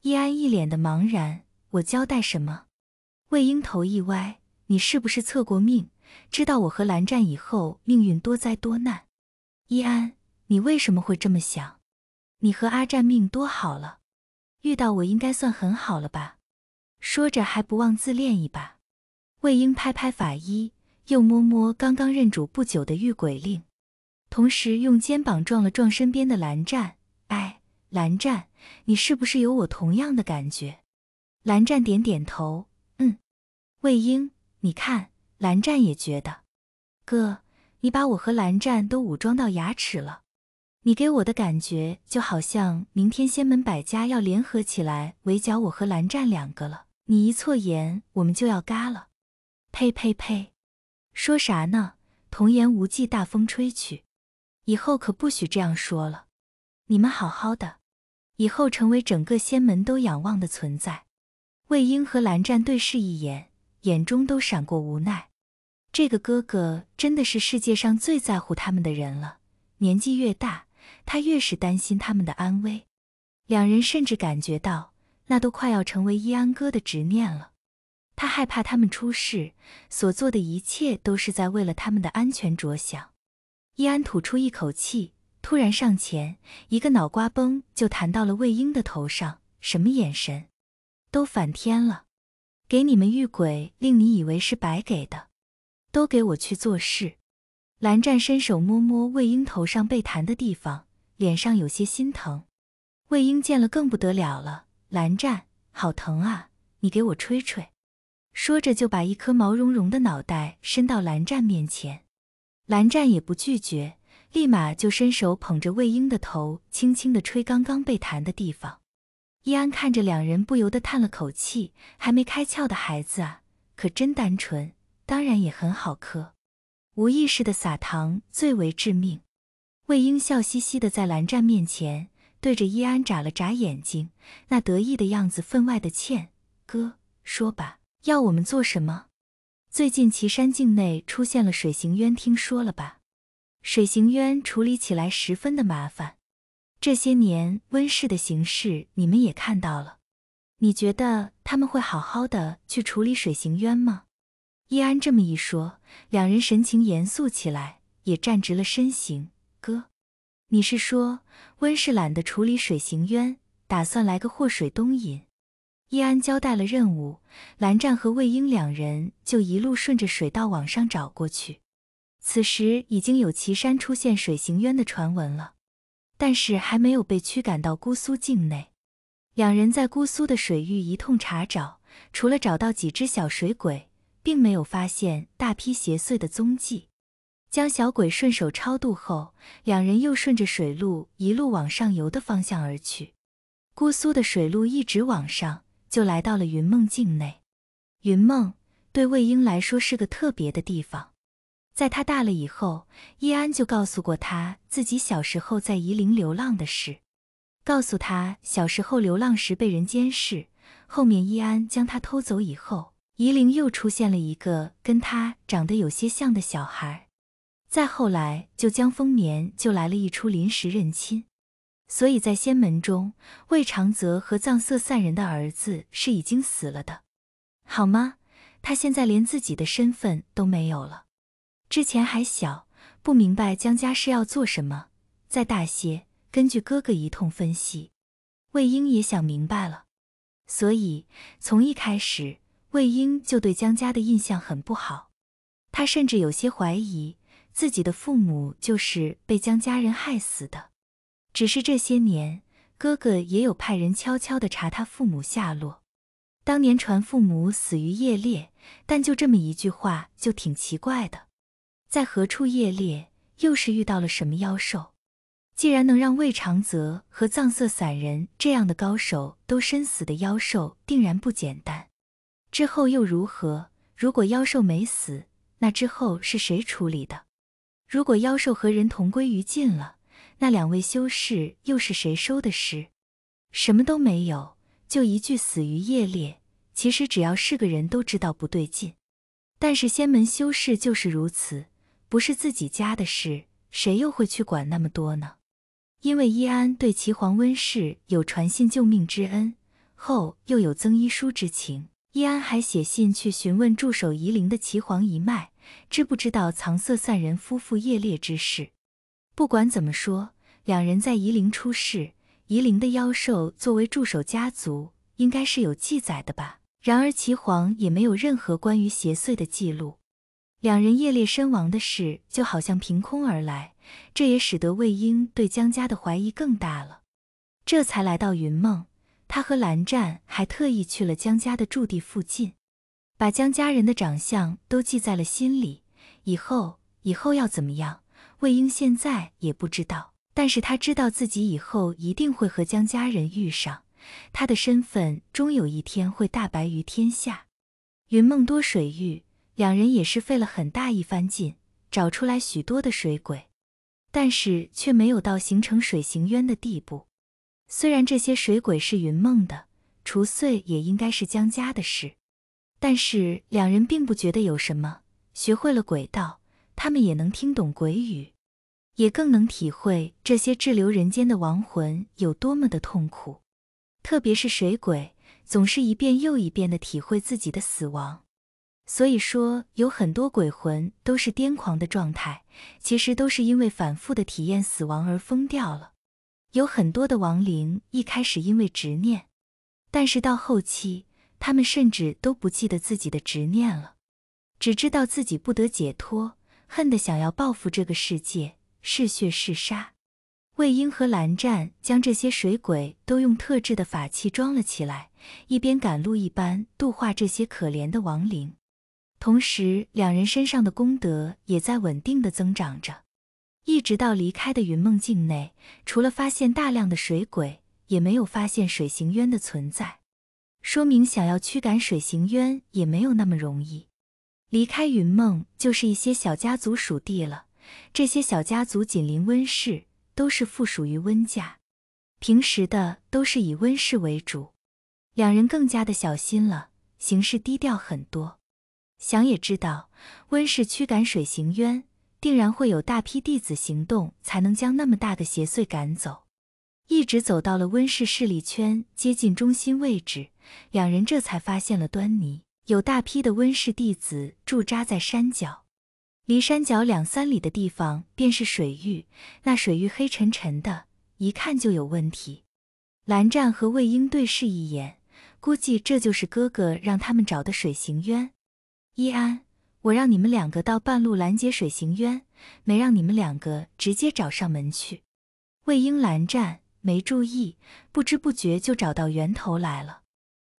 易安一脸的茫然：“我交代什么？”魏婴头一歪：“你是不是测过命，知道我和蓝湛以后命运多灾多难？易安，你为什么会这么想？你和阿湛命多好了。”遇到我应该算很好了吧？说着还不忘自恋一把。魏婴拍拍法医，又摸摸刚刚认主不久的御鬼令，同时用肩膀撞了撞身边的蓝湛。哎，蓝湛，你是不是有我同样的感觉？蓝湛点点头，嗯。魏婴，你看，蓝湛也觉得。哥，你把我和蓝湛都武装到牙齿了。你给我的感觉就好像明天仙门百家要联合起来围剿我和蓝湛两个了。你一错言，我们就要嘎了。呸呸呸，说啥呢？童言无忌，大风吹去。以后可不许这样说了。你们好好的，以后成为整个仙门都仰望的存在。魏婴和蓝湛对视一眼，眼中都闪过无奈。这个哥哥真的是世界上最在乎他们的人了。年纪越大。他越是担心他们的安危，两人甚至感觉到那都快要成为伊安哥的执念了。他害怕他们出事，所做的一切都是在为了他们的安全着想。伊安吐出一口气，突然上前，一个脑瓜崩就弹到了魏婴的头上。什么眼神，都反天了！给你们遇鬼，令你以为是白给的，都给我去做事！蓝湛伸手摸摸魏婴头上被弹的地方。脸上有些心疼，魏婴见了更不得了了。蓝湛，好疼啊！你给我吹吹。说着就把一颗毛茸茸的脑袋伸到蓝湛面前，蓝湛也不拒绝，立马就伸手捧着魏婴的头，轻轻的吹刚刚被弹的地方。依安看着两人，不由得叹了口气：还没开窍的孩子啊，可真单纯，当然也很好磕。无意识的撒糖最为致命。魏婴笑嘻嘻的在蓝湛面前，对着伊安眨了眨眼睛，那得意的样子分外的欠。哥，说吧，要我们做什么？最近岐山境内出现了水行渊，听说了吧？水行渊处理起来十分的麻烦。这些年温氏的形势你们也看到了，你觉得他们会好好的去处理水行渊吗？伊安这么一说，两人神情严肃起来，也站直了身形。哥，你是说温氏懒得处理水行渊，打算来个祸水东引？易安交代了任务，蓝湛和魏婴两人就一路顺着水道往上找过去。此时已经有岐山出现水行渊的传闻了，但是还没有被驱赶到姑苏境内。两人在姑苏的水域一通查找，除了找到几只小水鬼，并没有发现大批邪祟的踪迹。将小鬼顺手超度后，两人又顺着水路一路往上游的方向而去。姑苏的水路一直往上，就来到了云梦境内。云梦对魏婴来说是个特别的地方，在他大了以后，易安就告诉过他自己小时候在夷陵流浪的事，告诉他小时候流浪时被人监视，后面易安将他偷走以后，夷陵又出现了一个跟他长得有些像的小孩。再后来，就江丰年就来了一出临时认亲，所以在仙门中，魏长泽和藏色散人的儿子是已经死了的，好吗？他现在连自己的身份都没有了，之前还小，不明白江家是要做什么。再大些，根据哥哥一通分析，魏婴也想明白了，所以从一开始，魏婴就对江家的印象很不好，他甚至有些怀疑。自己的父母就是被江家人害死的，只是这些年哥哥也有派人悄悄的查他父母下落。当年传父母死于夜猎，但就这么一句话就挺奇怪的，在何处夜猎，又是遇到了什么妖兽？既然能让魏长泽和藏色散人这样的高手都身死的妖兽，定然不简单。之后又如何？如果妖兽没死，那之后是谁处理的？如果妖兽和人同归于尽了，那两位修士又是谁收的尸？什么都没有，就一句死于夜猎。其实只要是个人都知道不对劲，但是仙门修士就是如此，不是自己家的事，谁又会去管那么多呢？因为伊安对齐皇温氏有传信救命之恩，后又有赠医书之情，伊安还写信去询问驻守夷陵的齐皇一脉。知不知道藏色散人夫妇夜猎之事？不管怎么说，两人在夷陵出事，夷陵的妖兽作为驻守家族，应该是有记载的吧？然而祁黄也没有任何关于邪祟的记录，两人夜猎身亡的事就好像凭空而来，这也使得魏婴对江家的怀疑更大了。这才来到云梦，他和蓝湛还特意去了江家的驻地附近。把江家人的长相都记在了心里，以后以后要怎么样？魏婴现在也不知道，但是他知道自己以后一定会和江家人遇上，他的身份终有一天会大白于天下。云梦多水域，两人也是费了很大一番劲，找出来许多的水鬼，但是却没有到形成水行渊的地步。虽然这些水鬼是云梦的，除祟也应该是江家的事。但是两人并不觉得有什么。学会了鬼道，他们也能听懂鬼语，也更能体会这些滞留人间的亡魂有多么的痛苦。特别是水鬼，总是一遍又一遍地体会自己的死亡。所以说，有很多鬼魂都是癫狂的状态，其实都是因为反复的体验死亡而疯掉了。有很多的亡灵一开始因为执念，但是到后期。他们甚至都不记得自己的执念了，只知道自己不得解脱，恨得想要报复这个世界，嗜血嗜杀。魏婴和蓝湛将这些水鬼都用特制的法器装了起来，一边赶路，一边度化这些可怜的亡灵。同时，两人身上的功德也在稳定的增长着。一直到离开的云梦境内，除了发现大量的水鬼，也没有发现水行渊的存在。说明想要驱赶水行渊也没有那么容易。离开云梦就是一些小家族属地了，这些小家族紧邻温氏，都是附属于温家，平时的都是以温室为主。两人更加的小心了，行事低调很多。想也知道，温氏驱赶水行渊，定然会有大批弟子行动，才能将那么大的邪祟赶走。一直走到了温室势力圈接近中心位置，两人这才发现了端倪：有大批的温室弟子驻扎在山脚，离山脚两三里的地方便是水域，那水域黑沉沉的，一看就有问题。蓝湛和魏婴对视一眼，估计这就是哥哥让他们找的水行渊。一安，我让你们两个到半路拦截水行渊，没让你们两个直接找上门去。魏婴、蓝湛。没注意，不知不觉就找到源头来了。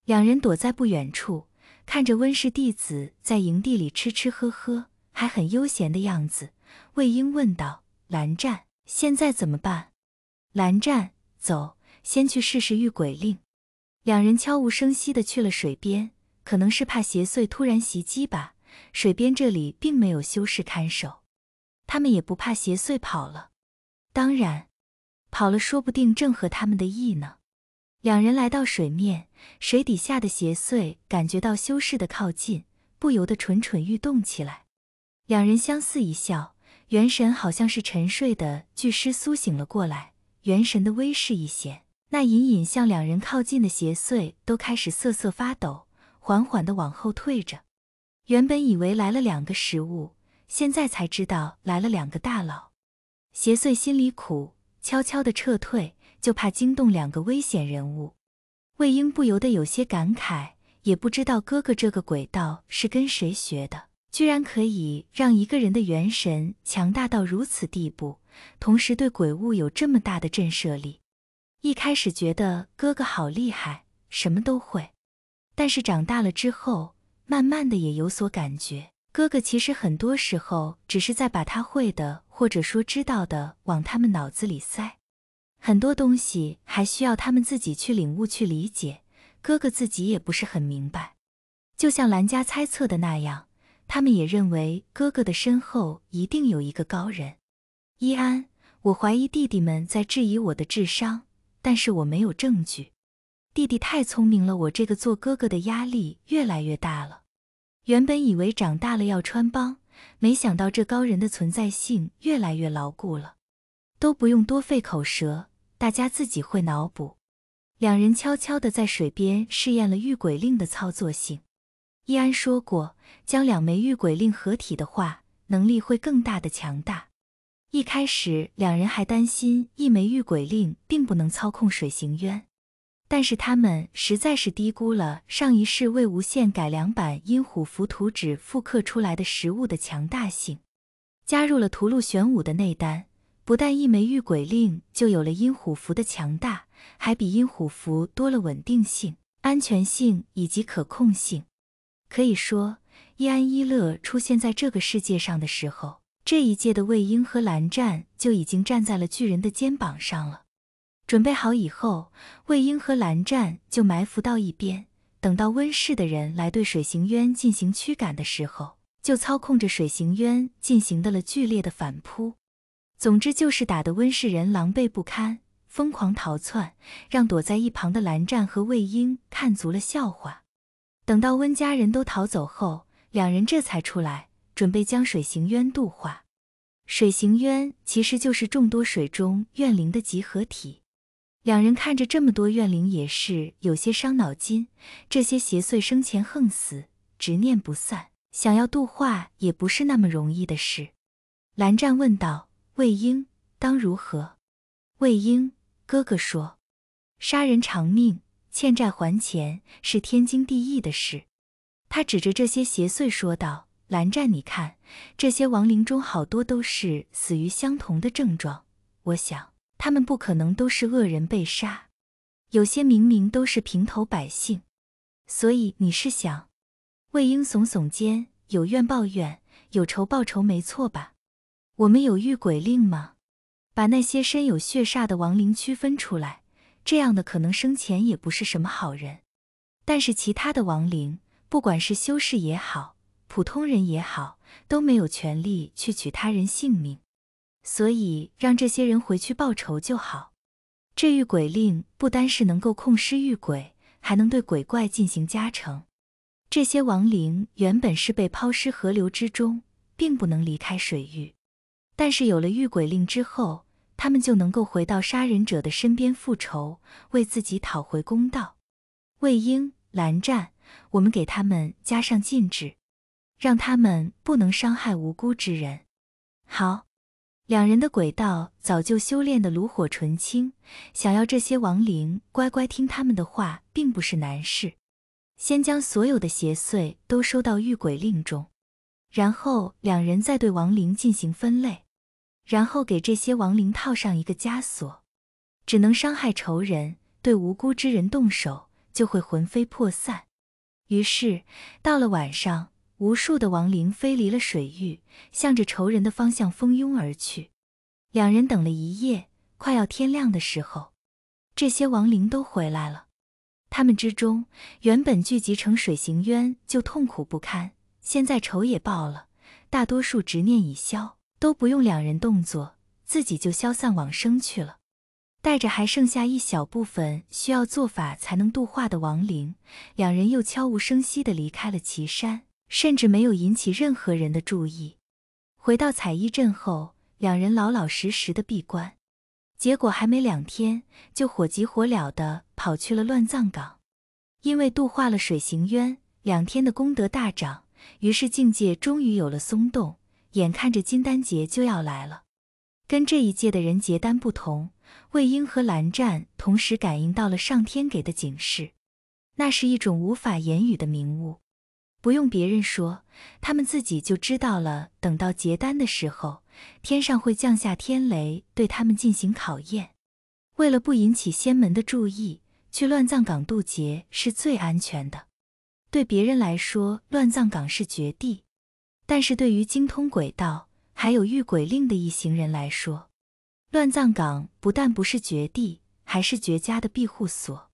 两人躲在不远处，看着温氏弟子在营地里吃吃喝喝，还很悠闲的样子。魏婴问道：“蓝湛，现在怎么办？”蓝湛：“走，先去试试御鬼令。”两人悄无声息地去了水边，可能是怕邪祟突然袭击吧。水边这里并没有修士看守，他们也不怕邪祟跑了。当然。跑了，说不定正合他们的意呢。两人来到水面，水底下的邪祟感觉到修士的靠近，不由得蠢蠢欲动起来。两人相视一笑，元神好像是沉睡的巨尸苏醒了过来。元神的威势一显，那隐隐向两人靠近的邪祟都开始瑟瑟发抖，缓缓地往后退着。原本以为来了两个食物，现在才知道来了两个大佬。邪祟心里苦。悄悄的撤退，就怕惊动两个危险人物。魏婴不由得有些感慨，也不知道哥哥这个鬼道是跟谁学的，居然可以让一个人的元神强大到如此地步，同时对鬼物有这么大的震慑力。一开始觉得哥哥好厉害，什么都会，但是长大了之后，慢慢的也有所感觉，哥哥其实很多时候只是在把他会的。或者说知道的往他们脑子里塞，很多东西还需要他们自己去领悟、去理解。哥哥自己也不是很明白，就像兰家猜测的那样，他们也认为哥哥的身后一定有一个高人。依安，我怀疑弟弟们在质疑我的智商，但是我没有证据。弟弟太聪明了，我这个做哥哥的压力越来越大了。原本以为长大了要穿帮。没想到这高人的存在性越来越牢固了，都不用多费口舌，大家自己会脑补。两人悄悄地在水边试验了御鬼令的操作性。一安说过，将两枚御鬼令合体的话，能力会更大的强大。一开始两人还担心一枚御鬼令并不能操控水行渊。但是他们实在是低估了上一世魏无羡改良版阴虎符图纸复刻出来的实物的强大性，加入了屠戮玄武的内丹，不但一枚御鬼令就有了阴虎符的强大，还比阴虎符多了稳定性、安全性以及可控性。可以说，一安一乐出现在这个世界上的时候，这一届的魏婴和蓝湛就已经站在了巨人的肩膀上了。准备好以后，魏婴和蓝湛就埋伏到一边，等到温氏的人来对水行渊进行驱赶的时候，就操控着水行渊进行的了剧烈的反扑。总之就是打得温氏人狼狈不堪，疯狂逃窜，让躲在一旁的蓝湛和魏婴看足了笑话。等到温家人都逃走后，两人这才出来，准备将水行渊度化。水行渊其实就是众多水中怨灵的集合体。两人看着这么多怨灵，也是有些伤脑筋。这些邪祟生前横死，执念不散，想要度化也不是那么容易的事。蓝湛问道：“魏婴，当如何？”魏婴哥哥说：“杀人偿命，欠债还钱，是天经地义的事。”他指着这些邪祟说道：“蓝湛，你看，这些亡灵中好多都是死于相同的症状。我想。”他们不可能都是恶人被杀，有些明明都是平头百姓。所以你是想？魏婴耸耸肩，有怨报怨，有仇报仇，没错吧？我们有御鬼令吗？把那些身有血煞的亡灵区分出来，这样的可能生前也不是什么好人。但是其他的亡灵，不管是修士也好，普通人也好，都没有权利去取他人性命。所以让这些人回去报仇就好。这御鬼令不单是能够控尸御鬼，还能对鬼怪进行加成。这些亡灵原本是被抛尸河流之中，并不能离开水域，但是有了御鬼令之后，他们就能够回到杀人者的身边复仇，为自己讨回公道。魏婴、蓝湛，我们给他们加上禁制，让他们不能伤害无辜之人。好。两人的鬼道早就修炼的炉火纯青，想要这些亡灵乖乖听他们的话，并不是难事。先将所有的邪祟都收到御鬼令中，然后两人再对亡灵进行分类，然后给这些亡灵套上一个枷锁，只能伤害仇人，对无辜之人动手就会魂飞魄散。于是到了晚上。无数的亡灵飞离了水域，向着仇人的方向蜂拥而去。两人等了一夜，快要天亮的时候，这些亡灵都回来了。他们之中，原本聚集成水行渊就痛苦不堪，现在仇也报了，大多数执念已消，都不用两人动作，自己就消散往生去了。带着还剩下一小部分需要做法才能度化的亡灵，两人又悄无声息地离开了岐山。甚至没有引起任何人的注意。回到彩衣镇后，两人老老实实的闭关。结果还没两天，就火急火燎的跑去了乱葬岗。因为度化了水行渊，两天的功德大涨，于是境界终于有了松动。眼看着金丹劫就要来了，跟这一届的人结丹不同，魏婴和蓝湛同时感应到了上天给的警示，那是一种无法言语的明悟。不用别人说，他们自己就知道了。等到结丹的时候，天上会降下天雷，对他们进行考验。为了不引起仙门的注意，去乱葬岗渡劫是最安全的。对别人来说，乱葬岗是绝地；但是对于精通鬼道还有御鬼令的一行人来说，乱葬岗不但不是绝地，还是绝佳的庇护所，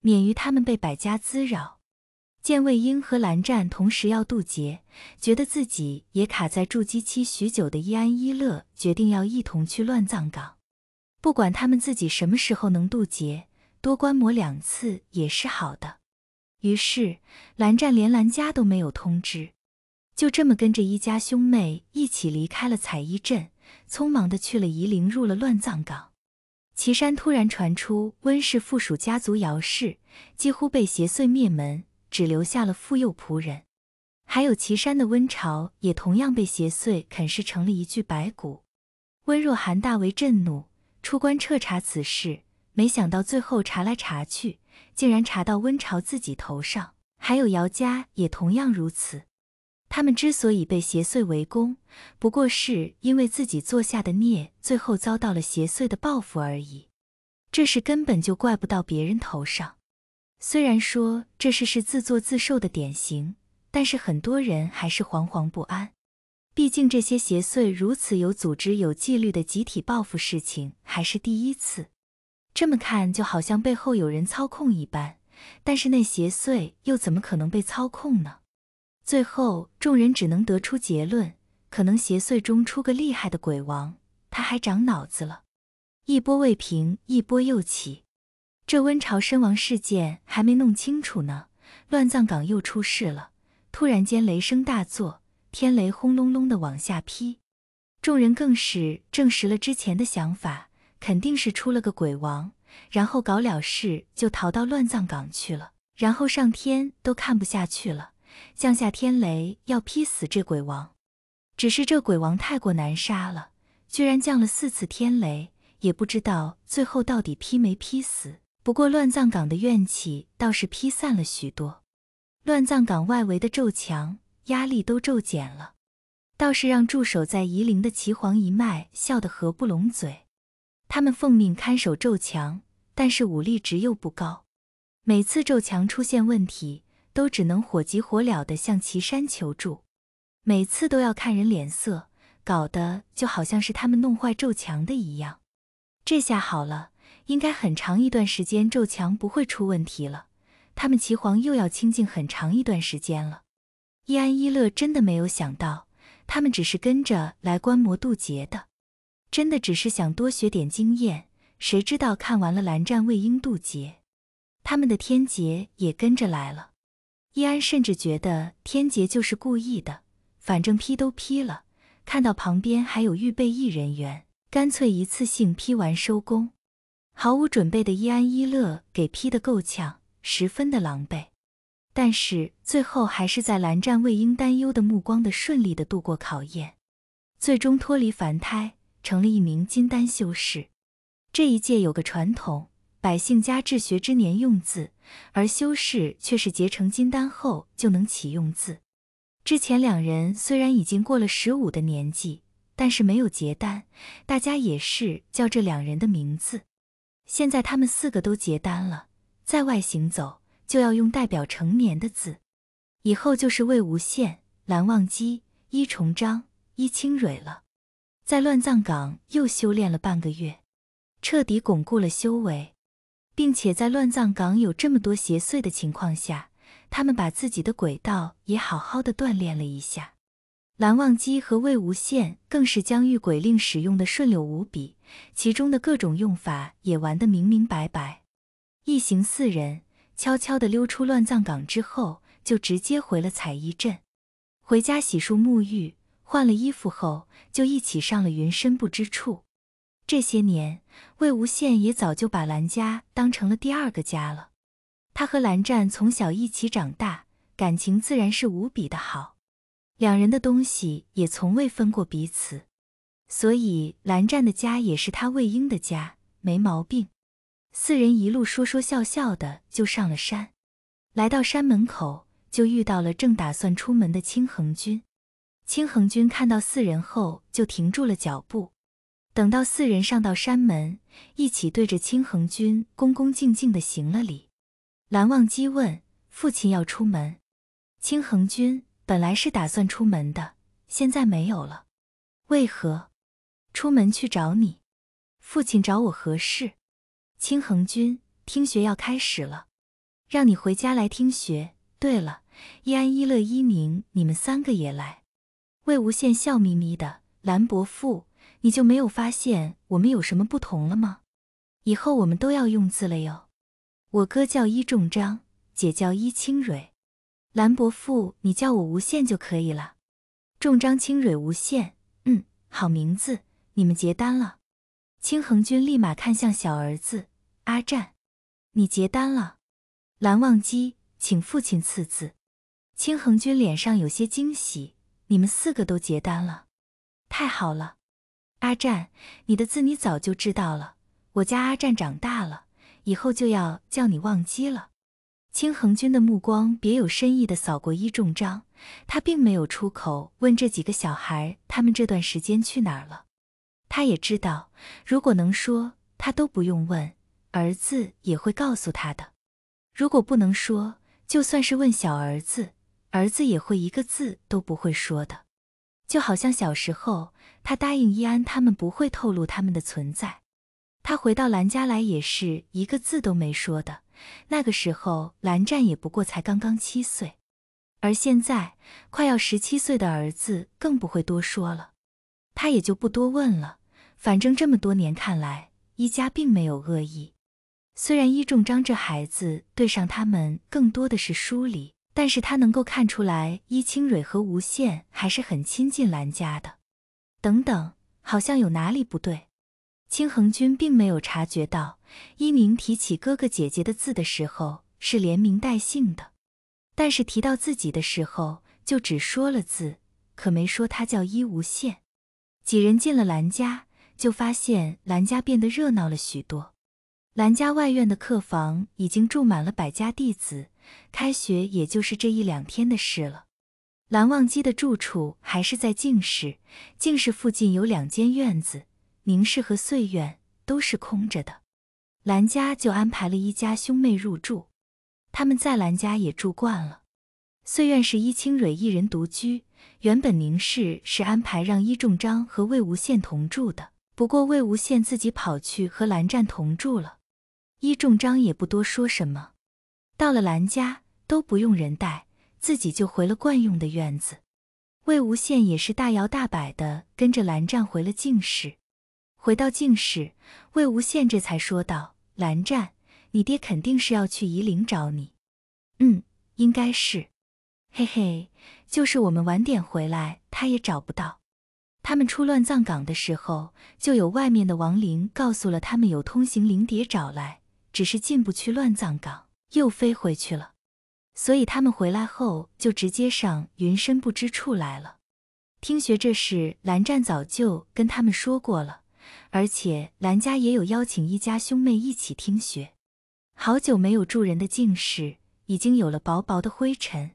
免于他们被百家滋扰。见魏婴和蓝湛同时要渡劫，觉得自己也卡在筑基期许久的伊安伊乐决定要一同去乱葬岗，不管他们自己什么时候能渡劫，多观摩两次也是好的。于是蓝湛连蓝家都没有通知，就这么跟着一家兄妹一起离开了采衣镇，匆忙的去了夷陵，入了乱葬岗。岐山突然传出温氏附属家族姚氏几乎被邪祟灭门。只留下了妇幼仆人，还有岐山的温巢也同样被邪祟啃噬成了一具白骨。温若寒大为震怒，出关彻查此事，没想到最后查来查去，竟然查到温巢自己头上。还有姚家也同样如此，他们之所以被邪祟围攻，不过是因为自己做下的孽，最后遭到了邪祟的报复而已。这事根本就怪不到别人头上。虽然说这事是自作自受的典型，但是很多人还是惶惶不安。毕竟这些邪祟如此有组织、有纪律的集体报复事情还是第一次。这么看就好像背后有人操控一般，但是那邪祟又怎么可能被操控呢？最后众人只能得出结论：可能邪祟中出个厉害的鬼王，他还长脑子了。一波未平，一波又起。这温晁身亡事件还没弄清楚呢，乱葬岗又出事了。突然间雷声大作，天雷轰隆隆的往下劈，众人更是证实了之前的想法，肯定是出了个鬼王，然后搞了事就逃到乱葬岗去了。然后上天都看不下去了，降下天雷要劈死这鬼王。只是这鬼王太过难杀了，居然降了四次天雷，也不知道最后到底劈没劈死。不过乱葬岗的怨气倒是披散了许多，乱葬岗外围的骤墙压力都骤减了，倒是让驻守在夷陵的岐黄一脉笑得合不拢嘴。他们奉命看守骤墙，但是武力值又不高，每次骤墙出现问题，都只能火急火燎的向岐山求助，每次都要看人脸色，搞得就好像是他们弄坏骤墙的一样。这下好了。应该很长一段时间，咒强不会出问题了。他们齐皇又要清静很长一段时间了。易安、易乐真的没有想到，他们只是跟着来观摩渡劫的，真的只是想多学点经验。谁知道看完了蓝湛、魏婴渡劫，他们的天劫也跟着来了。易安甚至觉得天劫就是故意的，反正劈都劈了，看到旁边还有预备役人员，干脆一次性劈完收工。毫无准备的伊安伊乐给劈得够呛，十分的狼狈，但是最后还是在蓝湛、为应担忧的目光的顺利的度过考验，最终脱离凡胎，成了一名金丹修士。这一届有个传统，百姓家治学之年用字，而修士却是结成金丹后就能启用字。之前两人虽然已经过了十五的年纪，但是没有结丹，大家也是叫这两人的名字。现在他们四个都结丹了，在外行走就要用代表成年的字，以后就是魏无羡、蓝忘机、一重章、一清蕊了。在乱葬岗又修炼了半个月，彻底巩固了修为，并且在乱葬岗有这么多邪祟的情况下，他们把自己的轨道也好好的锻炼了一下。蓝忘机和魏无羡更是将御鬼令使用的顺溜无比，其中的各种用法也玩得明明白白。一行四人悄悄地溜出乱葬岗之后，就直接回了彩衣镇，回家洗漱沐浴，换了衣服后，就一起上了云深不知处。这些年，魏无羡也早就把蓝家当成了第二个家了。他和蓝湛从小一起长大，感情自然是无比的好。两人的东西也从未分过彼此，所以蓝湛的家也是他魏婴的家，没毛病。四人一路说说笑笑的就上了山，来到山门口就遇到了正打算出门的青恒君。青恒君看到四人后就停住了脚步，等到四人上到山门，一起对着青恒君恭恭敬敬的行了礼。蓝忘机问父亲要出门，青恒君。本来是打算出门的，现在没有了。为何？出门去找你父亲找我何事？清恒君，听学要开始了，让你回家来听学。对了，伊安、伊乐、伊宁，你们三个也来。魏无羡笑眯眯的，兰伯父，你就没有发现我们有什么不同了吗？以后我们都要用字了哟。我哥叫伊仲章，姐叫伊清蕊。兰伯父，你叫我无限就可以了。重章轻蕊无限，嗯，好名字。你们结单了。清恒君立马看向小儿子阿战，你结单了。蓝忘机，请父亲赐字。清恒君脸上有些惊喜，你们四个都结单了，太好了。阿战，你的字你早就知道了，我家阿战长大了以后就要叫你忘机了。青恒君的目光别有深意地扫过一众章，他并没有出口问这几个小孩他们这段时间去哪儿了。他也知道，如果能说，他都不用问，儿子也会告诉他的；如果不能说，就算是问小儿子，儿子也会一个字都不会说的。就好像小时候，他答应伊安他们不会透露他们的存在。他回到蓝家来也是一个字都没说的。那个时候，蓝湛也不过才刚刚七岁，而现在快要十七岁的儿子更不会多说了。他也就不多问了。反正这么多年看来，一家并没有恶意。虽然伊仲章这孩子对上他们更多的是疏离，但是他能够看出来，伊清蕊和吴羡还是很亲近蓝家的。等等，好像有哪里不对。青恒君并没有察觉到，一鸣提起哥哥姐姐的字的时候是连名带姓的，但是提到自己的时候就只说了字，可没说他叫一无羡。几人进了兰家，就发现兰家变得热闹了许多。兰家外院的客房已经住满了百家弟子，开学也就是这一两天的事了。蓝忘机的住处还是在静室，静室附近有两间院子。宁氏和岁院都是空着的，兰家就安排了一家兄妹入住。他们在兰家也住惯了。岁院是伊清蕊一人独居，原本宁氏是安排让伊仲章和魏无羡同住的，不过魏无羡自己跑去和蓝湛同住了，伊仲章也不多说什么。到了兰家都不用人带，自己就回了惯用的院子。魏无羡也是大摇大摆地跟着蓝湛回了静室。回到静室，魏无羡这才说道：“蓝湛，你爹肯定是要去夷陵找你。嗯，应该是。嘿嘿，就是我们晚点回来，他也找不到。他们出乱葬岗的时候，就有外面的亡灵告诉了他们有通行灵蝶找来，只是进不去乱葬岗，又飞回去了。所以他们回来后就直接上云深不知处来了。听学这事，蓝湛早就跟他们说过了。”而且兰家也有邀请一家兄妹一起听学。好久没有住人的静室，已经有了薄薄的灰尘。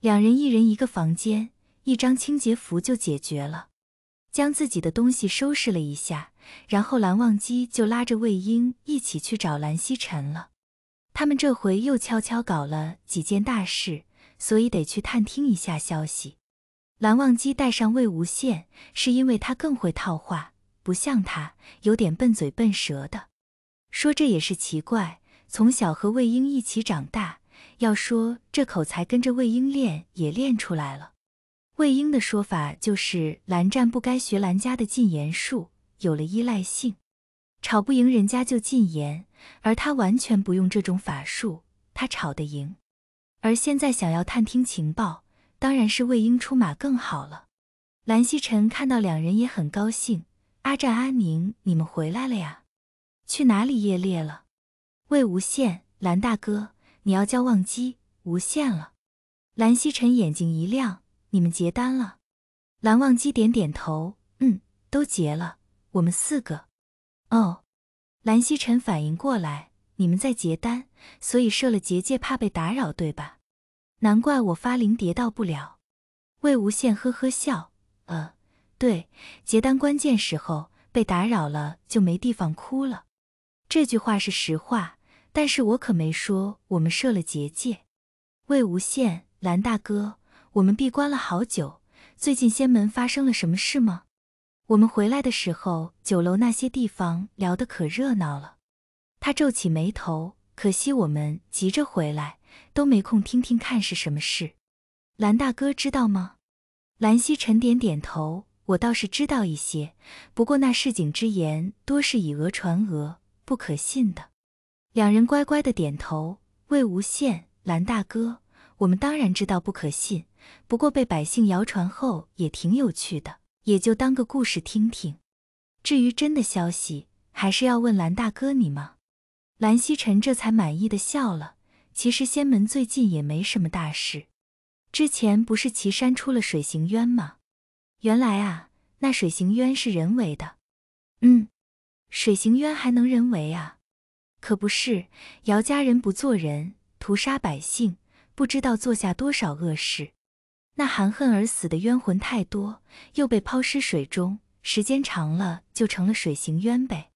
两人一人一个房间，一张清洁服就解决了。将自己的东西收拾了一下，然后蓝忘机就拉着魏婴一起去找蓝曦臣了。他们这回又悄悄搞了几件大事，所以得去探听一下消息。蓝忘机带上魏无羡，是因为他更会套话。不像他有点笨嘴笨舌的，说这也是奇怪。从小和魏婴一起长大，要说这口才跟着魏婴练也练出来了。魏婴的说法就是，蓝湛不该学蓝家的禁言术，有了依赖性，吵不赢人家就禁言，而他完全不用这种法术，他吵得赢。而现在想要探听情报，当然是魏婴出马更好了。蓝曦臣看到两人也很高兴。阿战、阿宁，你们回来了呀？去哪里夜猎了？魏无羡、蓝大哥，你要叫忘机、无羡了。蓝曦臣眼睛一亮：“你们结丹了？”蓝忘机点点头：“嗯，都结了，我们四个。”哦，蓝曦臣反应过来：“你们在结丹，所以设了结界，怕被打扰，对吧？”难怪我发灵蝶到不了。魏无羡呵呵笑：“呃。”对，结单关键时候被打扰了，就没地方哭了。这句话是实话，但是我可没说我们设了结界。魏无羡，蓝大哥，我们闭关了好久，最近仙门发生了什么事吗？我们回来的时候，酒楼那些地方聊得可热闹了。他皱起眉头，可惜我们急着回来，都没空听听看是什么事。蓝大哥知道吗？蓝曦臣点点头。我倒是知道一些，不过那市井之言多是以讹传讹，不可信的。两人乖乖的点头。魏无羡，蓝大哥，我们当然知道不可信，不过被百姓谣传后也挺有趣的，也就当个故事听听。至于真的消息，还是要问蓝大哥你吗？蓝曦臣这才满意的笑了。其实仙门最近也没什么大事，之前不是岐山出了水行渊吗？原来啊，那水行渊是人为的。嗯，水行渊还能人为啊？可不是，姚家人不做人，屠杀百姓，不知道做下多少恶事。那含恨而死的冤魂太多，又被抛尸水中，时间长了就成了水行渊呗。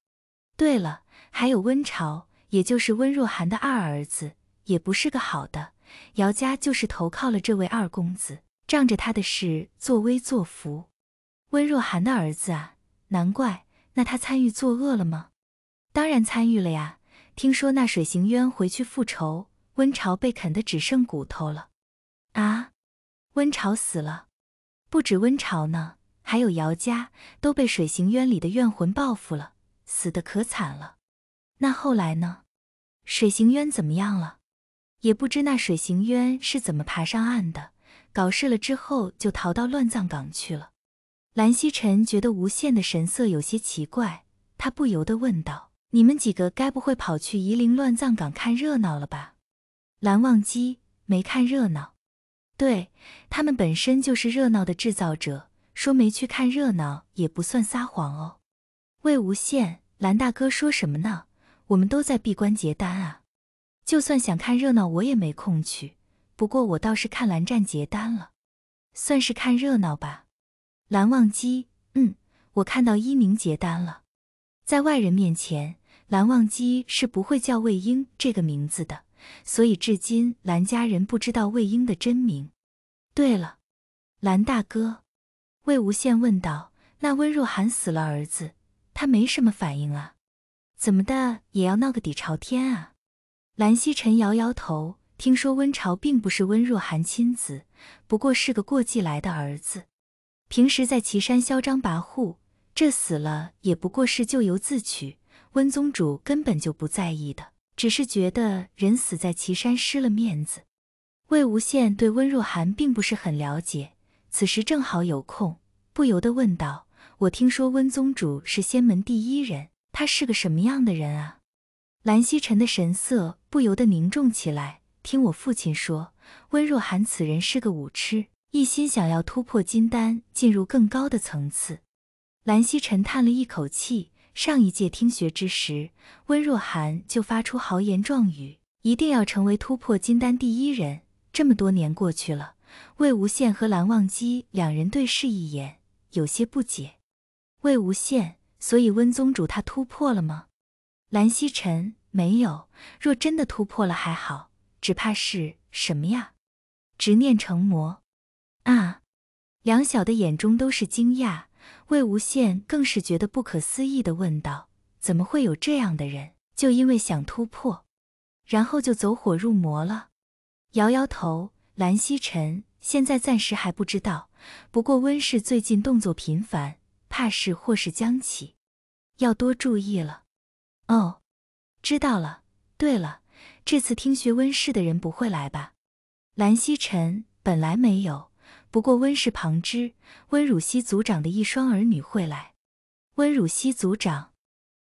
对了，还有温潮，也就是温若寒的二儿子，也不是个好的。姚家就是投靠了这位二公子。仗着他的势作威作福，温若寒的儿子啊，难怪。那他参与作恶了吗？当然参与了呀！听说那水行渊回去复仇，温潮被啃得只剩骨头了。啊，温潮死了，不止温潮呢，还有姚家都被水行渊里的怨魂报复了，死的可惨了。那后来呢？水行渊怎么样了？也不知那水行渊是怎么爬上岸的。搞事了之后就逃到乱葬岗去了。蓝曦臣觉得无限的神色有些奇怪，他不由得问道：“你们几个该不会跑去夷陵乱葬岗看热闹了吧？”蓝忘机没看热闹，对他们本身就是热闹的制造者，说没去看热闹也不算撒谎哦。魏无羡，蓝大哥说什么呢？我们都在闭关结丹啊，就算想看热闹，我也没空去。不过我倒是看蓝湛结丹了，算是看热闹吧。蓝忘机，嗯，我看到一宁结丹了。在外人面前，蓝忘机是不会叫魏婴这个名字的，所以至今蓝家人不知道魏婴的真名。对了，蓝大哥，魏无羡问道：“那温若寒死了儿子，他没什么反应啊？怎么的也要闹个底朝天啊？”蓝曦臣摇摇头。听说温潮并不是温若寒亲子，不过是个过继来的儿子。平时在岐山嚣张跋扈，这死了也不过是咎由自取。温宗主根本就不在意的，只是觉得人死在岐山失了面子。魏无羡对温若寒并不是很了解，此时正好有空，不由得问道：“我听说温宗主是仙门第一人，他是个什么样的人啊？”蓝曦臣的神色不由得凝重起来。听我父亲说，温若寒此人是个武痴，一心想要突破金丹，进入更高的层次。蓝曦臣叹了一口气。上一届听学之时，温若寒就发出豪言壮语，一定要成为突破金丹第一人。这么多年过去了，魏无羡和蓝忘机两人对视一眼，有些不解。魏无羡：所以温宗主他突破了吗？蓝曦臣：没有。若真的突破了，还好。只怕是什么呀？执念成魔啊！两小的眼中都是惊讶，魏无羡更是觉得不可思议的问道：“怎么会有这样的人？就因为想突破，然后就走火入魔了？”摇摇头，蓝曦臣现在暂时还不知道，不过温氏最近动作频繁，怕是祸事将起，要多注意了。哦，知道了。对了。这次听学温氏的人不会来吧？蓝曦臣本来没有，不过温氏旁支温汝溪族长的一双儿女会来。温汝溪族长，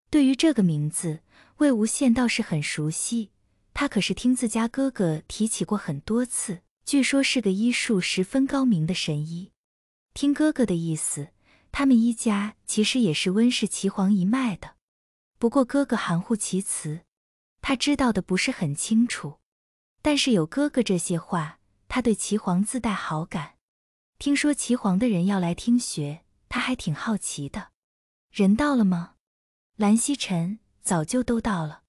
对于这个名字，魏无羡倒是很熟悉，他可是听自家哥哥提起过很多次。据说是个医术十分高明的神医。听哥哥的意思，他们一家其实也是温氏岐皇一脉的，不过哥哥含糊其辞。他知道的不是很清楚，但是有哥哥这些话，他对齐黄自带好感。听说齐黄的人要来听学，他还挺好奇的。人到了吗？蓝曦臣早就都到了，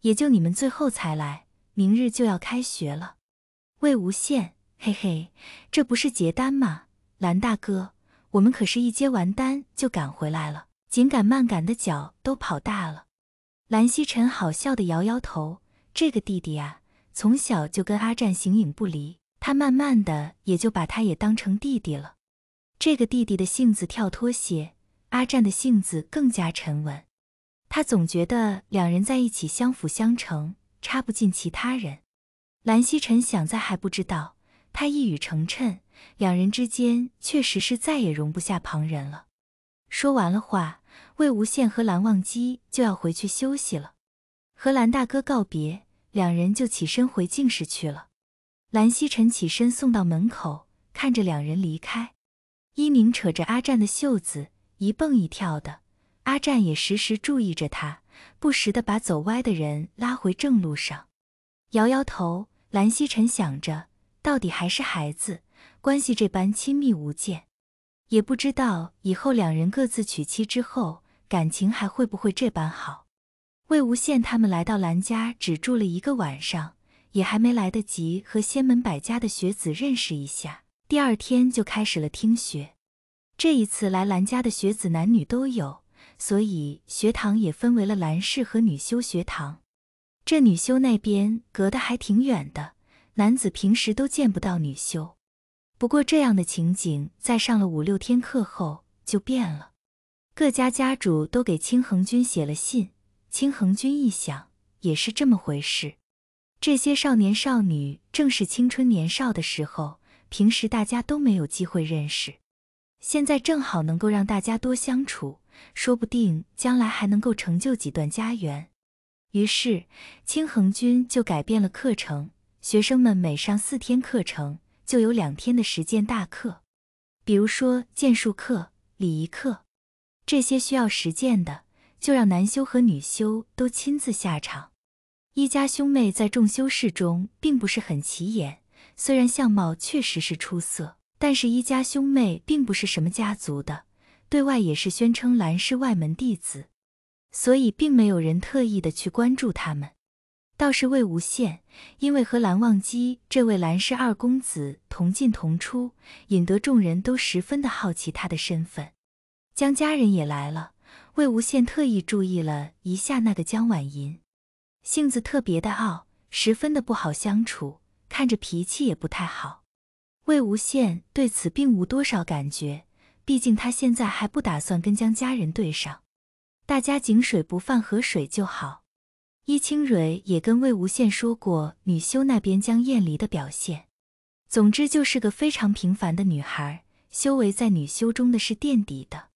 也就你们最后才来。明日就要开学了。魏无羡，嘿嘿，这不是结单吗？蓝大哥，我们可是一接完单就赶回来了，紧赶慢赶的脚都跑大了。蓝曦臣好笑的摇摇头，这个弟弟啊，从小就跟阿占形影不离，他慢慢的也就把他也当成弟弟了。这个弟弟的性子跳脱些，阿占的性子更加沉稳，他总觉得两人在一起相辅相成，插不进其他人。蓝曦臣想在还不知道，他一语成谶，两人之间确实是再也容不下旁人了。说完了话。魏无羡和蓝忘机就要回去休息了，和蓝大哥告别，两人就起身回静室去了。蓝曦臣起身送到门口，看着两人离开。一宁扯着阿湛的袖子，一蹦一跳的，阿湛也时时注意着他，不时的把走歪的人拉回正路上。摇摇头，蓝曦臣想着，到底还是孩子，关系这般亲密无间，也不知道以后两人各自娶妻之后。感情还会不会这般好？魏无羡他们来到兰家，只住了一个晚上，也还没来得及和仙门百家的学子认识一下。第二天就开始了听学。这一次来兰家的学子，男女都有，所以学堂也分为了兰氏和女修学堂。这女修那边隔得还挺远的，男子平时都见不到女修。不过这样的情景，在上了五六天课后就变了。各家家主都给青恒君写了信。青恒君一想，也是这么回事。这些少年少女正是青春年少的时候，平时大家都没有机会认识，现在正好能够让大家多相处，说不定将来还能够成就几段家园。于是，青恒君就改变了课程，学生们每上四天课程，就有两天的实践大课，比如说剑术课、礼仪课。这些需要实践的，就让男修和女修都亲自下场。一家兄妹在众修士中并不是很起眼，虽然相貌确实是出色，但是一家兄妹并不是什么家族的，对外也是宣称蓝氏外门弟子，所以并没有人特意的去关注他们。倒是魏无羡，因为和蓝忘机这位蓝氏二公子同进同出，引得众人都十分的好奇他的身份。江家人也来了，魏无羡特意注意了一下那个江婉银，性子特别的傲，十分的不好相处，看着脾气也不太好。魏无羡对此并无多少感觉，毕竟他现在还不打算跟江家人对上，大家井水不犯河水就好。伊清蕊也跟魏无羡说过女修那边江燕离的表现，总之就是个非常平凡的女孩，修为在女修中的是垫底的。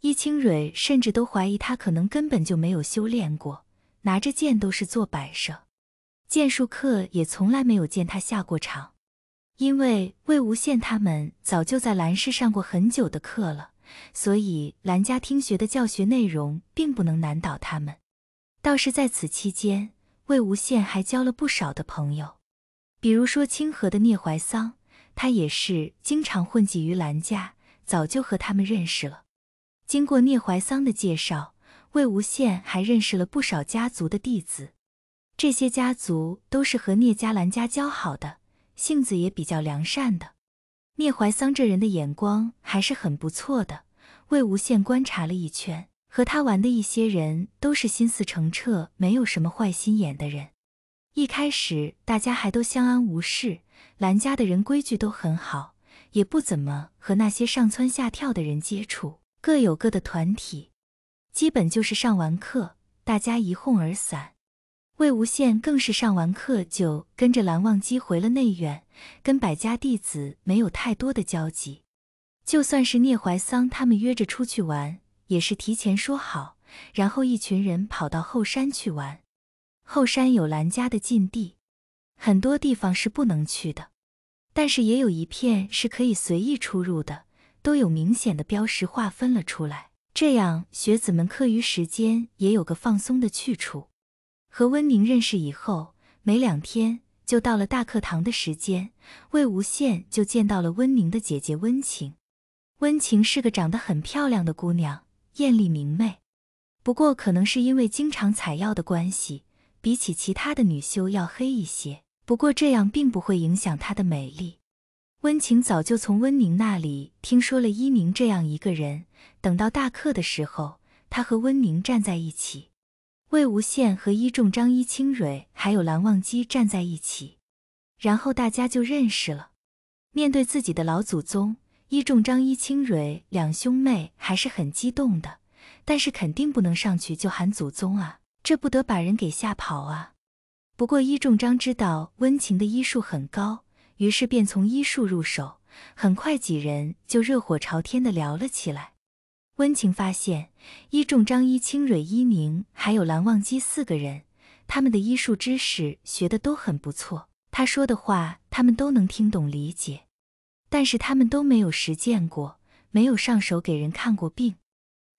伊清蕊甚至都怀疑他可能根本就没有修炼过，拿着剑都是做摆设。剑术课也从来没有见他下过场，因为魏无羡他们早就在兰氏上过很久的课了，所以兰家听学的教学内容并不能难倒他们。倒是在此期间，魏无羡还交了不少的朋友，比如说清河的聂怀桑，他也是经常混迹于兰家，早就和他们认识了。经过聂怀桑的介绍，魏无羡还认识了不少家族的弟子。这些家族都是和聂家、兰家交好的，性子也比较良善的。聂怀桑这人的眼光还是很不错的。魏无羡观察了一圈，和他玩的一些人都是心思澄澈、没有什么坏心眼的人。一开始大家还都相安无事，兰家的人规矩都很好，也不怎么和那些上蹿下跳的人接触。各有各的团体，基本就是上完课大家一哄而散。魏无羡更是上完课就跟着蓝忘机回了内院，跟百家弟子没有太多的交集。就算是聂怀桑他们约着出去玩，也是提前说好，然后一群人跑到后山去玩。后山有蓝家的禁地，很多地方是不能去的，但是也有一片是可以随意出入的。都有明显的标识划分了出来，这样学子们课余时间也有个放松的去处。和温宁认识以后，没两天就到了大课堂的时间，魏无羡就见到了温宁的姐姐温情。温情是个长得很漂亮的姑娘，艳丽明媚。不过可能是因为经常采药的关系，比起其他的女修要黑一些。不过这样并不会影响她的美丽。温情早就从温宁那里听说了伊宁这样一个人。等到大课的时候，他和温宁站在一起，魏无羡和一众张一清蕊还有蓝忘机站在一起，然后大家就认识了。面对自己的老祖宗，一众张一清蕊两兄妹还是很激动的，但是肯定不能上去就喊祖宗啊，这不得把人给吓跑啊。不过一众张知道温情的医术很高。于是便从医术入手，很快几人就热火朝天地聊了起来。温情发现，医众张一清、蕊、一宁还有蓝忘机四个人，他们的医术知识学的都很不错，他说的话他们都能听懂理解，但是他们都没有实践过，没有上手给人看过病，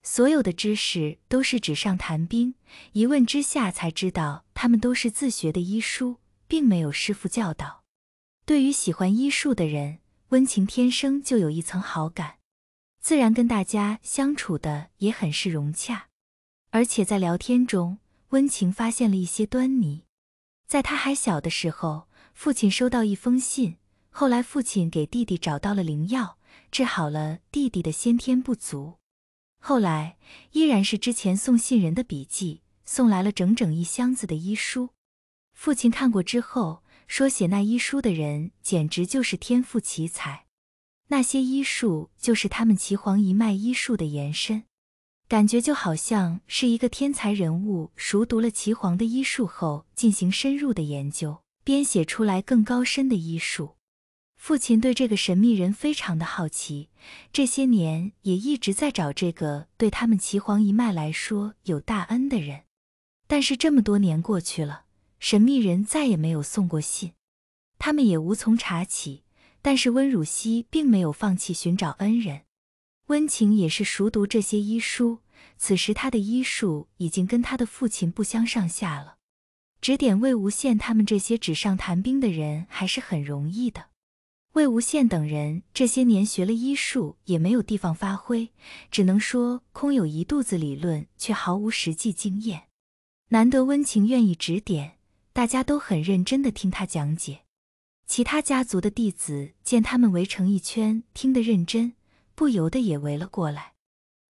所有的知识都是纸上谈兵。一问之下才知道，他们都是自学的医书，并没有师傅教导。对于喜欢医术的人，温情天生就有一层好感，自然跟大家相处的也很是融洽。而且在聊天中，温情发现了一些端倪。在他还小的时候，父亲收到一封信，后来父亲给弟弟找到了灵药，治好了弟弟的先天不足。后来依然是之前送信人的笔迹，送来了整整一箱子的医书。父亲看过之后。说写那医书的人简直就是天赋奇才，那些医术就是他们岐黄一脉医术的延伸，感觉就好像是一个天才人物熟读了岐黄的医术后进行深入的研究，编写出来更高深的医术。父亲对这个神秘人非常的好奇，这些年也一直在找这个对他们岐黄一脉来说有大恩的人，但是这么多年过去了。神秘人再也没有送过信，他们也无从查起。但是温汝溪并没有放弃寻找恩人，温情也是熟读这些医书，此时他的医术已经跟他的父亲不相上下了。指点魏无羡他们这些纸上谈兵的人还是很容易的。魏无羡等人这些年学了医术也没有地方发挥，只能说空有一肚子理论却毫无实际经验。难得温情愿意指点。大家都很认真的听他讲解，其他家族的弟子见他们围成一圈听得认真，不由得也围了过来。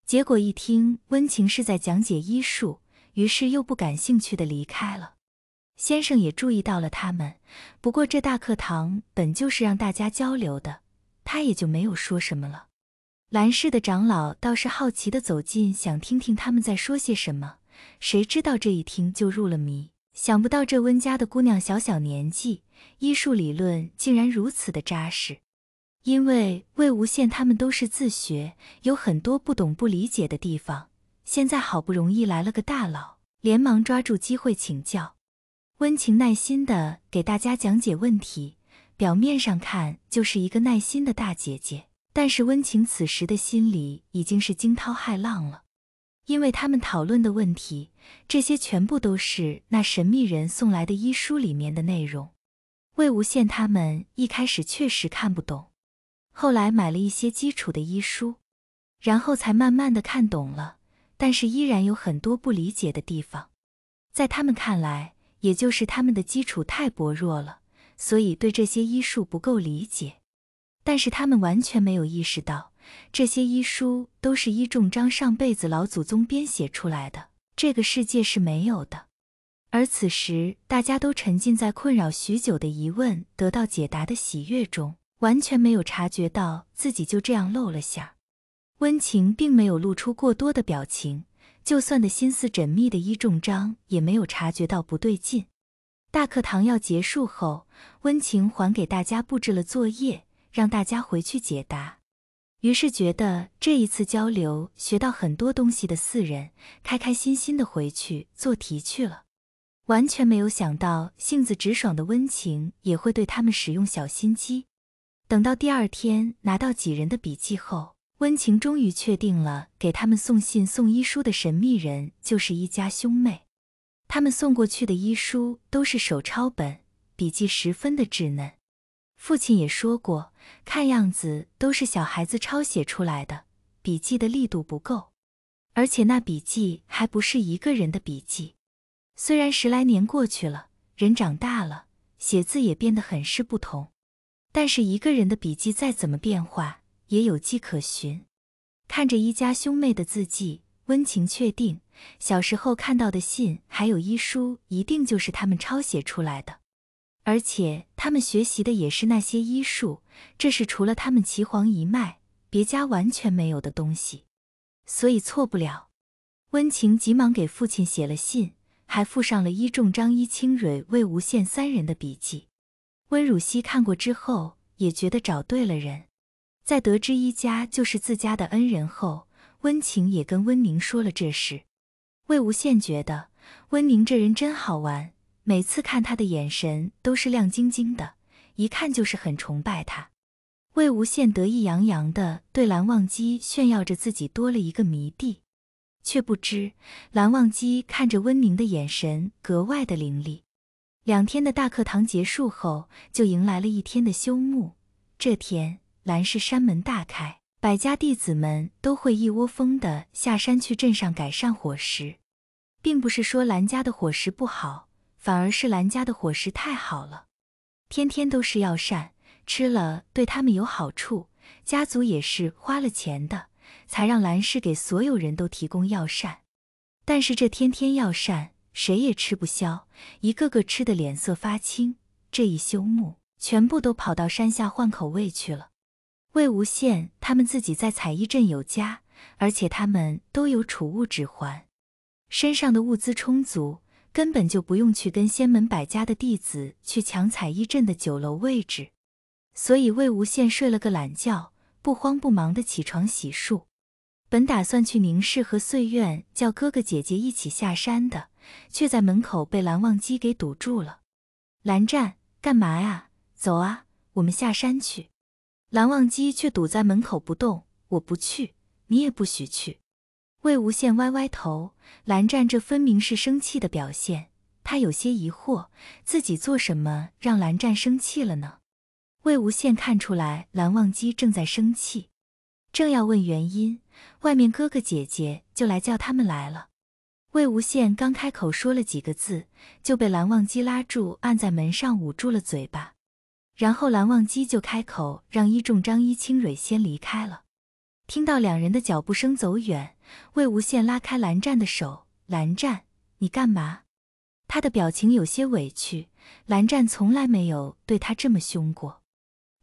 结果一听温情是在讲解医术，于是又不感兴趣的离开了。先生也注意到了他们，不过这大课堂本就是让大家交流的，他也就没有说什么了。兰氏的长老倒是好奇的走近，想听听他们在说些什么，谁知道这一听就入了迷。想不到这温家的姑娘小小年纪，医术理论竟然如此的扎实。因为魏无羡他们都是自学，有很多不懂不理解的地方。现在好不容易来了个大佬，连忙抓住机会请教。温情耐心的给大家讲解问题，表面上看就是一个耐心的大姐姐，但是温情此时的心里已经是惊涛骇浪了。因为他们讨论的问题，这些全部都是那神秘人送来的医书里面的内容。魏无羡他们一开始确实看不懂，后来买了一些基础的医书，然后才慢慢的看懂了，但是依然有很多不理解的地方。在他们看来，也就是他们的基础太薄弱了，所以对这些医术不够理解。但是他们完全没有意识到。这些医书都是医重章上辈子老祖宗编写出来的，这个世界是没有的。而此时，大家都沉浸在困扰许久的疑问得到解答的喜悦中，完全没有察觉到自己就这样漏了下。温情并没有露出过多的表情，就算的心思缜密的医重章也没有察觉到不对劲。大课堂要结束后，温情还给大家布置了作业，让大家回去解答。于是觉得这一次交流学到很多东西的四人，开开心心的回去做题去了，完全没有想到性子直爽的温情也会对他们使用小心机。等到第二天拿到几人的笔记后，温情终于确定了给他们送信送医书的神秘人就是一家兄妹。他们送过去的医书都是手抄本，笔记十分的稚嫩。父亲也说过，看样子都是小孩子抄写出来的，笔记的力度不够，而且那笔记还不是一个人的笔记。虽然十来年过去了，人长大了，写字也变得很是不同，但是一个人的笔记再怎么变化也有迹可循。看着一家兄妹的字迹，温情确定小时候看到的信还有医书一定就是他们抄写出来的。而且他们学习的也是那些医术，这是除了他们岐黄一脉，别家完全没有的东西，所以错不了。温情急忙给父亲写了信，还附上了医众张、医清蕊、魏无羡三人的笔记。温如溪看过之后，也觉得找对了人。在得知一家就是自家的恩人后，温情也跟温宁说了这事。魏无羡觉得温宁这人真好玩。每次看他的眼神都是亮晶晶的，一看就是很崇拜他。魏无羡得意洋洋的对蓝忘机炫耀着自己多了一个迷弟，却不知蓝忘机看着温宁的眼神格外的凌厉。两天的大课堂结束后，就迎来了一天的休沐。这天，蓝氏山门大开，百家弟子们都会一窝蜂的下山去镇上改善伙食，并不是说蓝家的伙食不好。反而是兰家的伙食太好了，天天都是药膳，吃了对他们有好处。家族也是花了钱的，才让兰氏给所有人都提供药膳。但是这天天药膳，谁也吃不消，一个个吃的脸色发青。这一休沐，全部都跑到山下换口味去了。魏无羡他们自己在采衣镇有家，而且他们都有储物指环，身上的物资充足。根本就不用去跟仙门百家的弟子去抢彩衣镇的酒楼位置，所以魏无羡睡了个懒觉，不慌不忙的起床洗漱。本打算去宁氏和岁院叫哥哥姐姐一起下山的，却在门口被蓝忘机给堵住了。蓝湛，干嘛呀？走啊，我们下山去。蓝忘机却堵在门口不动，我不去，你也不许去。魏无羡歪歪头，蓝湛这分明是生气的表现。他有些疑惑，自己做什么让蓝湛生气了呢？魏无羡看出来蓝忘机正在生气，正要问原因，外面哥哥姐姐就来叫他们来了。魏无羡刚开口说了几个字，就被蓝忘机拉住，按在门上捂住了嘴巴。然后蓝忘机就开口让一众张一清蕊先离开了。听到两人的脚步声走远。魏无羡拉开蓝湛的手，蓝湛，你干嘛？他的表情有些委屈，蓝湛从来没有对他这么凶过，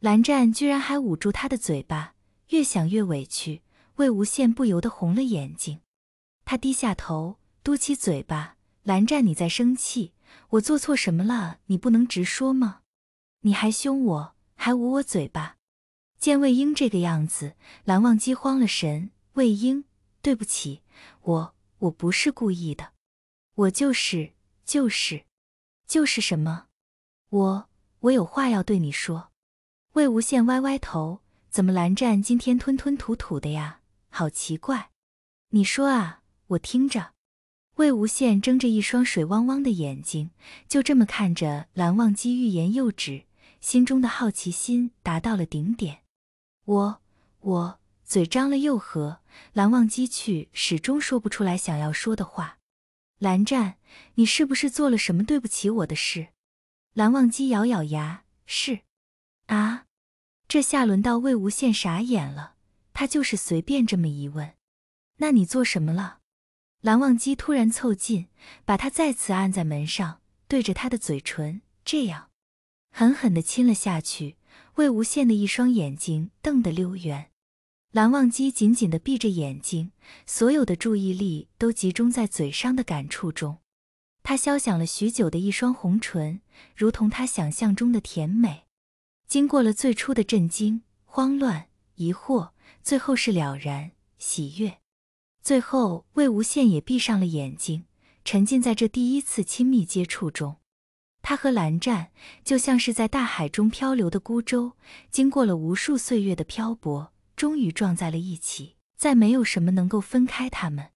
蓝湛居然还捂住他的嘴巴，越想越委屈，魏无羡不由得红了眼睛，他低下头，嘟起嘴巴，蓝湛，你在生气？我做错什么了？你不能直说吗？你还凶我，还捂我嘴巴？见魏婴这个样子，蓝忘机慌了神，魏婴。对不起，我我不是故意的，我就是就是就是什么？我我有话要对你说。魏无羡歪歪头，怎么蓝湛今天吞吞吐吐的呀？好奇怪！你说啊，我听着。魏无羡睁着一双水汪汪的眼睛，就这么看着蓝忘机欲言又止，心中的好奇心达到了顶点。我我。嘴张了又合，蓝忘机去始终说不出来想要说的话。蓝湛，你是不是做了什么对不起我的事？蓝忘机咬咬牙，是。啊！这下轮到魏无羡傻眼了。他就是随便这么一问。那你做什么了？蓝忘机突然凑近，把他再次按在门上，对着他的嘴唇这样狠狠地亲了下去。魏无羡的一双眼睛瞪得溜圆。蓝忘机紧紧地闭着眼睛，所有的注意力都集中在嘴上的感触中。他消想了许久的一双红唇，如同他想象中的甜美。经过了最初的震惊、慌乱、疑惑，最后是了然、喜悦。最后，魏无羡也闭上了眼睛，沉浸在这第一次亲密接触中。他和蓝湛就像是在大海中漂流的孤舟，经过了无数岁月的漂泊。终于撞在了一起，再没有什么能够分开他们。